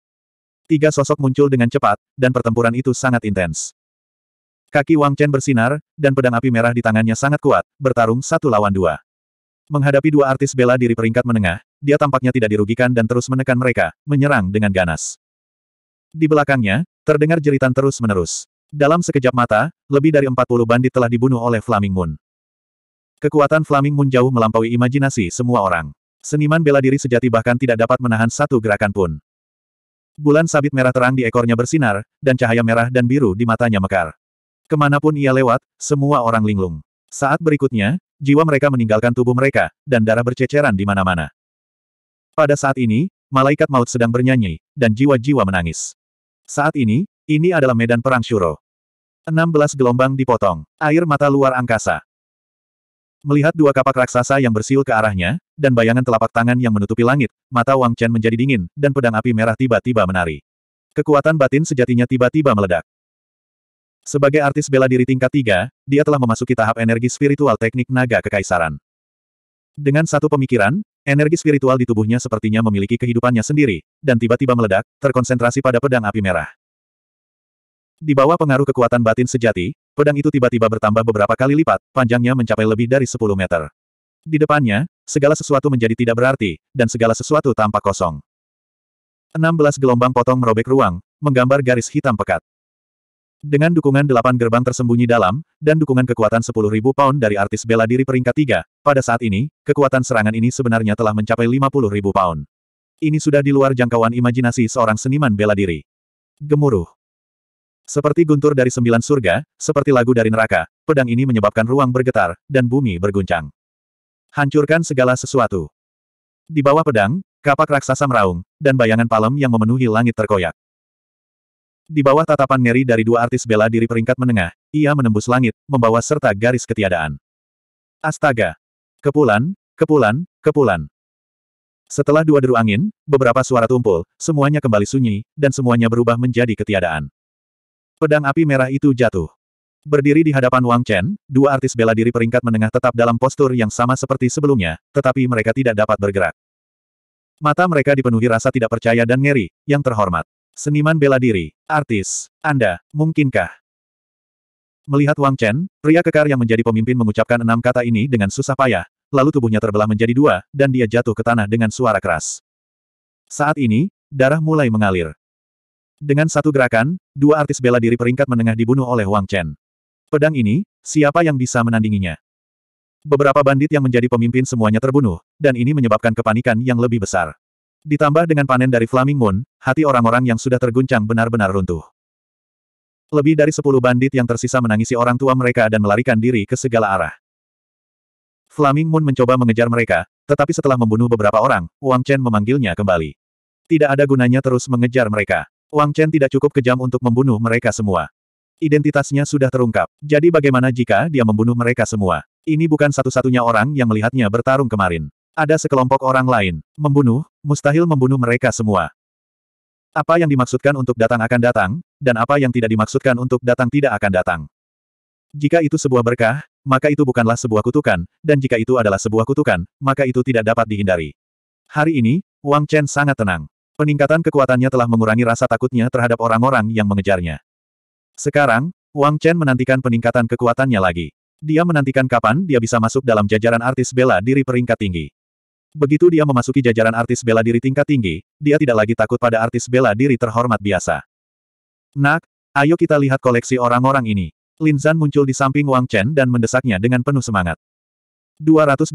Tiga sosok muncul dengan cepat, dan pertempuran itu sangat intens. Kaki Wang Chen bersinar, dan pedang api merah di tangannya sangat kuat, bertarung satu lawan dua. Menghadapi dua artis bela diri peringkat menengah, dia tampaknya tidak dirugikan dan terus menekan mereka, menyerang dengan ganas. Di belakangnya, terdengar jeritan terus-menerus. Dalam sekejap mata, lebih dari 40 bandit telah dibunuh oleh Flaming Moon. Kekuatan Flaming Moon jauh melampaui imajinasi semua orang. Seniman bela diri sejati bahkan tidak dapat menahan satu gerakan pun. Bulan sabit merah terang di ekornya bersinar, dan cahaya merah dan biru di matanya mekar. Kemanapun ia lewat, semua orang linglung. Saat berikutnya, jiwa mereka meninggalkan tubuh mereka, dan darah berceceran di mana-mana. Pada saat ini, malaikat maut sedang bernyanyi, dan jiwa-jiwa menangis. Saat ini, ini adalah medan perang Shuro. 16 gelombang dipotong, air mata luar angkasa. Melihat dua kapak raksasa yang bersiul ke arahnya, dan bayangan telapak tangan yang menutupi langit, mata Wang Chen menjadi dingin, dan pedang api merah tiba-tiba menari. Kekuatan batin sejatinya tiba-tiba meledak. Sebagai artis bela diri tingkat 3, dia telah memasuki tahap energi spiritual teknik naga kekaisaran. Dengan satu pemikiran, energi spiritual di tubuhnya sepertinya memiliki kehidupannya sendiri, dan tiba-tiba meledak, terkonsentrasi pada pedang api merah. Di bawah pengaruh kekuatan batin sejati, pedang itu tiba-tiba bertambah beberapa kali lipat, panjangnya mencapai lebih dari 10 meter. Di depannya, segala sesuatu menjadi tidak berarti, dan segala sesuatu tampak kosong. 16 gelombang potong merobek ruang, menggambar garis hitam pekat. Dengan dukungan delapan gerbang tersembunyi dalam, dan dukungan kekuatan sepuluh ribu pound dari artis bela diri peringkat tiga, pada saat ini, kekuatan serangan ini sebenarnya telah mencapai lima puluh ribu pound. Ini sudah di luar jangkauan imajinasi seorang seniman bela diri. Gemuruh. Seperti guntur dari sembilan surga, seperti lagu dari neraka, pedang ini menyebabkan ruang bergetar, dan bumi berguncang. Hancurkan segala sesuatu. Di bawah pedang, kapak raksasa meraung, dan bayangan palem yang memenuhi langit terkoyak. Di bawah tatapan ngeri dari dua artis bela diri peringkat menengah, ia menembus langit, membawa serta garis ketiadaan. Astaga! Kepulan, kepulan, kepulan. Setelah dua deru angin, beberapa suara tumpul, semuanya kembali sunyi, dan semuanya berubah menjadi ketiadaan. Pedang api merah itu jatuh. Berdiri di hadapan Wang Chen, dua artis bela diri peringkat menengah tetap dalam postur yang sama seperti sebelumnya, tetapi mereka tidak dapat bergerak. Mata mereka dipenuhi rasa tidak percaya dan ngeri, yang terhormat. Seniman bela diri, artis, Anda, mungkinkah? Melihat Wang Chen, pria kekar yang menjadi pemimpin mengucapkan enam kata ini dengan susah payah, lalu tubuhnya terbelah menjadi dua, dan dia jatuh ke tanah dengan suara keras. Saat ini, darah mulai mengalir. Dengan satu gerakan, dua artis bela diri peringkat menengah dibunuh oleh Wang Chen. Pedang ini, siapa yang bisa menandinginya? Beberapa bandit yang menjadi pemimpin semuanya terbunuh, dan ini menyebabkan kepanikan yang lebih besar. Ditambah dengan panen dari Flaming Moon, hati orang-orang yang sudah terguncang benar-benar runtuh. Lebih dari sepuluh bandit yang tersisa menangisi orang tua mereka dan melarikan diri ke segala arah. Flaming Moon mencoba mengejar mereka, tetapi setelah membunuh beberapa orang, Wang Chen memanggilnya kembali. Tidak ada gunanya terus mengejar mereka. Wang Chen tidak cukup kejam untuk membunuh mereka semua. Identitasnya sudah terungkap, jadi bagaimana jika dia membunuh mereka semua? Ini bukan satu-satunya orang yang melihatnya bertarung kemarin. Ada sekelompok orang lain. Membunuh, mustahil membunuh mereka semua. Apa yang dimaksudkan untuk datang akan datang, dan apa yang tidak dimaksudkan untuk datang tidak akan datang. Jika itu sebuah berkah, maka itu bukanlah sebuah kutukan, dan jika itu adalah sebuah kutukan, maka itu tidak dapat dihindari. Hari ini, Wang Chen sangat tenang. Peningkatan kekuatannya telah mengurangi rasa takutnya terhadap orang-orang yang mengejarnya. Sekarang, Wang Chen menantikan peningkatan kekuatannya lagi. Dia menantikan kapan dia bisa masuk dalam jajaran artis bela diri peringkat tinggi. Begitu dia memasuki jajaran artis bela diri tingkat tinggi, dia tidak lagi takut pada artis bela diri terhormat biasa. Nak, ayo kita lihat koleksi orang-orang ini. Lin Zan muncul di samping Wang Chen dan mendesaknya dengan penuh semangat. 287.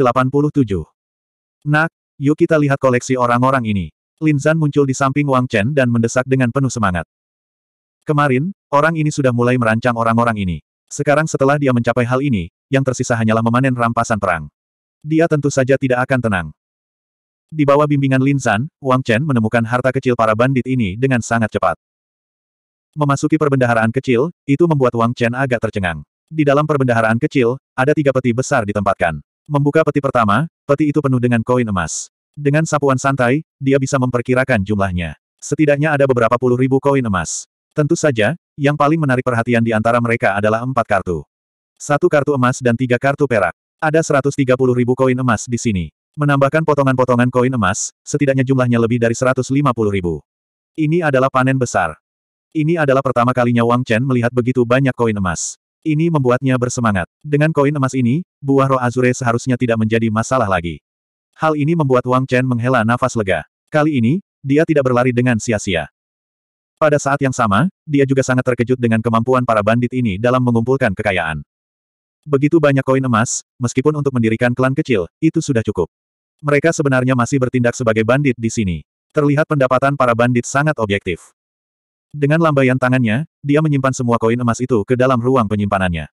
Nak, yuk kita lihat koleksi orang-orang ini. Lin Zan muncul di samping Wang Chen dan mendesak dengan penuh semangat. Kemarin, orang ini sudah mulai merancang orang-orang ini. Sekarang setelah dia mencapai hal ini, yang tersisa hanyalah memanen rampasan perang. Dia tentu saja tidak akan tenang. Di bawah bimbingan Lin San, Wang Chen menemukan harta kecil para bandit ini dengan sangat cepat. Memasuki perbendaharaan kecil, itu membuat Wang Chen agak tercengang. Di dalam perbendaharaan kecil, ada tiga peti besar ditempatkan. Membuka peti pertama, peti itu penuh dengan koin emas. Dengan sapuan santai, dia bisa memperkirakan jumlahnya. Setidaknya ada beberapa puluh ribu koin emas. Tentu saja, yang paling menarik perhatian di antara mereka adalah empat kartu. Satu kartu emas dan tiga kartu perak. Ada 130 ribu koin emas di sini. Menambahkan potongan-potongan koin emas, setidaknya jumlahnya lebih dari 150 ribu. Ini adalah panen besar. Ini adalah pertama kalinya Wang Chen melihat begitu banyak koin emas. Ini membuatnya bersemangat. Dengan koin emas ini, buah roh azure seharusnya tidak menjadi masalah lagi. Hal ini membuat Wang Chen menghela nafas lega. Kali ini, dia tidak berlari dengan sia-sia. Pada saat yang sama, dia juga sangat terkejut dengan kemampuan para bandit ini dalam mengumpulkan kekayaan. Begitu banyak koin emas, meskipun untuk mendirikan klan kecil, itu sudah cukup. Mereka sebenarnya masih bertindak sebagai bandit di sini. Terlihat pendapatan para bandit sangat objektif. Dengan lambaian tangannya, dia menyimpan semua koin emas itu ke dalam ruang penyimpanannya.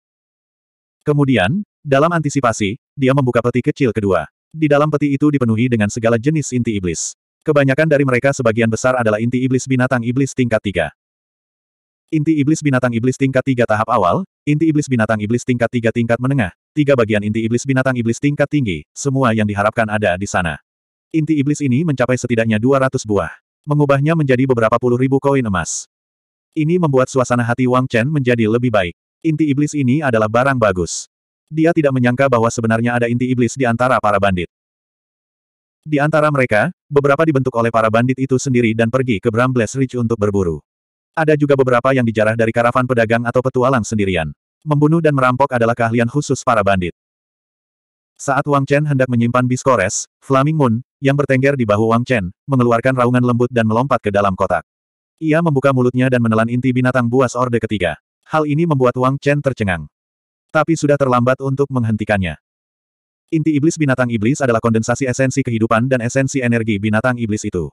Kemudian, dalam antisipasi, dia membuka peti kecil kedua. Di dalam peti itu dipenuhi dengan segala jenis inti iblis. Kebanyakan dari mereka sebagian besar adalah inti iblis binatang iblis tingkat tiga. Inti iblis binatang iblis tingkat 3 tahap awal, inti iblis binatang iblis tingkat 3 tingkat menengah, tiga bagian inti iblis binatang iblis tingkat tinggi, semua yang diharapkan ada di sana. Inti iblis ini mencapai setidaknya 200 buah. Mengubahnya menjadi beberapa puluh ribu koin emas. Ini membuat suasana hati Wang Chen menjadi lebih baik. Inti iblis ini adalah barang bagus. Dia tidak menyangka bahwa sebenarnya ada inti iblis di antara para bandit. Di antara mereka, beberapa dibentuk oleh para bandit itu sendiri dan pergi ke Brambles Ridge untuk berburu. Ada juga beberapa yang dijarah dari karavan pedagang atau petualang sendirian. Membunuh dan merampok adalah keahlian khusus para bandit. Saat Wang Chen hendak menyimpan biskores, Flaming Moon, yang bertengger di bahu Wang Chen, mengeluarkan raungan lembut dan melompat ke dalam kotak. Ia membuka mulutnya dan menelan inti binatang buas orde ketiga. Hal ini membuat Wang Chen tercengang. Tapi sudah terlambat untuk menghentikannya. Inti iblis binatang iblis adalah kondensasi esensi kehidupan dan esensi energi binatang iblis itu.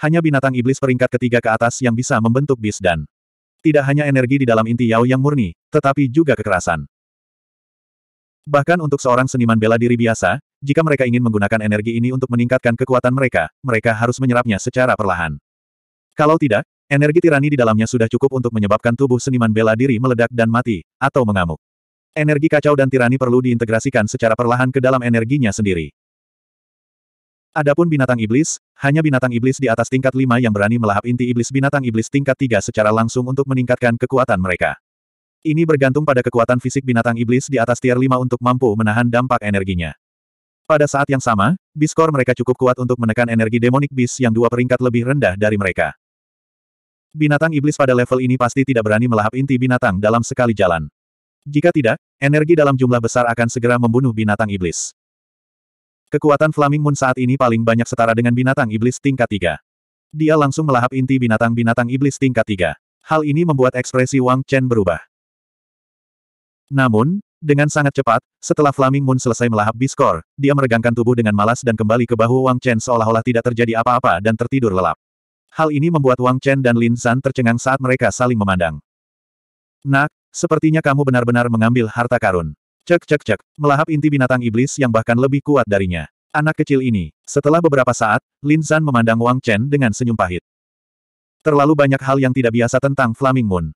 Hanya binatang iblis peringkat ketiga ke atas yang bisa membentuk bis dan tidak hanya energi di dalam inti Yao yang murni, tetapi juga kekerasan. Bahkan untuk seorang seniman bela diri biasa, jika mereka ingin menggunakan energi ini untuk meningkatkan kekuatan mereka, mereka harus menyerapnya secara perlahan. Kalau tidak, energi tirani di dalamnya sudah cukup untuk menyebabkan tubuh seniman bela diri meledak dan mati, atau mengamuk. Energi kacau dan tirani perlu diintegrasikan secara perlahan ke dalam energinya sendiri. Adapun binatang iblis, hanya binatang iblis di atas tingkat 5 yang berani melahap inti iblis binatang iblis tingkat 3 secara langsung untuk meningkatkan kekuatan mereka. Ini bergantung pada kekuatan fisik binatang iblis di atas tier 5 untuk mampu menahan dampak energinya. Pada saat yang sama, biskor mereka cukup kuat untuk menekan energi demonik bis yang dua peringkat lebih rendah dari mereka. Binatang iblis pada level ini pasti tidak berani melahap inti binatang dalam sekali jalan. Jika tidak, energi dalam jumlah besar akan segera membunuh binatang iblis. Kekuatan Flaming Moon saat ini paling banyak setara dengan binatang iblis tingkat 3. Dia langsung melahap inti binatang-binatang iblis tingkat 3. Hal ini membuat ekspresi Wang Chen berubah. Namun, dengan sangat cepat, setelah Flaming Moon selesai melahap Biskor, dia meregangkan tubuh dengan malas dan kembali ke bahu Wang Chen seolah-olah tidak terjadi apa-apa dan tertidur lelap. Hal ini membuat Wang Chen dan Lin San tercengang saat mereka saling memandang. Nak, sepertinya kamu benar-benar mengambil harta karun. Cek cek cek, melahap inti binatang iblis yang bahkan lebih kuat darinya. Anak kecil ini. Setelah beberapa saat, Lin Zan memandang Wang Chen dengan senyum pahit. Terlalu banyak hal yang tidak biasa tentang Flaming Moon.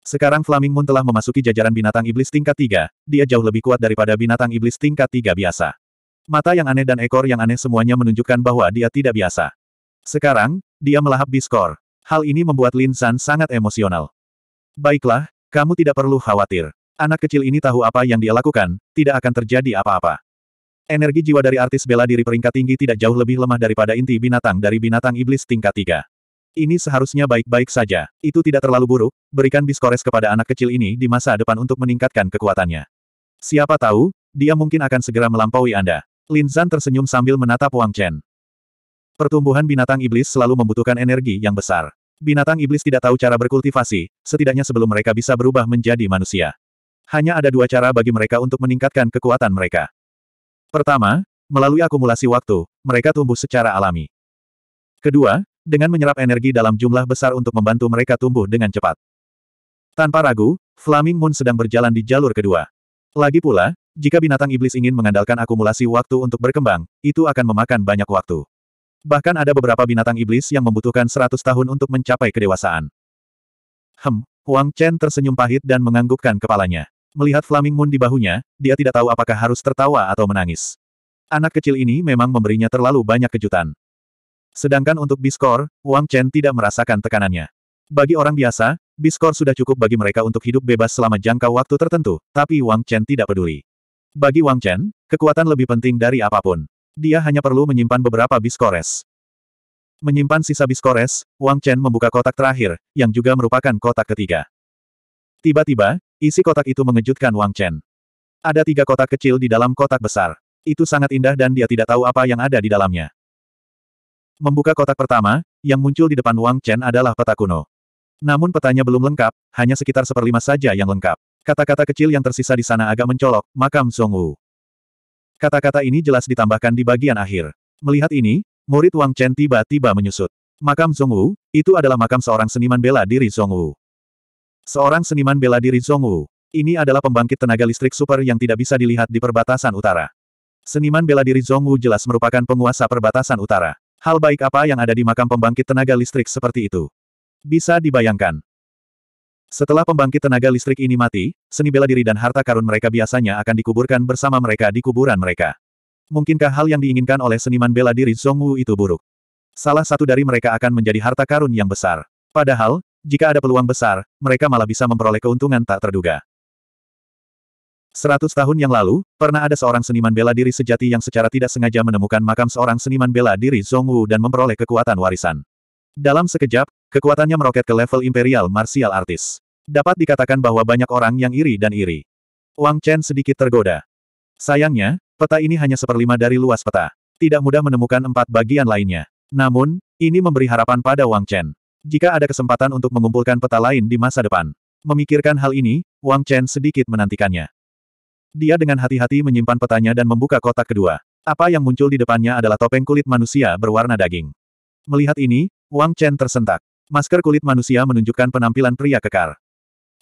Sekarang Flaming Moon telah memasuki jajaran binatang iblis tingkat 3, dia jauh lebih kuat daripada binatang iblis tingkat 3 biasa. Mata yang aneh dan ekor yang aneh semuanya menunjukkan bahwa dia tidak biasa. Sekarang, dia melahap Biskor. Hal ini membuat Lin San sangat emosional. Baiklah, kamu tidak perlu khawatir. Anak kecil ini tahu apa yang dia lakukan, tidak akan terjadi apa-apa. Energi jiwa dari artis bela diri peringkat tinggi tidak jauh lebih lemah daripada inti binatang dari binatang iblis tingkat tiga. Ini seharusnya baik-baik saja. Itu tidak terlalu buruk, berikan biskores kepada anak kecil ini di masa depan untuk meningkatkan kekuatannya. Siapa tahu, dia mungkin akan segera melampaui Anda. Lin Zhan tersenyum sambil menatap Wang Chen. Pertumbuhan binatang iblis selalu membutuhkan energi yang besar. Binatang iblis tidak tahu cara berkultivasi, setidaknya sebelum mereka bisa berubah menjadi manusia. Hanya ada dua cara bagi mereka untuk meningkatkan kekuatan mereka. Pertama, melalui akumulasi waktu, mereka tumbuh secara alami. Kedua, dengan menyerap energi dalam jumlah besar untuk membantu mereka tumbuh dengan cepat. Tanpa ragu, Flaming Moon sedang berjalan di jalur kedua. Lagi pula, jika binatang iblis ingin mengandalkan akumulasi waktu untuk berkembang, itu akan memakan banyak waktu. Bahkan ada beberapa binatang iblis yang membutuhkan 100 tahun untuk mencapai kedewasaan. Hem, Wang Chen tersenyum pahit dan menganggukkan kepalanya. Melihat Flaming Moon di bahunya, dia tidak tahu apakah harus tertawa atau menangis. Anak kecil ini memang memberinya terlalu banyak kejutan. Sedangkan untuk Biskor, Wang Chen tidak merasakan tekanannya. Bagi orang biasa, Biskor sudah cukup bagi mereka untuk hidup bebas selama jangka waktu tertentu, tapi Wang Chen tidak peduli. Bagi Wang Chen, kekuatan lebih penting dari apapun. Dia hanya perlu menyimpan beberapa Biskores. Menyimpan sisa Biskores, Wang Chen membuka kotak terakhir, yang juga merupakan kotak ketiga. Tiba-tiba, Isi kotak itu mengejutkan Wang Chen. Ada tiga kotak kecil di dalam kotak besar. Itu sangat indah dan dia tidak tahu apa yang ada di dalamnya. Membuka kotak pertama, yang muncul di depan Wang Chen adalah peta kuno. Namun petanya belum lengkap, hanya sekitar seperlima saja yang lengkap. Kata-kata kecil yang tersisa di sana agak mencolok, makam Song Wu. Kata-kata ini jelas ditambahkan di bagian akhir. Melihat ini, murid Wang Chen tiba-tiba menyusut. Makam Song Wu? itu adalah makam seorang seniman bela diri Wu. Seorang seniman bela diri Zhong Ini adalah pembangkit tenaga listrik super yang tidak bisa dilihat di perbatasan utara. Seniman bela diri Zhong jelas merupakan penguasa perbatasan utara. Hal baik apa yang ada di makam pembangkit tenaga listrik seperti itu? Bisa dibayangkan. Setelah pembangkit tenaga listrik ini mati, seni bela diri dan harta karun mereka biasanya akan dikuburkan bersama mereka di kuburan mereka. Mungkinkah hal yang diinginkan oleh seniman bela diri Zhongwu itu buruk? Salah satu dari mereka akan menjadi harta karun yang besar. Padahal, jika ada peluang besar, mereka malah bisa memperoleh keuntungan tak terduga. Seratus tahun yang lalu, pernah ada seorang seniman bela diri sejati yang secara tidak sengaja menemukan makam seorang seniman bela diri Zongwu dan memperoleh kekuatan warisan. Dalam sekejap, kekuatannya meroket ke level Imperial Martial Artist. Dapat dikatakan bahwa banyak orang yang iri dan iri. Wang Chen sedikit tergoda. Sayangnya, peta ini hanya seperlima dari luas peta. Tidak mudah menemukan empat bagian lainnya. Namun, ini memberi harapan pada Wang Chen. Jika ada kesempatan untuk mengumpulkan peta lain di masa depan. Memikirkan hal ini, Wang Chen sedikit menantikannya. Dia dengan hati-hati menyimpan petanya dan membuka kotak kedua. Apa yang muncul di depannya adalah topeng kulit manusia berwarna daging. Melihat ini, Wang Chen tersentak. Masker kulit manusia menunjukkan penampilan pria kekar.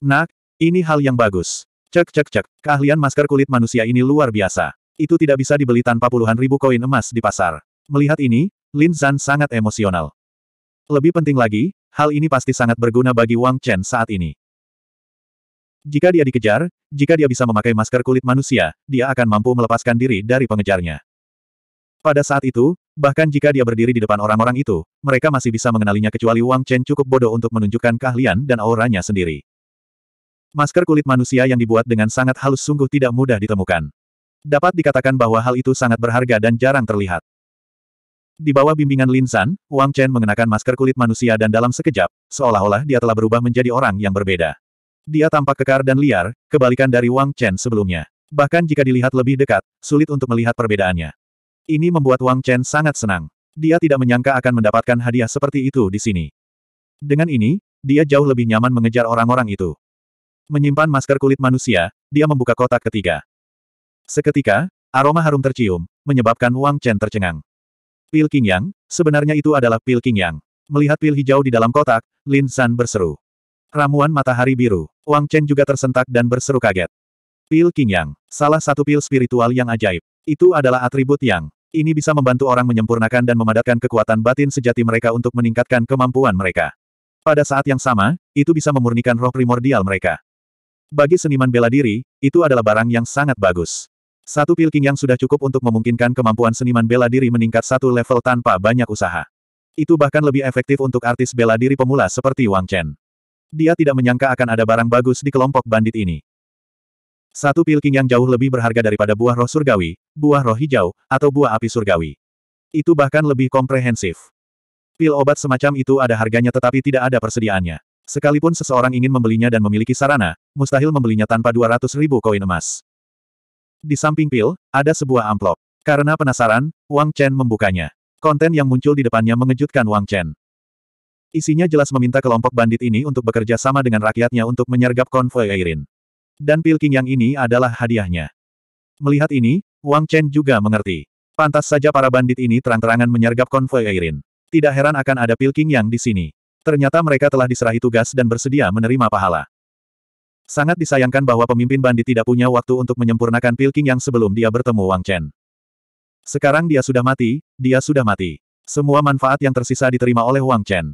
Nak, ini hal yang bagus. Cek cek cek, keahlian masker kulit manusia ini luar biasa. Itu tidak bisa dibeli tanpa puluhan ribu koin emas di pasar. Melihat ini, Lin Zhan sangat emosional. Lebih penting lagi, hal ini pasti sangat berguna bagi Wang Chen saat ini. Jika dia dikejar, jika dia bisa memakai masker kulit manusia, dia akan mampu melepaskan diri dari pengejarnya. Pada saat itu, bahkan jika dia berdiri di depan orang-orang itu, mereka masih bisa mengenalinya kecuali Wang Chen cukup bodoh untuk menunjukkan keahlian dan auranya sendiri. Masker kulit manusia yang dibuat dengan sangat halus sungguh tidak mudah ditemukan. Dapat dikatakan bahwa hal itu sangat berharga dan jarang terlihat. Di bawah bimbingan Lin San, Wang Chen mengenakan masker kulit manusia dan dalam sekejap, seolah-olah dia telah berubah menjadi orang yang berbeda. Dia tampak kekar dan liar, kebalikan dari Wang Chen sebelumnya. Bahkan jika dilihat lebih dekat, sulit untuk melihat perbedaannya. Ini membuat Wang Chen sangat senang. Dia tidak menyangka akan mendapatkan hadiah seperti itu di sini. Dengan ini, dia jauh lebih nyaman mengejar orang-orang itu. Menyimpan masker kulit manusia, dia membuka kotak ketiga. Seketika, aroma harum tercium, menyebabkan Wang Chen tercengang. Pil King Yang, sebenarnya itu adalah pil King Yang. Melihat pil hijau di dalam kotak, Lin San berseru. Ramuan matahari biru. Wang Chen juga tersentak dan berseru kaget. Pil King Yang, salah satu pil spiritual yang ajaib. Itu adalah atribut yang ini bisa membantu orang menyempurnakan dan memadatkan kekuatan batin sejati mereka untuk meningkatkan kemampuan mereka. Pada saat yang sama, itu bisa memurnikan roh primordial mereka. Bagi seniman bela diri, itu adalah barang yang sangat bagus. Satu pil king yang sudah cukup untuk memungkinkan kemampuan seniman bela diri meningkat satu level tanpa banyak usaha. Itu bahkan lebih efektif untuk artis bela diri pemula seperti Wang Chen. Dia tidak menyangka akan ada barang bagus di kelompok bandit ini. Satu pil king yang jauh lebih berharga daripada buah roh surgawi, buah roh hijau, atau buah api surgawi. Itu bahkan lebih komprehensif. Pil obat semacam itu ada harganya tetapi tidak ada persediaannya. Sekalipun seseorang ingin membelinya dan memiliki sarana, mustahil membelinya tanpa 200 ribu koin emas. Di samping pil, ada sebuah amplop. Karena penasaran, Wang Chen membukanya. Konten yang muncul di depannya mengejutkan Wang Chen. Isinya jelas meminta kelompok bandit ini untuk bekerja sama dengan rakyatnya untuk menyergap konvoi Airin. Dan pil King yang ini adalah hadiahnya. Melihat ini, Wang Chen juga mengerti. Pantas saja para bandit ini terang-terangan menyergap konvoi Airin. Tidak heran akan ada pil King yang di sini. Ternyata mereka telah diserahi tugas dan bersedia menerima pahala. Sangat disayangkan bahwa pemimpin bandit tidak punya waktu untuk menyempurnakan Pilking yang sebelum dia bertemu Wang Chen. Sekarang dia sudah mati, dia sudah mati. Semua manfaat yang tersisa diterima oleh Wang Chen.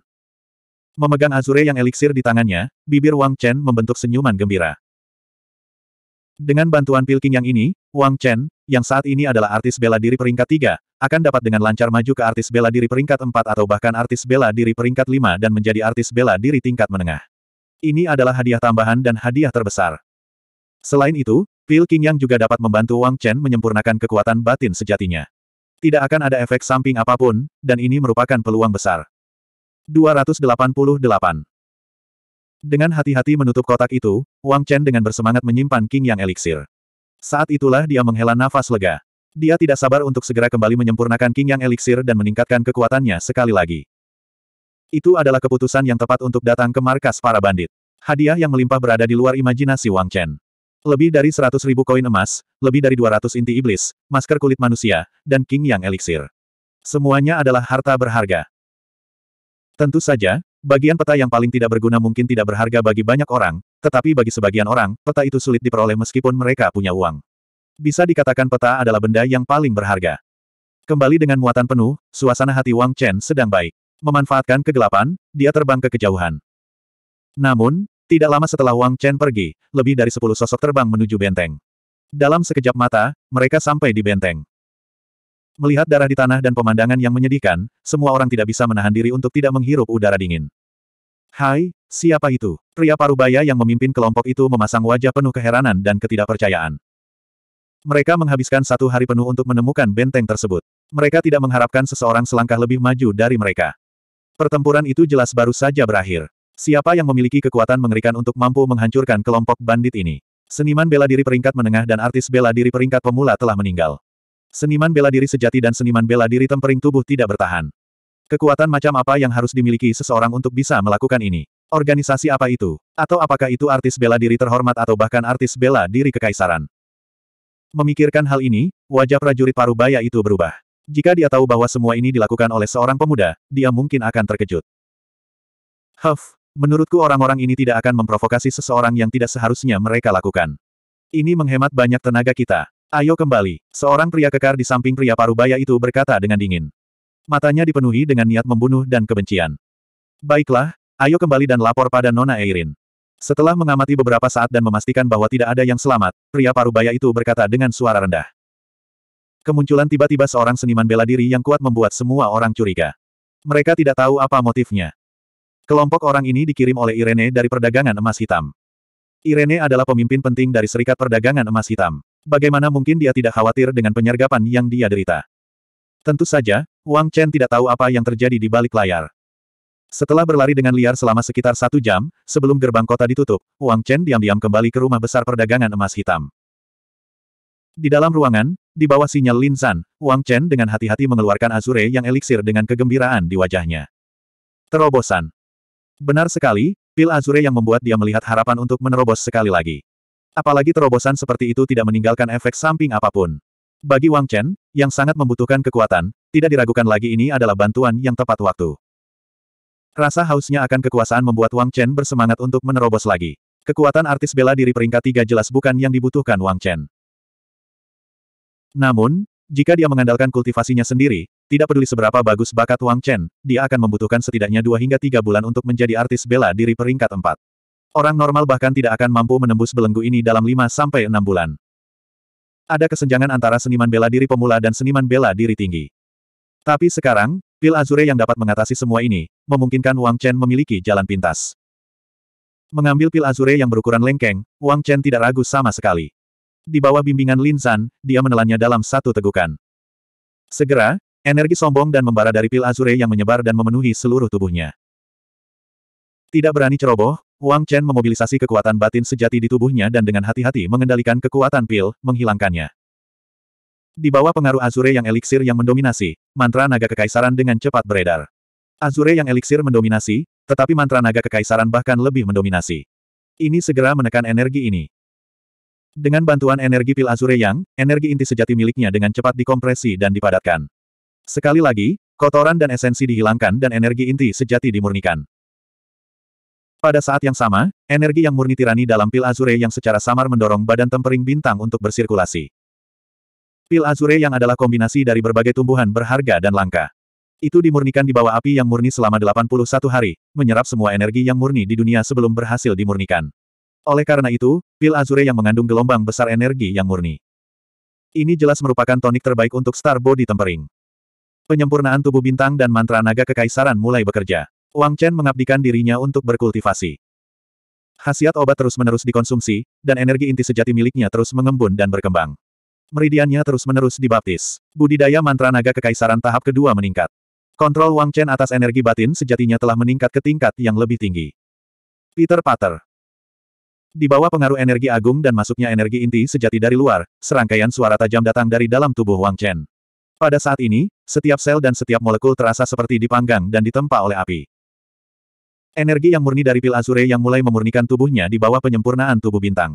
Memegang Azure yang eliksir di tangannya, bibir Wang Chen membentuk senyuman gembira. Dengan bantuan Pilking yang ini, Wang Chen, yang saat ini adalah artis bela diri peringkat 3, akan dapat dengan lancar maju ke artis bela diri peringkat 4 atau bahkan artis bela diri peringkat 5 dan menjadi artis bela diri tingkat menengah. Ini adalah hadiah tambahan dan hadiah terbesar. Selain itu, Pil King Yang juga dapat membantu Wang Chen menyempurnakan kekuatan batin sejatinya. Tidak akan ada efek samping apapun, dan ini merupakan peluang besar. 288. Dengan hati-hati menutup kotak itu, Wang Chen dengan bersemangat menyimpan King Yang Elixir. Saat itulah dia menghela nafas lega. Dia tidak sabar untuk segera kembali menyempurnakan King Yang Elixir dan meningkatkan kekuatannya sekali lagi. Itu adalah keputusan yang tepat untuk datang ke markas para bandit. Hadiah yang melimpah berada di luar imajinasi Wang Chen. Lebih dari 100 ribu koin emas, lebih dari 200 inti iblis, masker kulit manusia, dan King Yang Elixir. Semuanya adalah harta berharga. Tentu saja, bagian peta yang paling tidak berguna mungkin tidak berharga bagi banyak orang, tetapi bagi sebagian orang, peta itu sulit diperoleh meskipun mereka punya uang. Bisa dikatakan peta adalah benda yang paling berharga. Kembali dengan muatan penuh, suasana hati Wang Chen sedang baik. Memanfaatkan kegelapan, dia terbang ke kejauhan. Namun, tidak lama setelah Wang Chen pergi, lebih dari sepuluh sosok terbang menuju benteng. Dalam sekejap mata, mereka sampai di benteng. Melihat darah di tanah dan pemandangan yang menyedihkan, semua orang tidak bisa menahan diri untuk tidak menghirup udara dingin. Hai, siapa itu? Pria parubaya yang memimpin kelompok itu memasang wajah penuh keheranan dan ketidakpercayaan. Mereka menghabiskan satu hari penuh untuk menemukan benteng tersebut. Mereka tidak mengharapkan seseorang selangkah lebih maju dari mereka. Pertempuran itu jelas baru saja berakhir. Siapa yang memiliki kekuatan mengerikan untuk mampu menghancurkan kelompok bandit ini? Seniman bela diri peringkat menengah dan artis bela diri peringkat pemula telah meninggal. Seniman bela diri sejati dan seniman bela diri tempering tubuh tidak bertahan. Kekuatan macam apa yang harus dimiliki seseorang untuk bisa melakukan ini? Organisasi apa itu? Atau apakah itu artis bela diri terhormat atau bahkan artis bela diri kekaisaran? Memikirkan hal ini, wajah prajurit Parubaya itu berubah. Jika dia tahu bahwa semua ini dilakukan oleh seorang pemuda, dia mungkin akan terkejut. Huff, menurutku orang-orang ini tidak akan memprovokasi seseorang yang tidak seharusnya mereka lakukan. Ini menghemat banyak tenaga kita. Ayo kembali, seorang pria kekar di samping pria parubaya itu berkata dengan dingin. Matanya dipenuhi dengan niat membunuh dan kebencian. Baiklah, ayo kembali dan lapor pada Nona Eirin. Setelah mengamati beberapa saat dan memastikan bahwa tidak ada yang selamat, pria parubaya itu berkata dengan suara rendah. Kemunculan tiba-tiba seorang seniman bela diri yang kuat membuat semua orang curiga. Mereka tidak tahu apa motifnya. Kelompok orang ini dikirim oleh Irene dari perdagangan emas hitam. Irene adalah pemimpin penting dari Serikat Perdagangan Emas Hitam. Bagaimana mungkin dia tidak khawatir dengan penyergapan yang dia derita? Tentu saja, Wang Chen tidak tahu apa yang terjadi di balik layar. Setelah berlari dengan liar selama sekitar satu jam, sebelum gerbang kota ditutup, Wang Chen diam-diam kembali ke rumah besar perdagangan emas hitam. Di dalam ruangan, di bawah sinyal Lin Wang Chen dengan hati-hati mengeluarkan Azure yang eliksir dengan kegembiraan di wajahnya. Terobosan. Benar sekali, pil Azure yang membuat dia melihat harapan untuk menerobos sekali lagi. Apalagi terobosan seperti itu tidak meninggalkan efek samping apapun. Bagi Wang Chen, yang sangat membutuhkan kekuatan, tidak diragukan lagi ini adalah bantuan yang tepat waktu. Rasa hausnya akan kekuasaan membuat Wang Chen bersemangat untuk menerobos lagi. Kekuatan artis bela diri peringkat tiga jelas bukan yang dibutuhkan Wang Chen. Namun, jika dia mengandalkan kultivasinya sendiri, tidak peduli seberapa bagus bakat Wang Chen, dia akan membutuhkan setidaknya dua hingga tiga bulan untuk menjadi artis bela diri peringkat empat. Orang normal bahkan tidak akan mampu menembus belenggu ini dalam lima sampai enam bulan. Ada kesenjangan antara seniman bela diri pemula dan seniman bela diri tinggi. Tapi sekarang, pil Azure yang dapat mengatasi semua ini, memungkinkan Wang Chen memiliki jalan pintas. Mengambil pil Azure yang berukuran lengkeng, Wang Chen tidak ragu sama sekali. Di bawah bimbingan Lin San, dia menelannya dalam satu tegukan. Segera, energi sombong dan membara dari pil azure yang menyebar dan memenuhi seluruh tubuhnya. Tidak berani ceroboh, Wang Chen memobilisasi kekuatan batin sejati di tubuhnya dan dengan hati-hati mengendalikan kekuatan pil, menghilangkannya. Di bawah pengaruh azure yang eliksir yang mendominasi, mantra naga kekaisaran dengan cepat beredar. Azure yang eliksir mendominasi, tetapi mantra naga kekaisaran bahkan lebih mendominasi. Ini segera menekan energi ini. Dengan bantuan energi pil Azure Yang, energi inti sejati miliknya dengan cepat dikompresi dan dipadatkan. Sekali lagi, kotoran dan esensi dihilangkan dan energi inti sejati dimurnikan. Pada saat yang sama, energi yang murni tirani dalam pil Azure yang secara samar mendorong badan tempering bintang untuk bersirkulasi. Pil Azure yang adalah kombinasi dari berbagai tumbuhan berharga dan langka. Itu dimurnikan di bawah api yang murni selama 81 hari, menyerap semua energi yang murni di dunia sebelum berhasil dimurnikan. Oleh karena itu, pil Azure yang mengandung gelombang besar energi yang murni. Ini jelas merupakan tonik terbaik untuk Star Body Tempering. Penyempurnaan tubuh bintang dan mantra naga kekaisaran mulai bekerja. Wang Chen mengabdikan dirinya untuk berkultivasi. Khasiat obat terus-menerus dikonsumsi, dan energi inti sejati miliknya terus mengembun dan berkembang. Meridiannya terus-menerus dibaptis. Budidaya mantra naga kekaisaran tahap kedua meningkat. Kontrol Wang Chen atas energi batin sejatinya telah meningkat ke tingkat yang lebih tinggi. Peter Pater, di bawah pengaruh energi agung dan masuknya energi inti sejati dari luar, serangkaian suara tajam datang dari dalam tubuh Wang Chen. Pada saat ini, setiap sel dan setiap molekul terasa seperti dipanggang dan ditempa oleh api. Energi yang murni dari pil azure yang mulai memurnikan tubuhnya di bawah penyempurnaan tubuh bintang.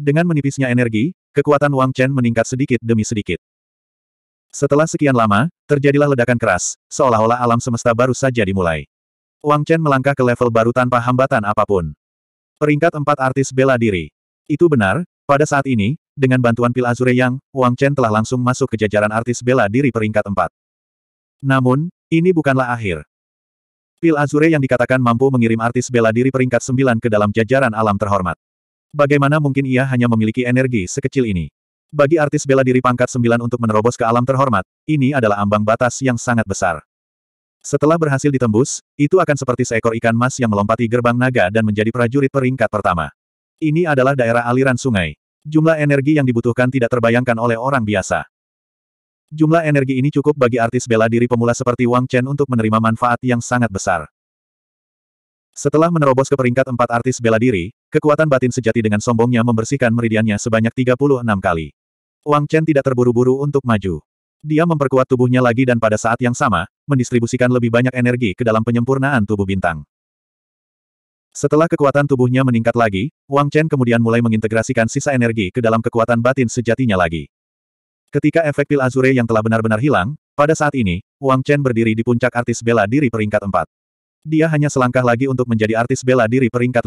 Dengan menipisnya energi, kekuatan Wang Chen meningkat sedikit demi sedikit. Setelah sekian lama, terjadilah ledakan keras, seolah-olah alam semesta baru saja dimulai. Wang Chen melangkah ke level baru tanpa hambatan apapun. Peringkat empat artis bela diri. Itu benar, pada saat ini, dengan bantuan pil Azure yang, Wang Chen telah langsung masuk ke jajaran artis bela diri peringkat empat. Namun, ini bukanlah akhir. Pil Azure yang dikatakan mampu mengirim artis bela diri peringkat sembilan ke dalam jajaran alam terhormat. Bagaimana mungkin ia hanya memiliki energi sekecil ini? Bagi artis bela diri pangkat sembilan untuk menerobos ke alam terhormat, ini adalah ambang batas yang sangat besar. Setelah berhasil ditembus, itu akan seperti seekor ikan mas yang melompati gerbang naga dan menjadi prajurit peringkat pertama. Ini adalah daerah aliran sungai. Jumlah energi yang dibutuhkan tidak terbayangkan oleh orang biasa. Jumlah energi ini cukup bagi artis bela diri pemula seperti Wang Chen untuk menerima manfaat yang sangat besar. Setelah menerobos ke peringkat empat artis bela diri, kekuatan batin sejati dengan sombongnya membersihkan meridiannya sebanyak 36 kali. Wang Chen tidak terburu-buru untuk maju. Dia memperkuat tubuhnya lagi dan pada saat yang sama, mendistribusikan lebih banyak energi ke dalam penyempurnaan tubuh bintang. Setelah kekuatan tubuhnya meningkat lagi, Wang Chen kemudian mulai mengintegrasikan sisa energi ke dalam kekuatan batin sejatinya lagi. Ketika efek pil azure yang telah benar-benar hilang, pada saat ini, Wang Chen berdiri di puncak artis bela diri peringkat 4. Dia hanya selangkah lagi untuk menjadi artis bela diri peringkat 5.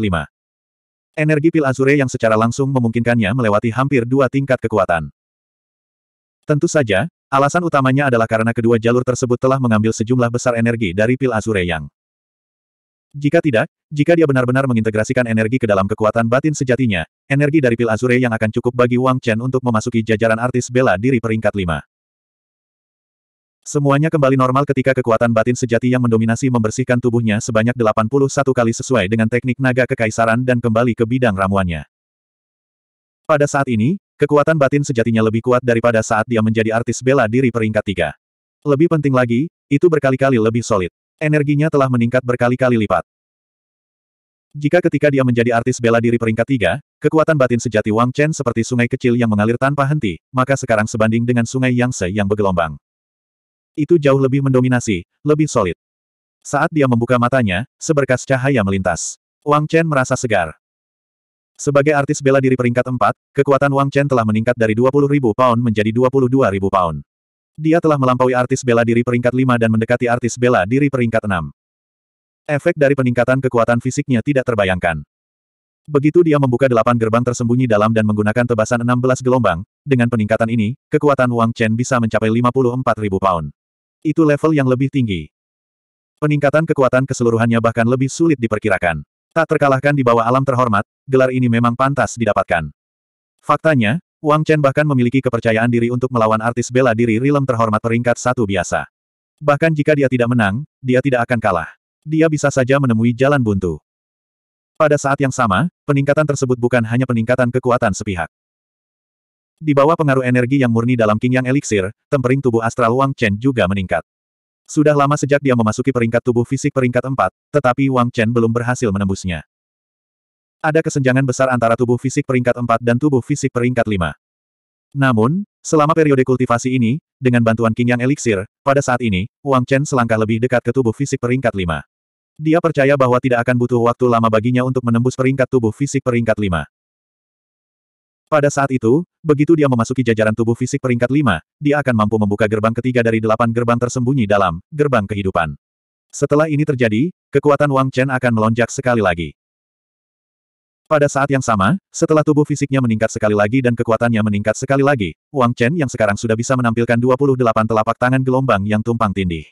Energi pil azure yang secara langsung memungkinkannya melewati hampir dua tingkat kekuatan. Tentu saja, Alasan utamanya adalah karena kedua jalur tersebut telah mengambil sejumlah besar energi dari pil Azure Yang. Jika tidak, jika dia benar-benar mengintegrasikan energi ke dalam kekuatan batin sejatinya, energi dari pil Azure yang akan cukup bagi Wang Chen untuk memasuki jajaran artis bela diri peringkat 5. Semuanya kembali normal ketika kekuatan batin sejati yang mendominasi membersihkan tubuhnya sebanyak 81 kali sesuai dengan teknik naga kekaisaran dan kembali ke bidang ramuannya. Pada saat ini, Kekuatan batin sejatinya lebih kuat daripada saat dia menjadi artis bela diri peringkat tiga. Lebih penting lagi, itu berkali-kali lebih solid. Energinya telah meningkat berkali-kali lipat. Jika ketika dia menjadi artis bela diri peringkat tiga, kekuatan batin sejati Wang Chen seperti sungai kecil yang mengalir tanpa henti, maka sekarang sebanding dengan sungai Yangtze yang bergelombang. Itu jauh lebih mendominasi, lebih solid. Saat dia membuka matanya, seberkas cahaya melintas. Wang Chen merasa segar. Sebagai artis bela diri peringkat 4, kekuatan Wang Chen telah meningkat dari 20.000 pound menjadi 22.000 pound. Dia telah melampaui artis bela diri peringkat 5 dan mendekati artis bela diri peringkat 6. Efek dari peningkatan kekuatan fisiknya tidak terbayangkan. Begitu dia membuka delapan gerbang tersembunyi dalam dan menggunakan tebasan 16 gelombang, dengan peningkatan ini, kekuatan Wang Chen bisa mencapai 54.000 pound. Itu level yang lebih tinggi. Peningkatan kekuatan keseluruhannya bahkan lebih sulit diperkirakan. Tak terkalahkan di bawah alam terhormat, gelar ini memang pantas didapatkan. Faktanya, Wang Chen bahkan memiliki kepercayaan diri untuk melawan artis bela diri Rilem terhormat peringkat satu biasa. Bahkan jika dia tidak menang, dia tidak akan kalah. Dia bisa saja menemui jalan buntu. Pada saat yang sama, peningkatan tersebut bukan hanya peningkatan kekuatan sepihak. Di bawah pengaruh energi yang murni dalam King Yang Elixir, tempering tubuh astral Wang Chen juga meningkat. Sudah lama sejak dia memasuki peringkat tubuh fisik peringkat 4, tetapi Wang Chen belum berhasil menembusnya. Ada kesenjangan besar antara tubuh fisik peringkat 4 dan tubuh fisik peringkat 5. Namun, selama periode kultivasi ini, dengan bantuan King Yang Elixir, pada saat ini, Wang Chen selangkah lebih dekat ke tubuh fisik peringkat 5. Dia percaya bahwa tidak akan butuh waktu lama baginya untuk menembus peringkat tubuh fisik peringkat 5. Pada saat itu, begitu dia memasuki jajaran tubuh fisik peringkat 5, dia akan mampu membuka gerbang ketiga dari delapan gerbang tersembunyi dalam gerbang kehidupan. Setelah ini terjadi, kekuatan Wang Chen akan melonjak sekali lagi. Pada saat yang sama, setelah tubuh fisiknya meningkat sekali lagi dan kekuatannya meningkat sekali lagi, Wang Chen yang sekarang sudah bisa menampilkan 28 telapak tangan gelombang yang tumpang tindih.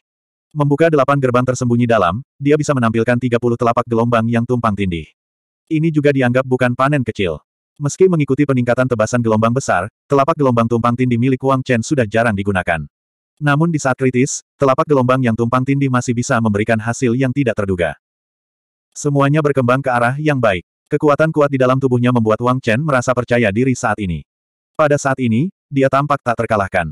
Membuka delapan gerbang tersembunyi dalam, dia bisa menampilkan 30 telapak gelombang yang tumpang tindih. Ini juga dianggap bukan panen kecil. Meski mengikuti peningkatan tebasan gelombang besar, telapak gelombang tumpang tindih milik Wang Chen sudah jarang digunakan. Namun di saat kritis, telapak gelombang yang tumpang tindih masih bisa memberikan hasil yang tidak terduga. Semuanya berkembang ke arah yang baik. Kekuatan kuat di dalam tubuhnya membuat Wang Chen merasa percaya diri saat ini. Pada saat ini, dia tampak tak terkalahkan.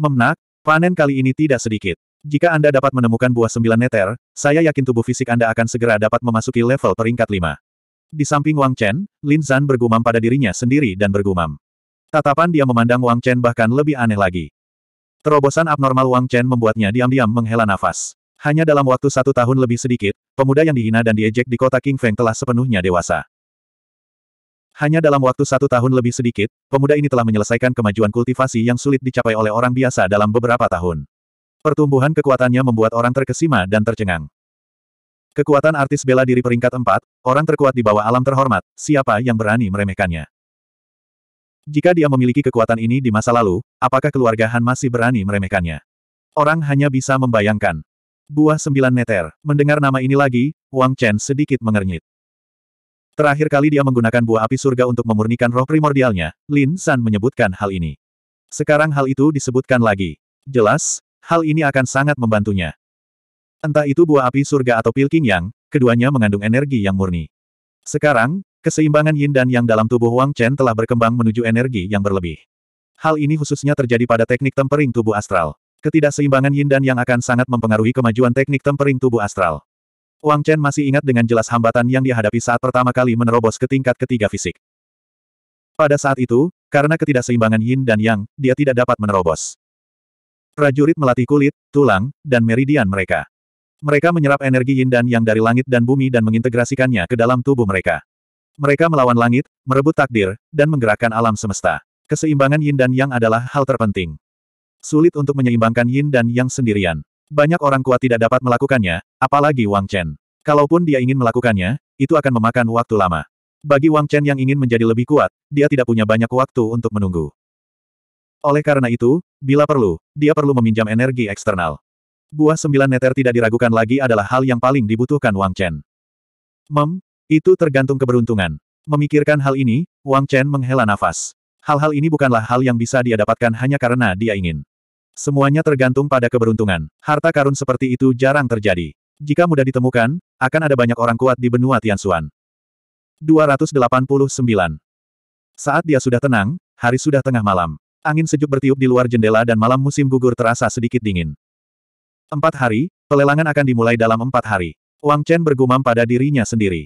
Memnak, panen kali ini tidak sedikit. Jika Anda dapat menemukan buah sembilan neter, saya yakin tubuh fisik Anda akan segera dapat memasuki level peringkat lima. Di samping Wang Chen, Lin Zan bergumam pada dirinya sendiri dan bergumam. Tatapan dia memandang Wang Chen bahkan lebih aneh lagi. Terobosan abnormal Wang Chen membuatnya diam-diam menghela nafas. Hanya dalam waktu satu tahun lebih sedikit, pemuda yang dihina dan diejek di kota King Feng telah sepenuhnya dewasa. Hanya dalam waktu satu tahun lebih sedikit, pemuda ini telah menyelesaikan kemajuan kultivasi yang sulit dicapai oleh orang biasa dalam beberapa tahun. Pertumbuhan kekuatannya membuat orang terkesima dan tercengang. Kekuatan artis bela diri peringkat 4, orang terkuat di bawah alam terhormat, siapa yang berani meremehkannya? Jika dia memiliki kekuatan ini di masa lalu, apakah keluarga Han masih berani meremehkannya? Orang hanya bisa membayangkan. Buah sembilan meter. mendengar nama ini lagi, Wang Chen sedikit mengernyit. Terakhir kali dia menggunakan buah api surga untuk memurnikan roh primordialnya, Lin San menyebutkan hal ini. Sekarang hal itu disebutkan lagi. Jelas, hal ini akan sangat membantunya. Entah itu buah api surga atau pil King yang, keduanya mengandung energi yang murni. Sekarang, keseimbangan yin dan yang dalam tubuh Wang Chen telah berkembang menuju energi yang berlebih. Hal ini khususnya terjadi pada teknik tempering tubuh astral. Ketidakseimbangan yin dan yang akan sangat mempengaruhi kemajuan teknik tempering tubuh astral. Wang Chen masih ingat dengan jelas hambatan yang dihadapi saat pertama kali menerobos ke tingkat ketiga fisik. Pada saat itu, karena ketidakseimbangan yin dan yang, dia tidak dapat menerobos. Prajurit melatih kulit, tulang, dan meridian mereka. Mereka menyerap energi yin dan yang dari langit dan bumi dan mengintegrasikannya ke dalam tubuh mereka. Mereka melawan langit, merebut takdir, dan menggerakkan alam semesta. Keseimbangan yin dan yang adalah hal terpenting. Sulit untuk menyeimbangkan yin dan yang sendirian. Banyak orang kuat tidak dapat melakukannya, apalagi Wang Chen. Kalaupun dia ingin melakukannya, itu akan memakan waktu lama. Bagi Wang Chen yang ingin menjadi lebih kuat, dia tidak punya banyak waktu untuk menunggu. Oleh karena itu, bila perlu, dia perlu meminjam energi eksternal. Buah sembilan neter tidak diragukan lagi adalah hal yang paling dibutuhkan Wang Chen. Mem, itu tergantung keberuntungan. Memikirkan hal ini, Wang Chen menghela nafas. Hal-hal ini bukanlah hal yang bisa dia dapatkan hanya karena dia ingin. Semuanya tergantung pada keberuntungan. Harta karun seperti itu jarang terjadi. Jika mudah ditemukan, akan ada banyak orang kuat di benua Tianxuan. 289. Saat dia sudah tenang, hari sudah tengah malam. Angin sejuk bertiup di luar jendela dan malam musim gugur terasa sedikit dingin. Empat hari, pelelangan akan dimulai dalam empat hari. Wang Chen bergumam pada dirinya sendiri.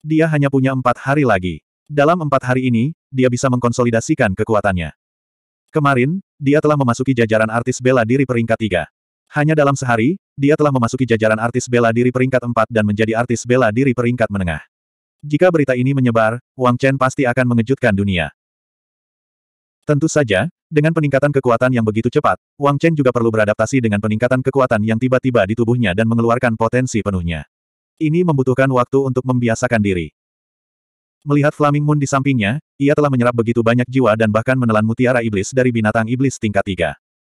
Dia hanya punya empat hari lagi. Dalam empat hari ini, dia bisa mengkonsolidasikan kekuatannya. Kemarin, dia telah memasuki jajaran artis bela diri peringkat tiga. Hanya dalam sehari, dia telah memasuki jajaran artis bela diri peringkat empat dan menjadi artis bela diri peringkat menengah. Jika berita ini menyebar, Wang Chen pasti akan mengejutkan dunia. Tentu saja, dengan peningkatan kekuatan yang begitu cepat, Wang Chen juga perlu beradaptasi dengan peningkatan kekuatan yang tiba-tiba di tubuhnya dan mengeluarkan potensi penuhnya. Ini membutuhkan waktu untuk membiasakan diri. Melihat Flaming Moon di sampingnya, ia telah menyerap begitu banyak jiwa dan bahkan menelan mutiara iblis dari binatang iblis tingkat tiga.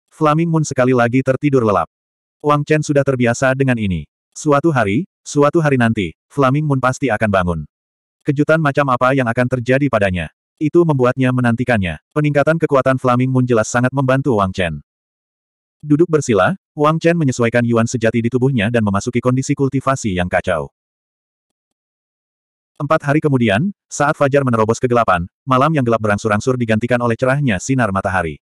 Flaming Moon sekali lagi tertidur lelap. Wang Chen sudah terbiasa dengan ini. Suatu hari, suatu hari nanti, Flaming Moon pasti akan bangun. Kejutan macam apa yang akan terjadi padanya? Itu membuatnya menantikannya. Peningkatan kekuatan Flaming Moon jelas sangat membantu Wang Chen. Duduk bersila, Wang Chen menyesuaikan yuan sejati di tubuhnya dan memasuki kondisi kultivasi yang kacau. Empat hari kemudian, saat fajar menerobos kegelapan, malam yang gelap berangsur-angsur digantikan oleh cerahnya sinar matahari.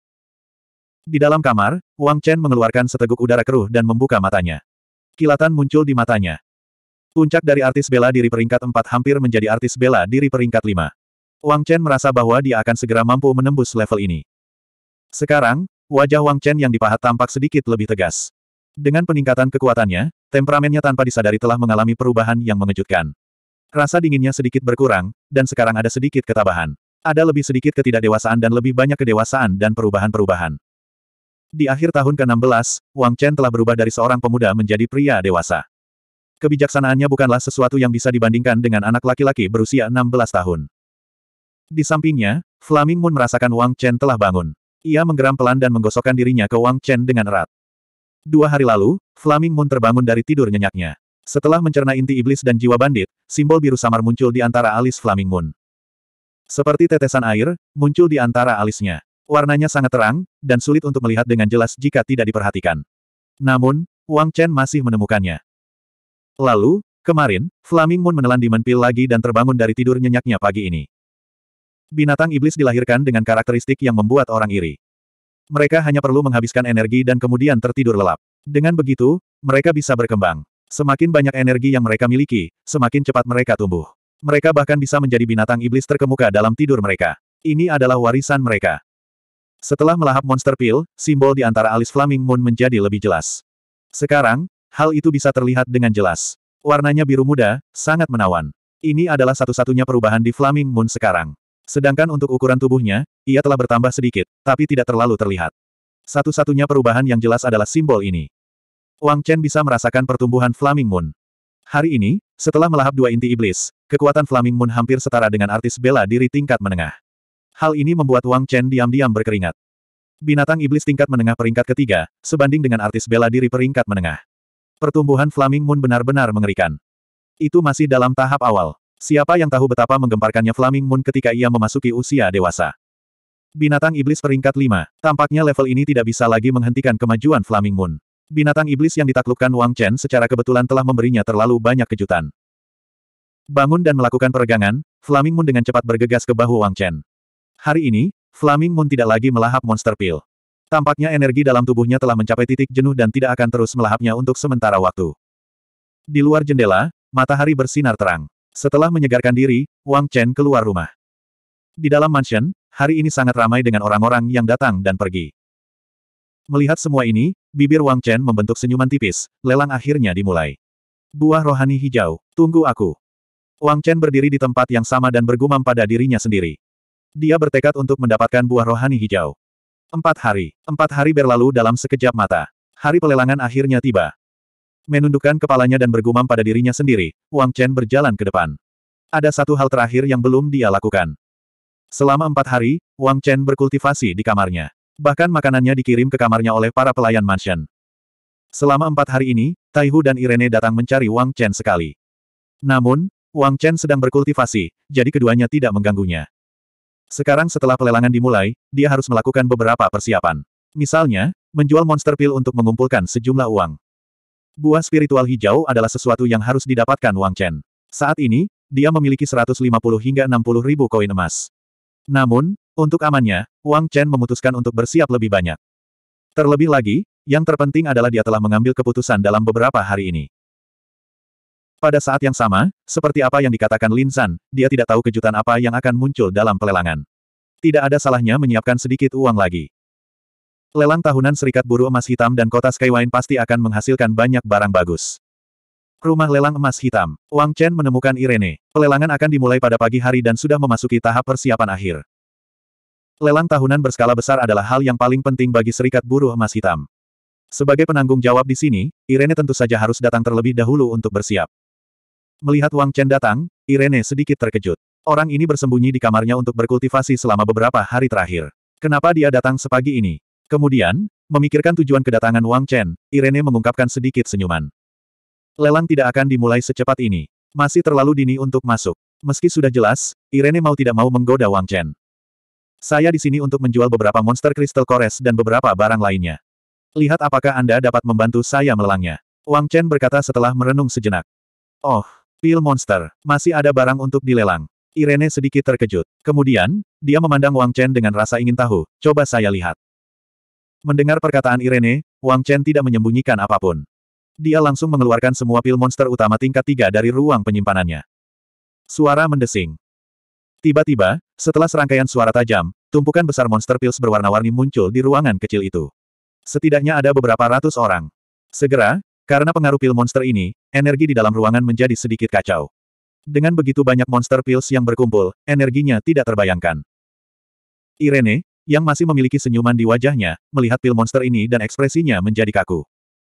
Di dalam kamar, Wang Chen mengeluarkan seteguk udara keruh dan membuka matanya. Kilatan muncul di matanya. Puncak dari artis bela diri peringkat empat hampir menjadi artis bela diri peringkat lima. Wang Chen merasa bahwa dia akan segera mampu menembus level ini. Sekarang, wajah Wang Chen yang dipahat tampak sedikit lebih tegas. Dengan peningkatan kekuatannya, temperamennya tanpa disadari telah mengalami perubahan yang mengejutkan. Rasa dinginnya sedikit berkurang, dan sekarang ada sedikit ketabahan. Ada lebih sedikit ketidakdewasaan dan lebih banyak kedewasaan dan perubahan-perubahan. Di akhir tahun ke-16, Wang Chen telah berubah dari seorang pemuda menjadi pria dewasa. Kebijaksanaannya bukanlah sesuatu yang bisa dibandingkan dengan anak laki-laki berusia 16 tahun. Di sampingnya, Flaming Moon merasakan Wang Chen telah bangun. Ia menggeram pelan dan menggosokkan dirinya ke Wang Chen dengan erat. Dua hari lalu, Flaming Moon terbangun dari tidur nyenyaknya. Setelah mencerna inti iblis dan jiwa bandit, simbol biru samar muncul di antara alis Flaming Moon. Seperti tetesan air, muncul di antara alisnya. Warnanya sangat terang, dan sulit untuk melihat dengan jelas jika tidak diperhatikan. Namun, Wang Chen masih menemukannya. Lalu, Kemarin, Flaming Moon menelan Demon Pill lagi dan terbangun dari tidur nyenyaknya pagi ini binatang iblis dilahirkan dengan karakteristik yang membuat orang iri. Mereka hanya perlu menghabiskan energi dan kemudian tertidur lelap. Dengan begitu, mereka bisa berkembang. Semakin banyak energi yang mereka miliki, semakin cepat mereka tumbuh. Mereka bahkan bisa menjadi binatang iblis terkemuka dalam tidur mereka. Ini adalah warisan mereka. Setelah melahap monster pil, simbol di antara alis Flaming Moon menjadi lebih jelas. Sekarang, hal itu bisa terlihat dengan jelas. Warnanya biru muda, sangat menawan. Ini adalah satu-satunya perubahan di Flaming Moon sekarang. Sedangkan untuk ukuran tubuhnya, ia telah bertambah sedikit, tapi tidak terlalu terlihat. Satu-satunya perubahan yang jelas adalah simbol ini. Wang Chen bisa merasakan pertumbuhan Flaming Moon. Hari ini, setelah melahap dua inti iblis, kekuatan Flaming Moon hampir setara dengan artis bela diri tingkat menengah. Hal ini membuat Wang Chen diam-diam berkeringat. Binatang iblis tingkat menengah peringkat ketiga, sebanding dengan artis bela diri peringkat menengah. Pertumbuhan Flaming Moon benar-benar mengerikan. Itu masih dalam tahap awal. Siapa yang tahu betapa menggemparkannya Flaming Moon ketika ia memasuki usia dewasa. Binatang iblis peringkat 5. Tampaknya level ini tidak bisa lagi menghentikan kemajuan Flaming Moon. Binatang iblis yang ditaklukkan Wang Chen secara kebetulan telah memberinya terlalu banyak kejutan. Bangun dan melakukan peregangan, Flaming Moon dengan cepat bergegas ke bahu Wang Chen. Hari ini, Flaming Moon tidak lagi melahap monster pil. Tampaknya energi dalam tubuhnya telah mencapai titik jenuh dan tidak akan terus melahapnya untuk sementara waktu. Di luar jendela, matahari bersinar terang. Setelah menyegarkan diri, Wang Chen keluar rumah. Di dalam mansion, hari ini sangat ramai dengan orang-orang yang datang dan pergi. Melihat semua ini, bibir Wang Chen membentuk senyuman tipis, lelang akhirnya dimulai. Buah rohani hijau, tunggu aku. Wang Chen berdiri di tempat yang sama dan bergumam pada dirinya sendiri. Dia bertekad untuk mendapatkan buah rohani hijau. Empat hari. Empat hari berlalu dalam sekejap mata. Hari pelelangan akhirnya tiba. Menundukkan kepalanya dan bergumam pada dirinya sendiri, Wang Chen berjalan ke depan. Ada satu hal terakhir yang belum dia lakukan. Selama empat hari, Wang Chen berkultivasi di kamarnya. Bahkan makanannya dikirim ke kamarnya oleh para pelayan mansion. Selama empat hari ini, Taihu dan Irene datang mencari Wang Chen sekali. Namun, Wang Chen sedang berkultivasi, jadi keduanya tidak mengganggunya. Sekarang setelah pelelangan dimulai, dia harus melakukan beberapa persiapan. Misalnya, menjual monster pil untuk mengumpulkan sejumlah uang. Buah spiritual hijau adalah sesuatu yang harus didapatkan Wang Chen. Saat ini, dia memiliki 150 hingga 60 ribu koin emas. Namun, untuk amannya, Wang Chen memutuskan untuk bersiap lebih banyak. Terlebih lagi, yang terpenting adalah dia telah mengambil keputusan dalam beberapa hari ini. Pada saat yang sama, seperti apa yang dikatakan Lin San, dia tidak tahu kejutan apa yang akan muncul dalam pelelangan. Tidak ada salahnya menyiapkan sedikit uang lagi. Lelang tahunan Serikat Buruh Emas Hitam dan Kota Skywine pasti akan menghasilkan banyak barang bagus. Rumah Lelang Emas Hitam. Wang Chen menemukan Irene. Pelelangan akan dimulai pada pagi hari dan sudah memasuki tahap persiapan akhir. Lelang tahunan berskala besar adalah hal yang paling penting bagi Serikat Buruh Emas Hitam. Sebagai penanggung jawab di sini, Irene tentu saja harus datang terlebih dahulu untuk bersiap. Melihat Wang Chen datang, Irene sedikit terkejut. Orang ini bersembunyi di kamarnya untuk berkultivasi selama beberapa hari terakhir. Kenapa dia datang sepagi ini? Kemudian, memikirkan tujuan kedatangan Wang Chen, Irene mengungkapkan sedikit senyuman. Lelang tidak akan dimulai secepat ini. Masih terlalu dini untuk masuk. Meski sudah jelas, Irene mau tidak mau menggoda Wang Chen. Saya di sini untuk menjual beberapa monster kristal kores dan beberapa barang lainnya. Lihat apakah Anda dapat membantu saya melangnya. Wang Chen berkata setelah merenung sejenak. Oh, pil monster, masih ada barang untuk dilelang. Irene sedikit terkejut. Kemudian, dia memandang Wang Chen dengan rasa ingin tahu, coba saya lihat. Mendengar perkataan Irene, Wang Chen tidak menyembunyikan apapun. Dia langsung mengeluarkan semua pil monster utama tingkat tiga dari ruang penyimpanannya. Suara mendesing. Tiba-tiba, setelah serangkaian suara tajam, tumpukan besar monster pils berwarna-warni muncul di ruangan kecil itu. Setidaknya ada beberapa ratus orang. Segera, karena pengaruh pil monster ini, energi di dalam ruangan menjadi sedikit kacau. Dengan begitu banyak monster pils yang berkumpul, energinya tidak terbayangkan. Irene, yang masih memiliki senyuman di wajahnya, melihat pil monster ini dan ekspresinya menjadi kaku.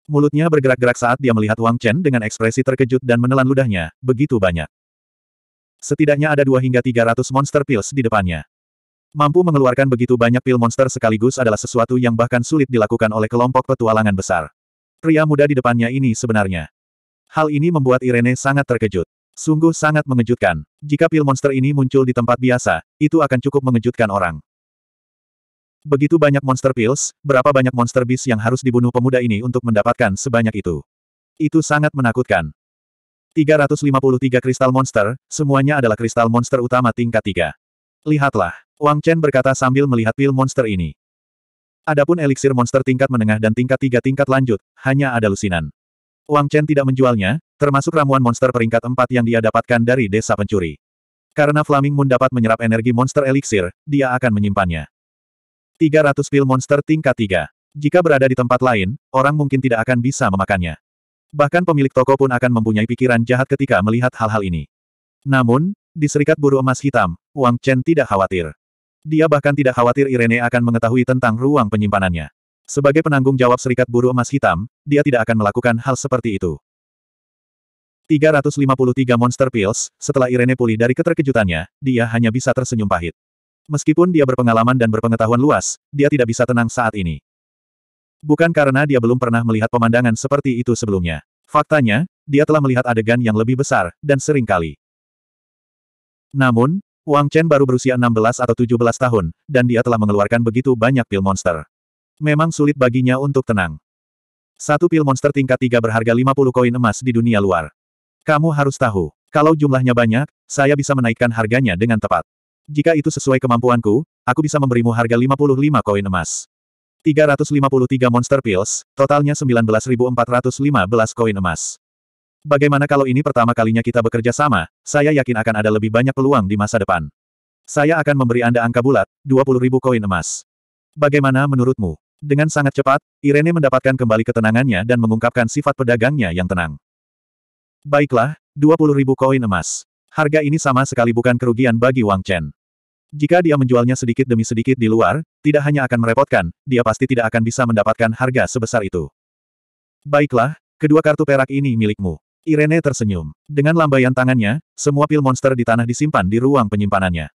Mulutnya bergerak-gerak saat dia melihat Wang Chen dengan ekspresi terkejut dan menelan ludahnya, begitu banyak. Setidaknya ada dua hingga tiga ratus monster pills di depannya. Mampu mengeluarkan begitu banyak pil monster sekaligus adalah sesuatu yang bahkan sulit dilakukan oleh kelompok petualangan besar. Pria muda di depannya ini sebenarnya. Hal ini membuat Irene sangat terkejut. Sungguh sangat mengejutkan. Jika pil monster ini muncul di tempat biasa, itu akan cukup mengejutkan orang. Begitu banyak monster pills, berapa banyak monster beast yang harus dibunuh pemuda ini untuk mendapatkan sebanyak itu. Itu sangat menakutkan. 353 kristal monster, semuanya adalah kristal monster utama tingkat 3. Lihatlah, Wang Chen berkata sambil melihat pil monster ini. Adapun eliksir monster tingkat menengah dan tingkat tiga tingkat lanjut, hanya ada lusinan. Wang Chen tidak menjualnya, termasuk ramuan monster peringkat empat yang dia dapatkan dari desa pencuri. Karena Flaming Moon dapat menyerap energi monster eliksir, dia akan menyimpannya. 300 pil monster tingkat 3. Jika berada di tempat lain, orang mungkin tidak akan bisa memakannya. Bahkan pemilik toko pun akan mempunyai pikiran jahat ketika melihat hal-hal ini. Namun, di Serikat Buru Emas Hitam, Wang Chen tidak khawatir. Dia bahkan tidak khawatir Irene akan mengetahui tentang ruang penyimpanannya. Sebagai penanggung jawab Serikat Buru Emas Hitam, dia tidak akan melakukan hal seperti itu. 353 Monster Pills, setelah Irene pulih dari keterkejutannya, dia hanya bisa tersenyum pahit. Meskipun dia berpengalaman dan berpengetahuan luas, dia tidak bisa tenang saat ini. Bukan karena dia belum pernah melihat pemandangan seperti itu sebelumnya. Faktanya, dia telah melihat adegan yang lebih besar, dan sering kali. Namun, Wang Chen baru berusia 16 atau 17 tahun, dan dia telah mengeluarkan begitu banyak pil monster. Memang sulit baginya untuk tenang. Satu pil monster tingkat 3 berharga 50 koin emas di dunia luar. Kamu harus tahu, kalau jumlahnya banyak, saya bisa menaikkan harganya dengan tepat. Jika itu sesuai kemampuanku, aku bisa memberimu harga 55 koin emas. 353 monster pills, totalnya 19.415 koin emas. Bagaimana kalau ini pertama kalinya kita bekerja sama, saya yakin akan ada lebih banyak peluang di masa depan. Saya akan memberi Anda angka bulat, 20.000 koin emas. Bagaimana menurutmu? Dengan sangat cepat, Irene mendapatkan kembali ketenangannya dan mengungkapkan sifat pedagangnya yang tenang. Baiklah, 20.000 koin emas. Harga ini sama sekali bukan kerugian bagi Wang Chen. Jika dia menjualnya sedikit demi sedikit di luar, tidak hanya akan merepotkan, dia pasti tidak akan bisa mendapatkan harga sebesar itu. Baiklah, kedua kartu perak ini milikmu. Irene tersenyum. Dengan lambaian tangannya, semua pil monster di tanah disimpan di ruang penyimpanannya.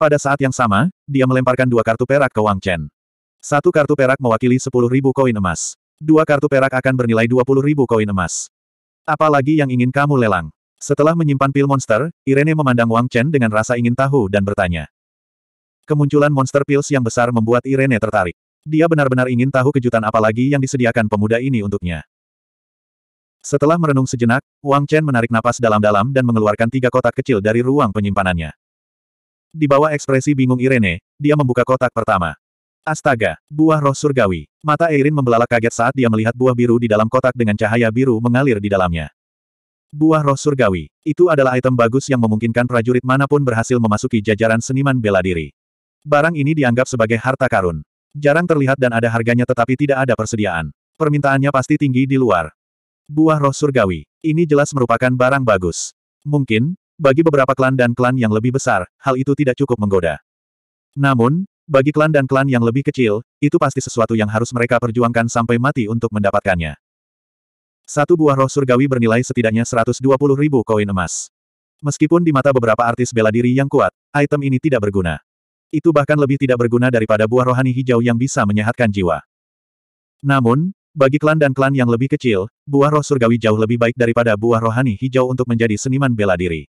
Pada saat yang sama, dia melemparkan dua kartu perak ke Wang Chen. Satu kartu perak mewakili 10.000 koin emas. Dua kartu perak akan bernilai 20.000 koin emas. Apalagi yang ingin kamu lelang? Setelah menyimpan pil monster, Irene memandang Wang Chen dengan rasa ingin tahu dan bertanya. Kemunculan monster pills yang besar membuat Irene tertarik. Dia benar-benar ingin tahu kejutan apa lagi yang disediakan pemuda ini untuknya. Setelah merenung sejenak, Wang Chen menarik napas dalam-dalam dan mengeluarkan tiga kotak kecil dari ruang penyimpanannya. Di bawah ekspresi bingung Irene, dia membuka kotak pertama. Astaga, buah roh surgawi. Mata Erin membelalak kaget saat dia melihat buah biru di dalam kotak dengan cahaya biru mengalir di dalamnya. Buah roh surgawi. Itu adalah item bagus yang memungkinkan prajurit manapun berhasil memasuki jajaran seniman bela diri. Barang ini dianggap sebagai harta karun. Jarang terlihat dan ada harganya tetapi tidak ada persediaan. Permintaannya pasti tinggi di luar. Buah roh surgawi. Ini jelas merupakan barang bagus. Mungkin, bagi beberapa klan dan klan yang lebih besar, hal itu tidak cukup menggoda. Namun, bagi klan dan klan yang lebih kecil, itu pasti sesuatu yang harus mereka perjuangkan sampai mati untuk mendapatkannya. Satu buah roh surgawi bernilai setidaknya 120 ribu koin emas. Meskipun di mata beberapa artis bela diri yang kuat, item ini tidak berguna. Itu bahkan lebih tidak berguna daripada buah rohani hijau yang bisa menyehatkan jiwa. Namun, bagi klan dan klan yang lebih kecil, buah roh surgawi jauh lebih baik daripada buah rohani hijau untuk menjadi seniman bela diri.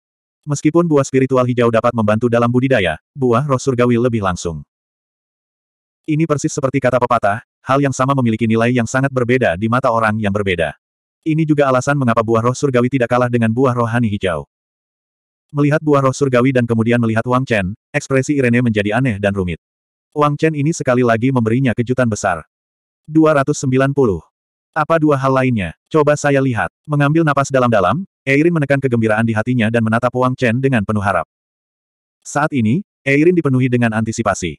Meskipun buah spiritual hijau dapat membantu dalam budidaya, buah roh surgawi lebih langsung. Ini persis seperti kata pepatah, hal yang sama memiliki nilai yang sangat berbeda di mata orang yang berbeda. Ini juga alasan mengapa buah roh surgawi tidak kalah dengan buah rohani hijau. Melihat buah roh surgawi dan kemudian melihat Wang Chen, ekspresi Irene menjadi aneh dan rumit. Wang Chen ini sekali lagi memberinya kejutan besar. 290. Apa dua hal lainnya? Coba saya lihat. Mengambil napas dalam-dalam, Eirin menekan kegembiraan di hatinya dan menatap Wang Chen dengan penuh harap. Saat ini, Eirin dipenuhi dengan antisipasi.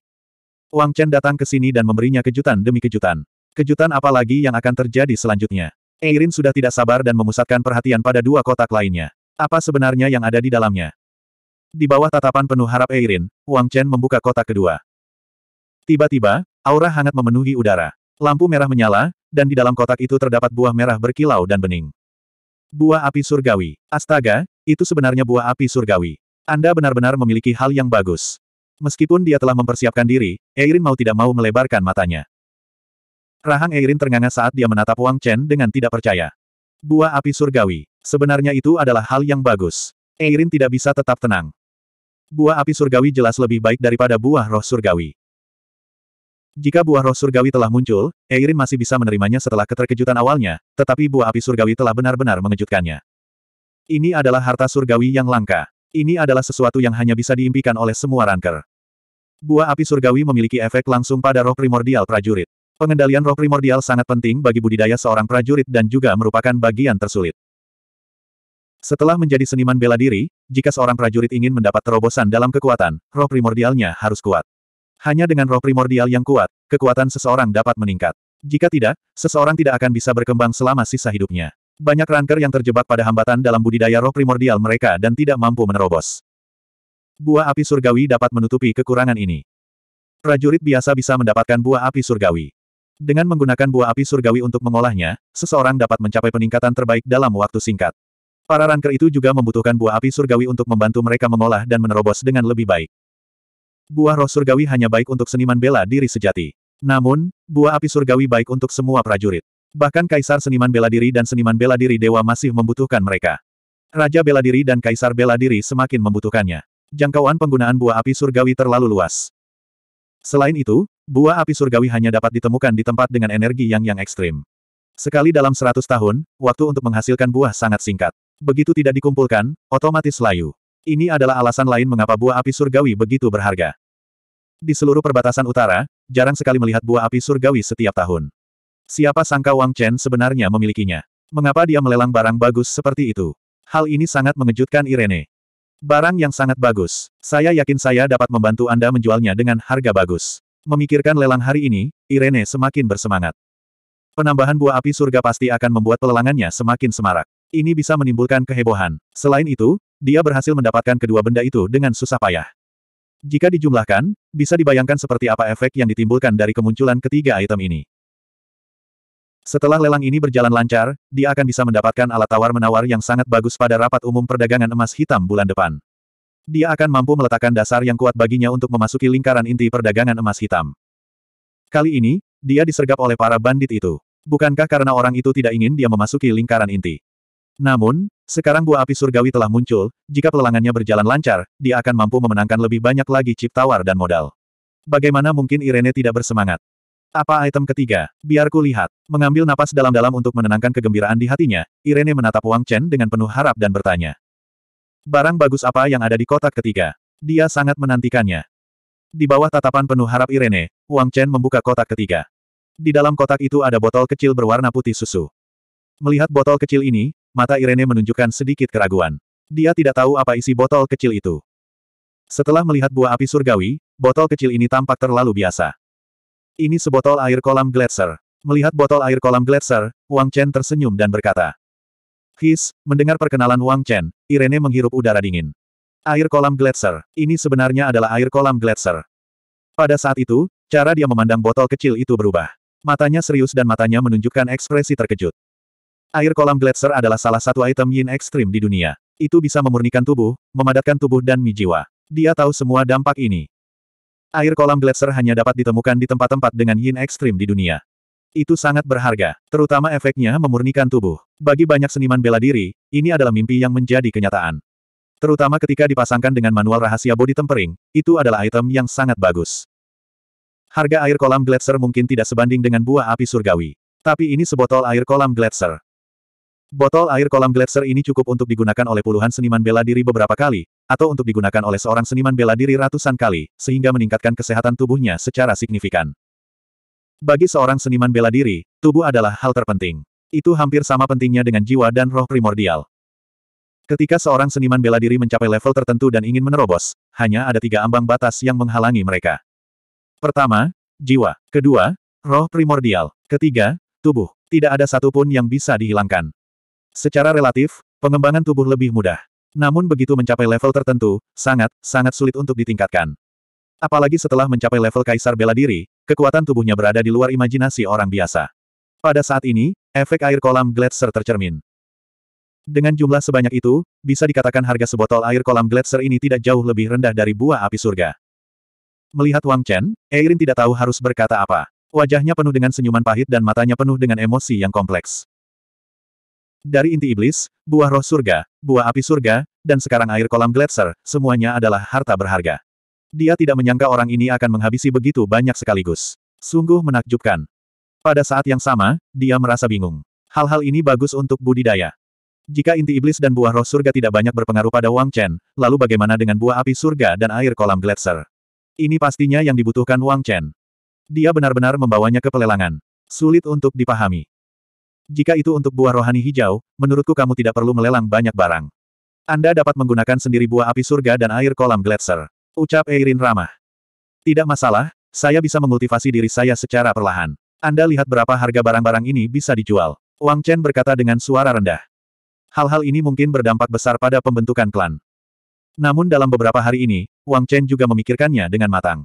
Wang Chen datang ke sini dan memberinya kejutan demi kejutan. Kejutan apa lagi yang akan terjadi selanjutnya? Eirin sudah tidak sabar dan memusatkan perhatian pada dua kotak lainnya. Apa sebenarnya yang ada di dalamnya? Di bawah tatapan penuh harap Eirin, Wang Chen membuka kotak kedua. Tiba-tiba, aura hangat memenuhi udara. Lampu merah menyala, dan di dalam kotak itu terdapat buah merah berkilau dan bening. Buah api surgawi. Astaga, itu sebenarnya buah api surgawi. Anda benar-benar memiliki hal yang bagus. Meskipun dia telah mempersiapkan diri, Eirin mau tidak mau melebarkan matanya. Rahang Eirin ternganga saat dia menatap Wang Chen dengan tidak percaya. Buah api surgawi. Sebenarnya itu adalah hal yang bagus. Eirin tidak bisa tetap tenang. Buah api surgawi jelas lebih baik daripada buah roh surgawi. Jika buah roh surgawi telah muncul, Eirin masih bisa menerimanya setelah keterkejutan awalnya, tetapi buah api surgawi telah benar-benar mengejutkannya. Ini adalah harta surgawi yang langka. Ini adalah sesuatu yang hanya bisa diimpikan oleh semua ranker. Buah api surgawi memiliki efek langsung pada roh primordial prajurit. Pengendalian roh primordial sangat penting bagi budidaya seorang prajurit dan juga merupakan bagian tersulit. Setelah menjadi seniman bela diri, jika seorang prajurit ingin mendapat terobosan dalam kekuatan, roh primordialnya harus kuat. Hanya dengan roh primordial yang kuat, kekuatan seseorang dapat meningkat. Jika tidak, seseorang tidak akan bisa berkembang selama sisa hidupnya. Banyak ranker yang terjebak pada hambatan dalam budidaya roh primordial mereka dan tidak mampu menerobos. Buah api surgawi dapat menutupi kekurangan ini. Prajurit biasa bisa mendapatkan buah api surgawi. Dengan menggunakan buah api surgawi untuk mengolahnya, seseorang dapat mencapai peningkatan terbaik dalam waktu singkat. Para ranker itu juga membutuhkan buah api surgawi untuk membantu mereka mengolah dan menerobos dengan lebih baik. Buah roh surgawi hanya baik untuk seniman bela diri sejati. Namun, buah api surgawi baik untuk semua prajurit. Bahkan kaisar seniman bela diri dan seniman bela diri dewa masih membutuhkan mereka. Raja bela diri dan kaisar bela diri semakin membutuhkannya. Jangkauan penggunaan buah api surgawi terlalu luas. Selain itu, buah api surgawi hanya dapat ditemukan di tempat dengan energi yang yang ekstrim. Sekali dalam seratus tahun, waktu untuk menghasilkan buah sangat singkat. Begitu tidak dikumpulkan, otomatis layu. Ini adalah alasan lain mengapa buah api surgawi begitu berharga. Di seluruh perbatasan utara, jarang sekali melihat buah api surgawi setiap tahun. Siapa sangka Wang Chen sebenarnya memilikinya? Mengapa dia melelang barang bagus seperti itu? Hal ini sangat mengejutkan Irene. Barang yang sangat bagus. Saya yakin saya dapat membantu Anda menjualnya dengan harga bagus. Memikirkan lelang hari ini, Irene semakin bersemangat. Penambahan buah api surga pasti akan membuat pelelangannya semakin semarak. Ini bisa menimbulkan kehebohan. Selain itu, dia berhasil mendapatkan kedua benda itu dengan susah payah. Jika dijumlahkan, bisa dibayangkan seperti apa efek yang ditimbulkan dari kemunculan ketiga item ini. Setelah lelang ini berjalan lancar, dia akan bisa mendapatkan alat tawar-menawar yang sangat bagus pada rapat umum perdagangan emas hitam bulan depan. Dia akan mampu meletakkan dasar yang kuat baginya untuk memasuki lingkaran inti perdagangan emas hitam. Kali ini, dia disergap oleh para bandit itu. Bukankah karena orang itu tidak ingin dia memasuki lingkaran inti? Namun, sekarang buah api surgawi telah muncul, jika pelelangannya berjalan lancar, dia akan mampu memenangkan lebih banyak lagi chip tawar dan modal. Bagaimana mungkin Irene tidak bersemangat? Apa item ketiga? Biarku lihat. Mengambil napas dalam-dalam untuk menenangkan kegembiraan di hatinya, Irene menatap Wang Chen dengan penuh harap dan bertanya. Barang bagus apa yang ada di kotak ketiga? Dia sangat menantikannya. Di bawah tatapan penuh harap Irene, Wang Chen membuka kotak ketiga. Di dalam kotak itu ada botol kecil berwarna putih susu. Melihat botol kecil ini, mata Irene menunjukkan sedikit keraguan. Dia tidak tahu apa isi botol kecil itu. Setelah melihat buah api surgawi, botol kecil ini tampak terlalu biasa. Ini sebotol air kolam gletser. Melihat botol air kolam gletser, Wang Chen tersenyum dan berkata. His, mendengar perkenalan Wang Chen, Irene menghirup udara dingin. Air kolam gletser, ini sebenarnya adalah air kolam gletser. Pada saat itu, cara dia memandang botol kecil itu berubah. Matanya serius dan matanya menunjukkan ekspresi terkejut. Air kolam gletser adalah salah satu item yin ekstrim di dunia. Itu bisa memurnikan tubuh, memadatkan tubuh dan mi jiwa. Dia tahu semua dampak ini. Air kolam gletser hanya dapat ditemukan di tempat-tempat dengan yin ekstrim di dunia. Itu sangat berharga, terutama efeknya memurnikan tubuh. Bagi banyak seniman bela diri, ini adalah mimpi yang menjadi kenyataan. Terutama ketika dipasangkan dengan manual rahasia body tempering, itu adalah item yang sangat bagus. Harga air kolam gletser mungkin tidak sebanding dengan buah api surgawi. Tapi ini sebotol air kolam gletser. Botol air kolam gletser ini cukup untuk digunakan oleh puluhan seniman bela diri beberapa kali, atau untuk digunakan oleh seorang seniman bela diri ratusan kali, sehingga meningkatkan kesehatan tubuhnya secara signifikan. Bagi seorang seniman bela diri, tubuh adalah hal terpenting. Itu hampir sama pentingnya dengan jiwa dan roh primordial. Ketika seorang seniman bela diri mencapai level tertentu dan ingin menerobos, hanya ada tiga ambang batas yang menghalangi mereka. Pertama, jiwa. Kedua, roh primordial. Ketiga, tubuh. Tidak ada satupun yang bisa dihilangkan. Secara relatif, pengembangan tubuh lebih mudah. Namun begitu mencapai level tertentu, sangat, sangat sulit untuk ditingkatkan. Apalagi setelah mencapai level kaisar bela diri, kekuatan tubuhnya berada di luar imajinasi orang biasa. Pada saat ini, efek air kolam gletser tercermin. Dengan jumlah sebanyak itu, bisa dikatakan harga sebotol air kolam gletser ini tidak jauh lebih rendah dari buah api surga. Melihat Wang Chen, Eirin tidak tahu harus berkata apa. Wajahnya penuh dengan senyuman pahit dan matanya penuh dengan emosi yang kompleks. Dari inti iblis, buah roh surga, buah api surga, dan sekarang air kolam gletser, semuanya adalah harta berharga. Dia tidak menyangka orang ini akan menghabisi begitu banyak sekaligus. Sungguh menakjubkan. Pada saat yang sama, dia merasa bingung. Hal-hal ini bagus untuk budidaya. Jika inti iblis dan buah roh surga tidak banyak berpengaruh pada Wang Chen, lalu bagaimana dengan buah api surga dan air kolam gletser? Ini pastinya yang dibutuhkan Wang Chen. Dia benar-benar membawanya ke pelelangan. Sulit untuk dipahami. Jika itu untuk buah rohani hijau, menurutku kamu tidak perlu melelang banyak barang. Anda dapat menggunakan sendiri buah api surga dan air kolam gletser. Ucap Eirin ramah. Tidak masalah, saya bisa mengultivasi diri saya secara perlahan. Anda lihat berapa harga barang-barang ini bisa dijual. Wang Chen berkata dengan suara rendah. Hal-hal ini mungkin berdampak besar pada pembentukan klan. Namun dalam beberapa hari ini, Wang Chen juga memikirkannya dengan matang.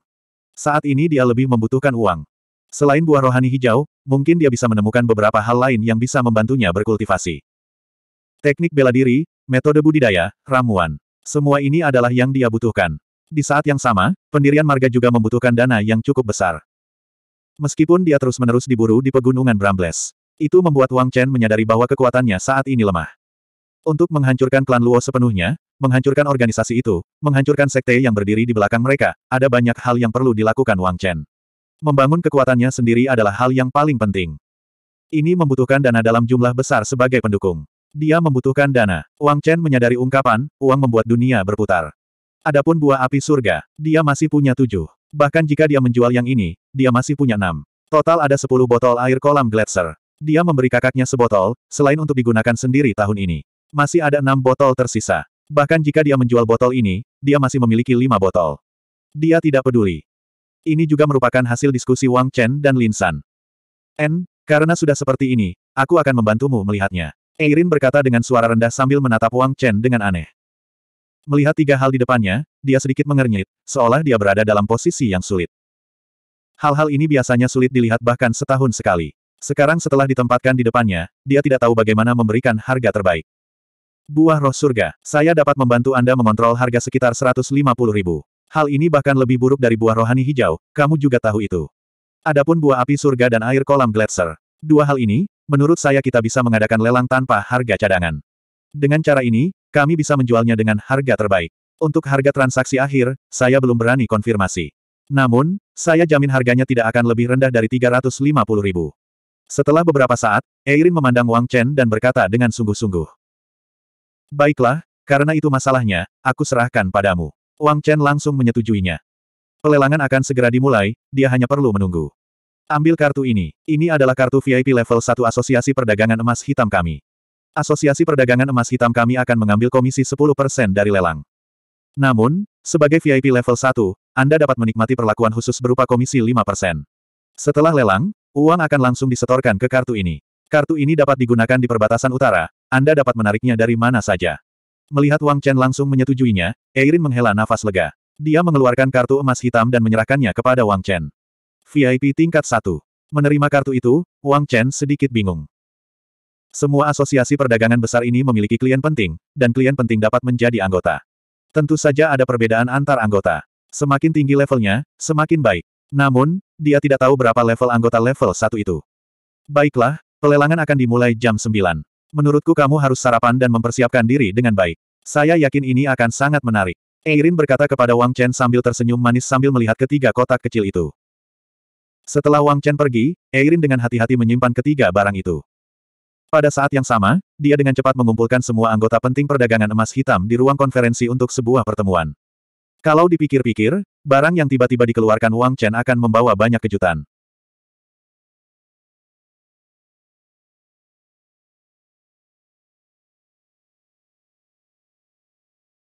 Saat ini dia lebih membutuhkan uang. Selain buah rohani hijau, mungkin dia bisa menemukan beberapa hal lain yang bisa membantunya berkultivasi. Teknik bela diri, metode budidaya, ramuan. Semua ini adalah yang dia butuhkan. Di saat yang sama, pendirian marga juga membutuhkan dana yang cukup besar. Meskipun dia terus-menerus diburu di pegunungan Brambles, itu membuat Wang Chen menyadari bahwa kekuatannya saat ini lemah. Untuk menghancurkan klan Luo sepenuhnya, menghancurkan organisasi itu, menghancurkan sekte yang berdiri di belakang mereka, ada banyak hal yang perlu dilakukan Wang Chen. Membangun kekuatannya sendiri adalah hal yang paling penting. Ini membutuhkan dana dalam jumlah besar sebagai pendukung. Dia membutuhkan dana. Wang Chen menyadari ungkapan, uang membuat dunia berputar. Adapun buah api surga, dia masih punya tujuh. Bahkan jika dia menjual yang ini, dia masih punya enam. Total ada sepuluh botol air kolam gletser. Dia memberi kakaknya sebotol, selain untuk digunakan sendiri tahun ini. Masih ada enam botol tersisa. Bahkan jika dia menjual botol ini, dia masih memiliki lima botol. Dia tidak peduli. Ini juga merupakan hasil diskusi Wang Chen dan Lin San. N, karena sudah seperti ini, aku akan membantumu melihatnya. Eirin berkata dengan suara rendah sambil menatap Wang Chen dengan aneh. Melihat tiga hal di depannya, dia sedikit mengernyit, seolah dia berada dalam posisi yang sulit. Hal-hal ini biasanya sulit dilihat bahkan setahun sekali. Sekarang setelah ditempatkan di depannya, dia tidak tahu bagaimana memberikan harga terbaik. Buah roh surga, saya dapat membantu Anda mengontrol harga sekitar 150 ribu. Hal ini bahkan lebih buruk dari buah rohani hijau, kamu juga tahu itu. Adapun buah api surga dan air kolam gletser. Dua hal ini, menurut saya kita bisa mengadakan lelang tanpa harga cadangan. Dengan cara ini, kami bisa menjualnya dengan harga terbaik. Untuk harga transaksi akhir, saya belum berani konfirmasi. Namun, saya jamin harganya tidak akan lebih rendah dari 350 ribu. Setelah beberapa saat, Eirin memandang Wang Chen dan berkata dengan sungguh-sungguh. Baiklah, karena itu masalahnya, aku serahkan padamu. Wang Chen langsung menyetujuinya. Pelelangan akan segera dimulai, dia hanya perlu menunggu. Ambil kartu ini. Ini adalah kartu VIP level 1 Asosiasi Perdagangan Emas Hitam kami. Asosiasi Perdagangan Emas Hitam kami akan mengambil komisi 10% dari lelang. Namun, sebagai VIP level 1, Anda dapat menikmati perlakuan khusus berupa komisi 5%. Setelah lelang, uang akan langsung disetorkan ke kartu ini. Kartu ini dapat digunakan di perbatasan utara, Anda dapat menariknya dari mana saja. Melihat Wang Chen langsung menyetujuinya, Eirin menghela nafas lega. Dia mengeluarkan kartu emas hitam dan menyerahkannya kepada Wang Chen. VIP tingkat 1. Menerima kartu itu, Wang Chen sedikit bingung. Semua asosiasi perdagangan besar ini memiliki klien penting, dan klien penting dapat menjadi anggota. Tentu saja ada perbedaan antar anggota. Semakin tinggi levelnya, semakin baik. Namun, dia tidak tahu berapa level anggota level satu itu. Baiklah, pelelangan akan dimulai jam 9. Menurutku kamu harus sarapan dan mempersiapkan diri dengan baik. Saya yakin ini akan sangat menarik. Eirin berkata kepada Wang Chen sambil tersenyum manis sambil melihat ketiga kotak kecil itu. Setelah Wang Chen pergi, Eirin dengan hati-hati menyimpan ketiga barang itu. Pada saat yang sama, dia dengan cepat mengumpulkan semua anggota penting perdagangan emas hitam di ruang konferensi untuk sebuah pertemuan. Kalau dipikir-pikir, barang yang tiba-tiba dikeluarkan Wang Chen akan membawa banyak kejutan.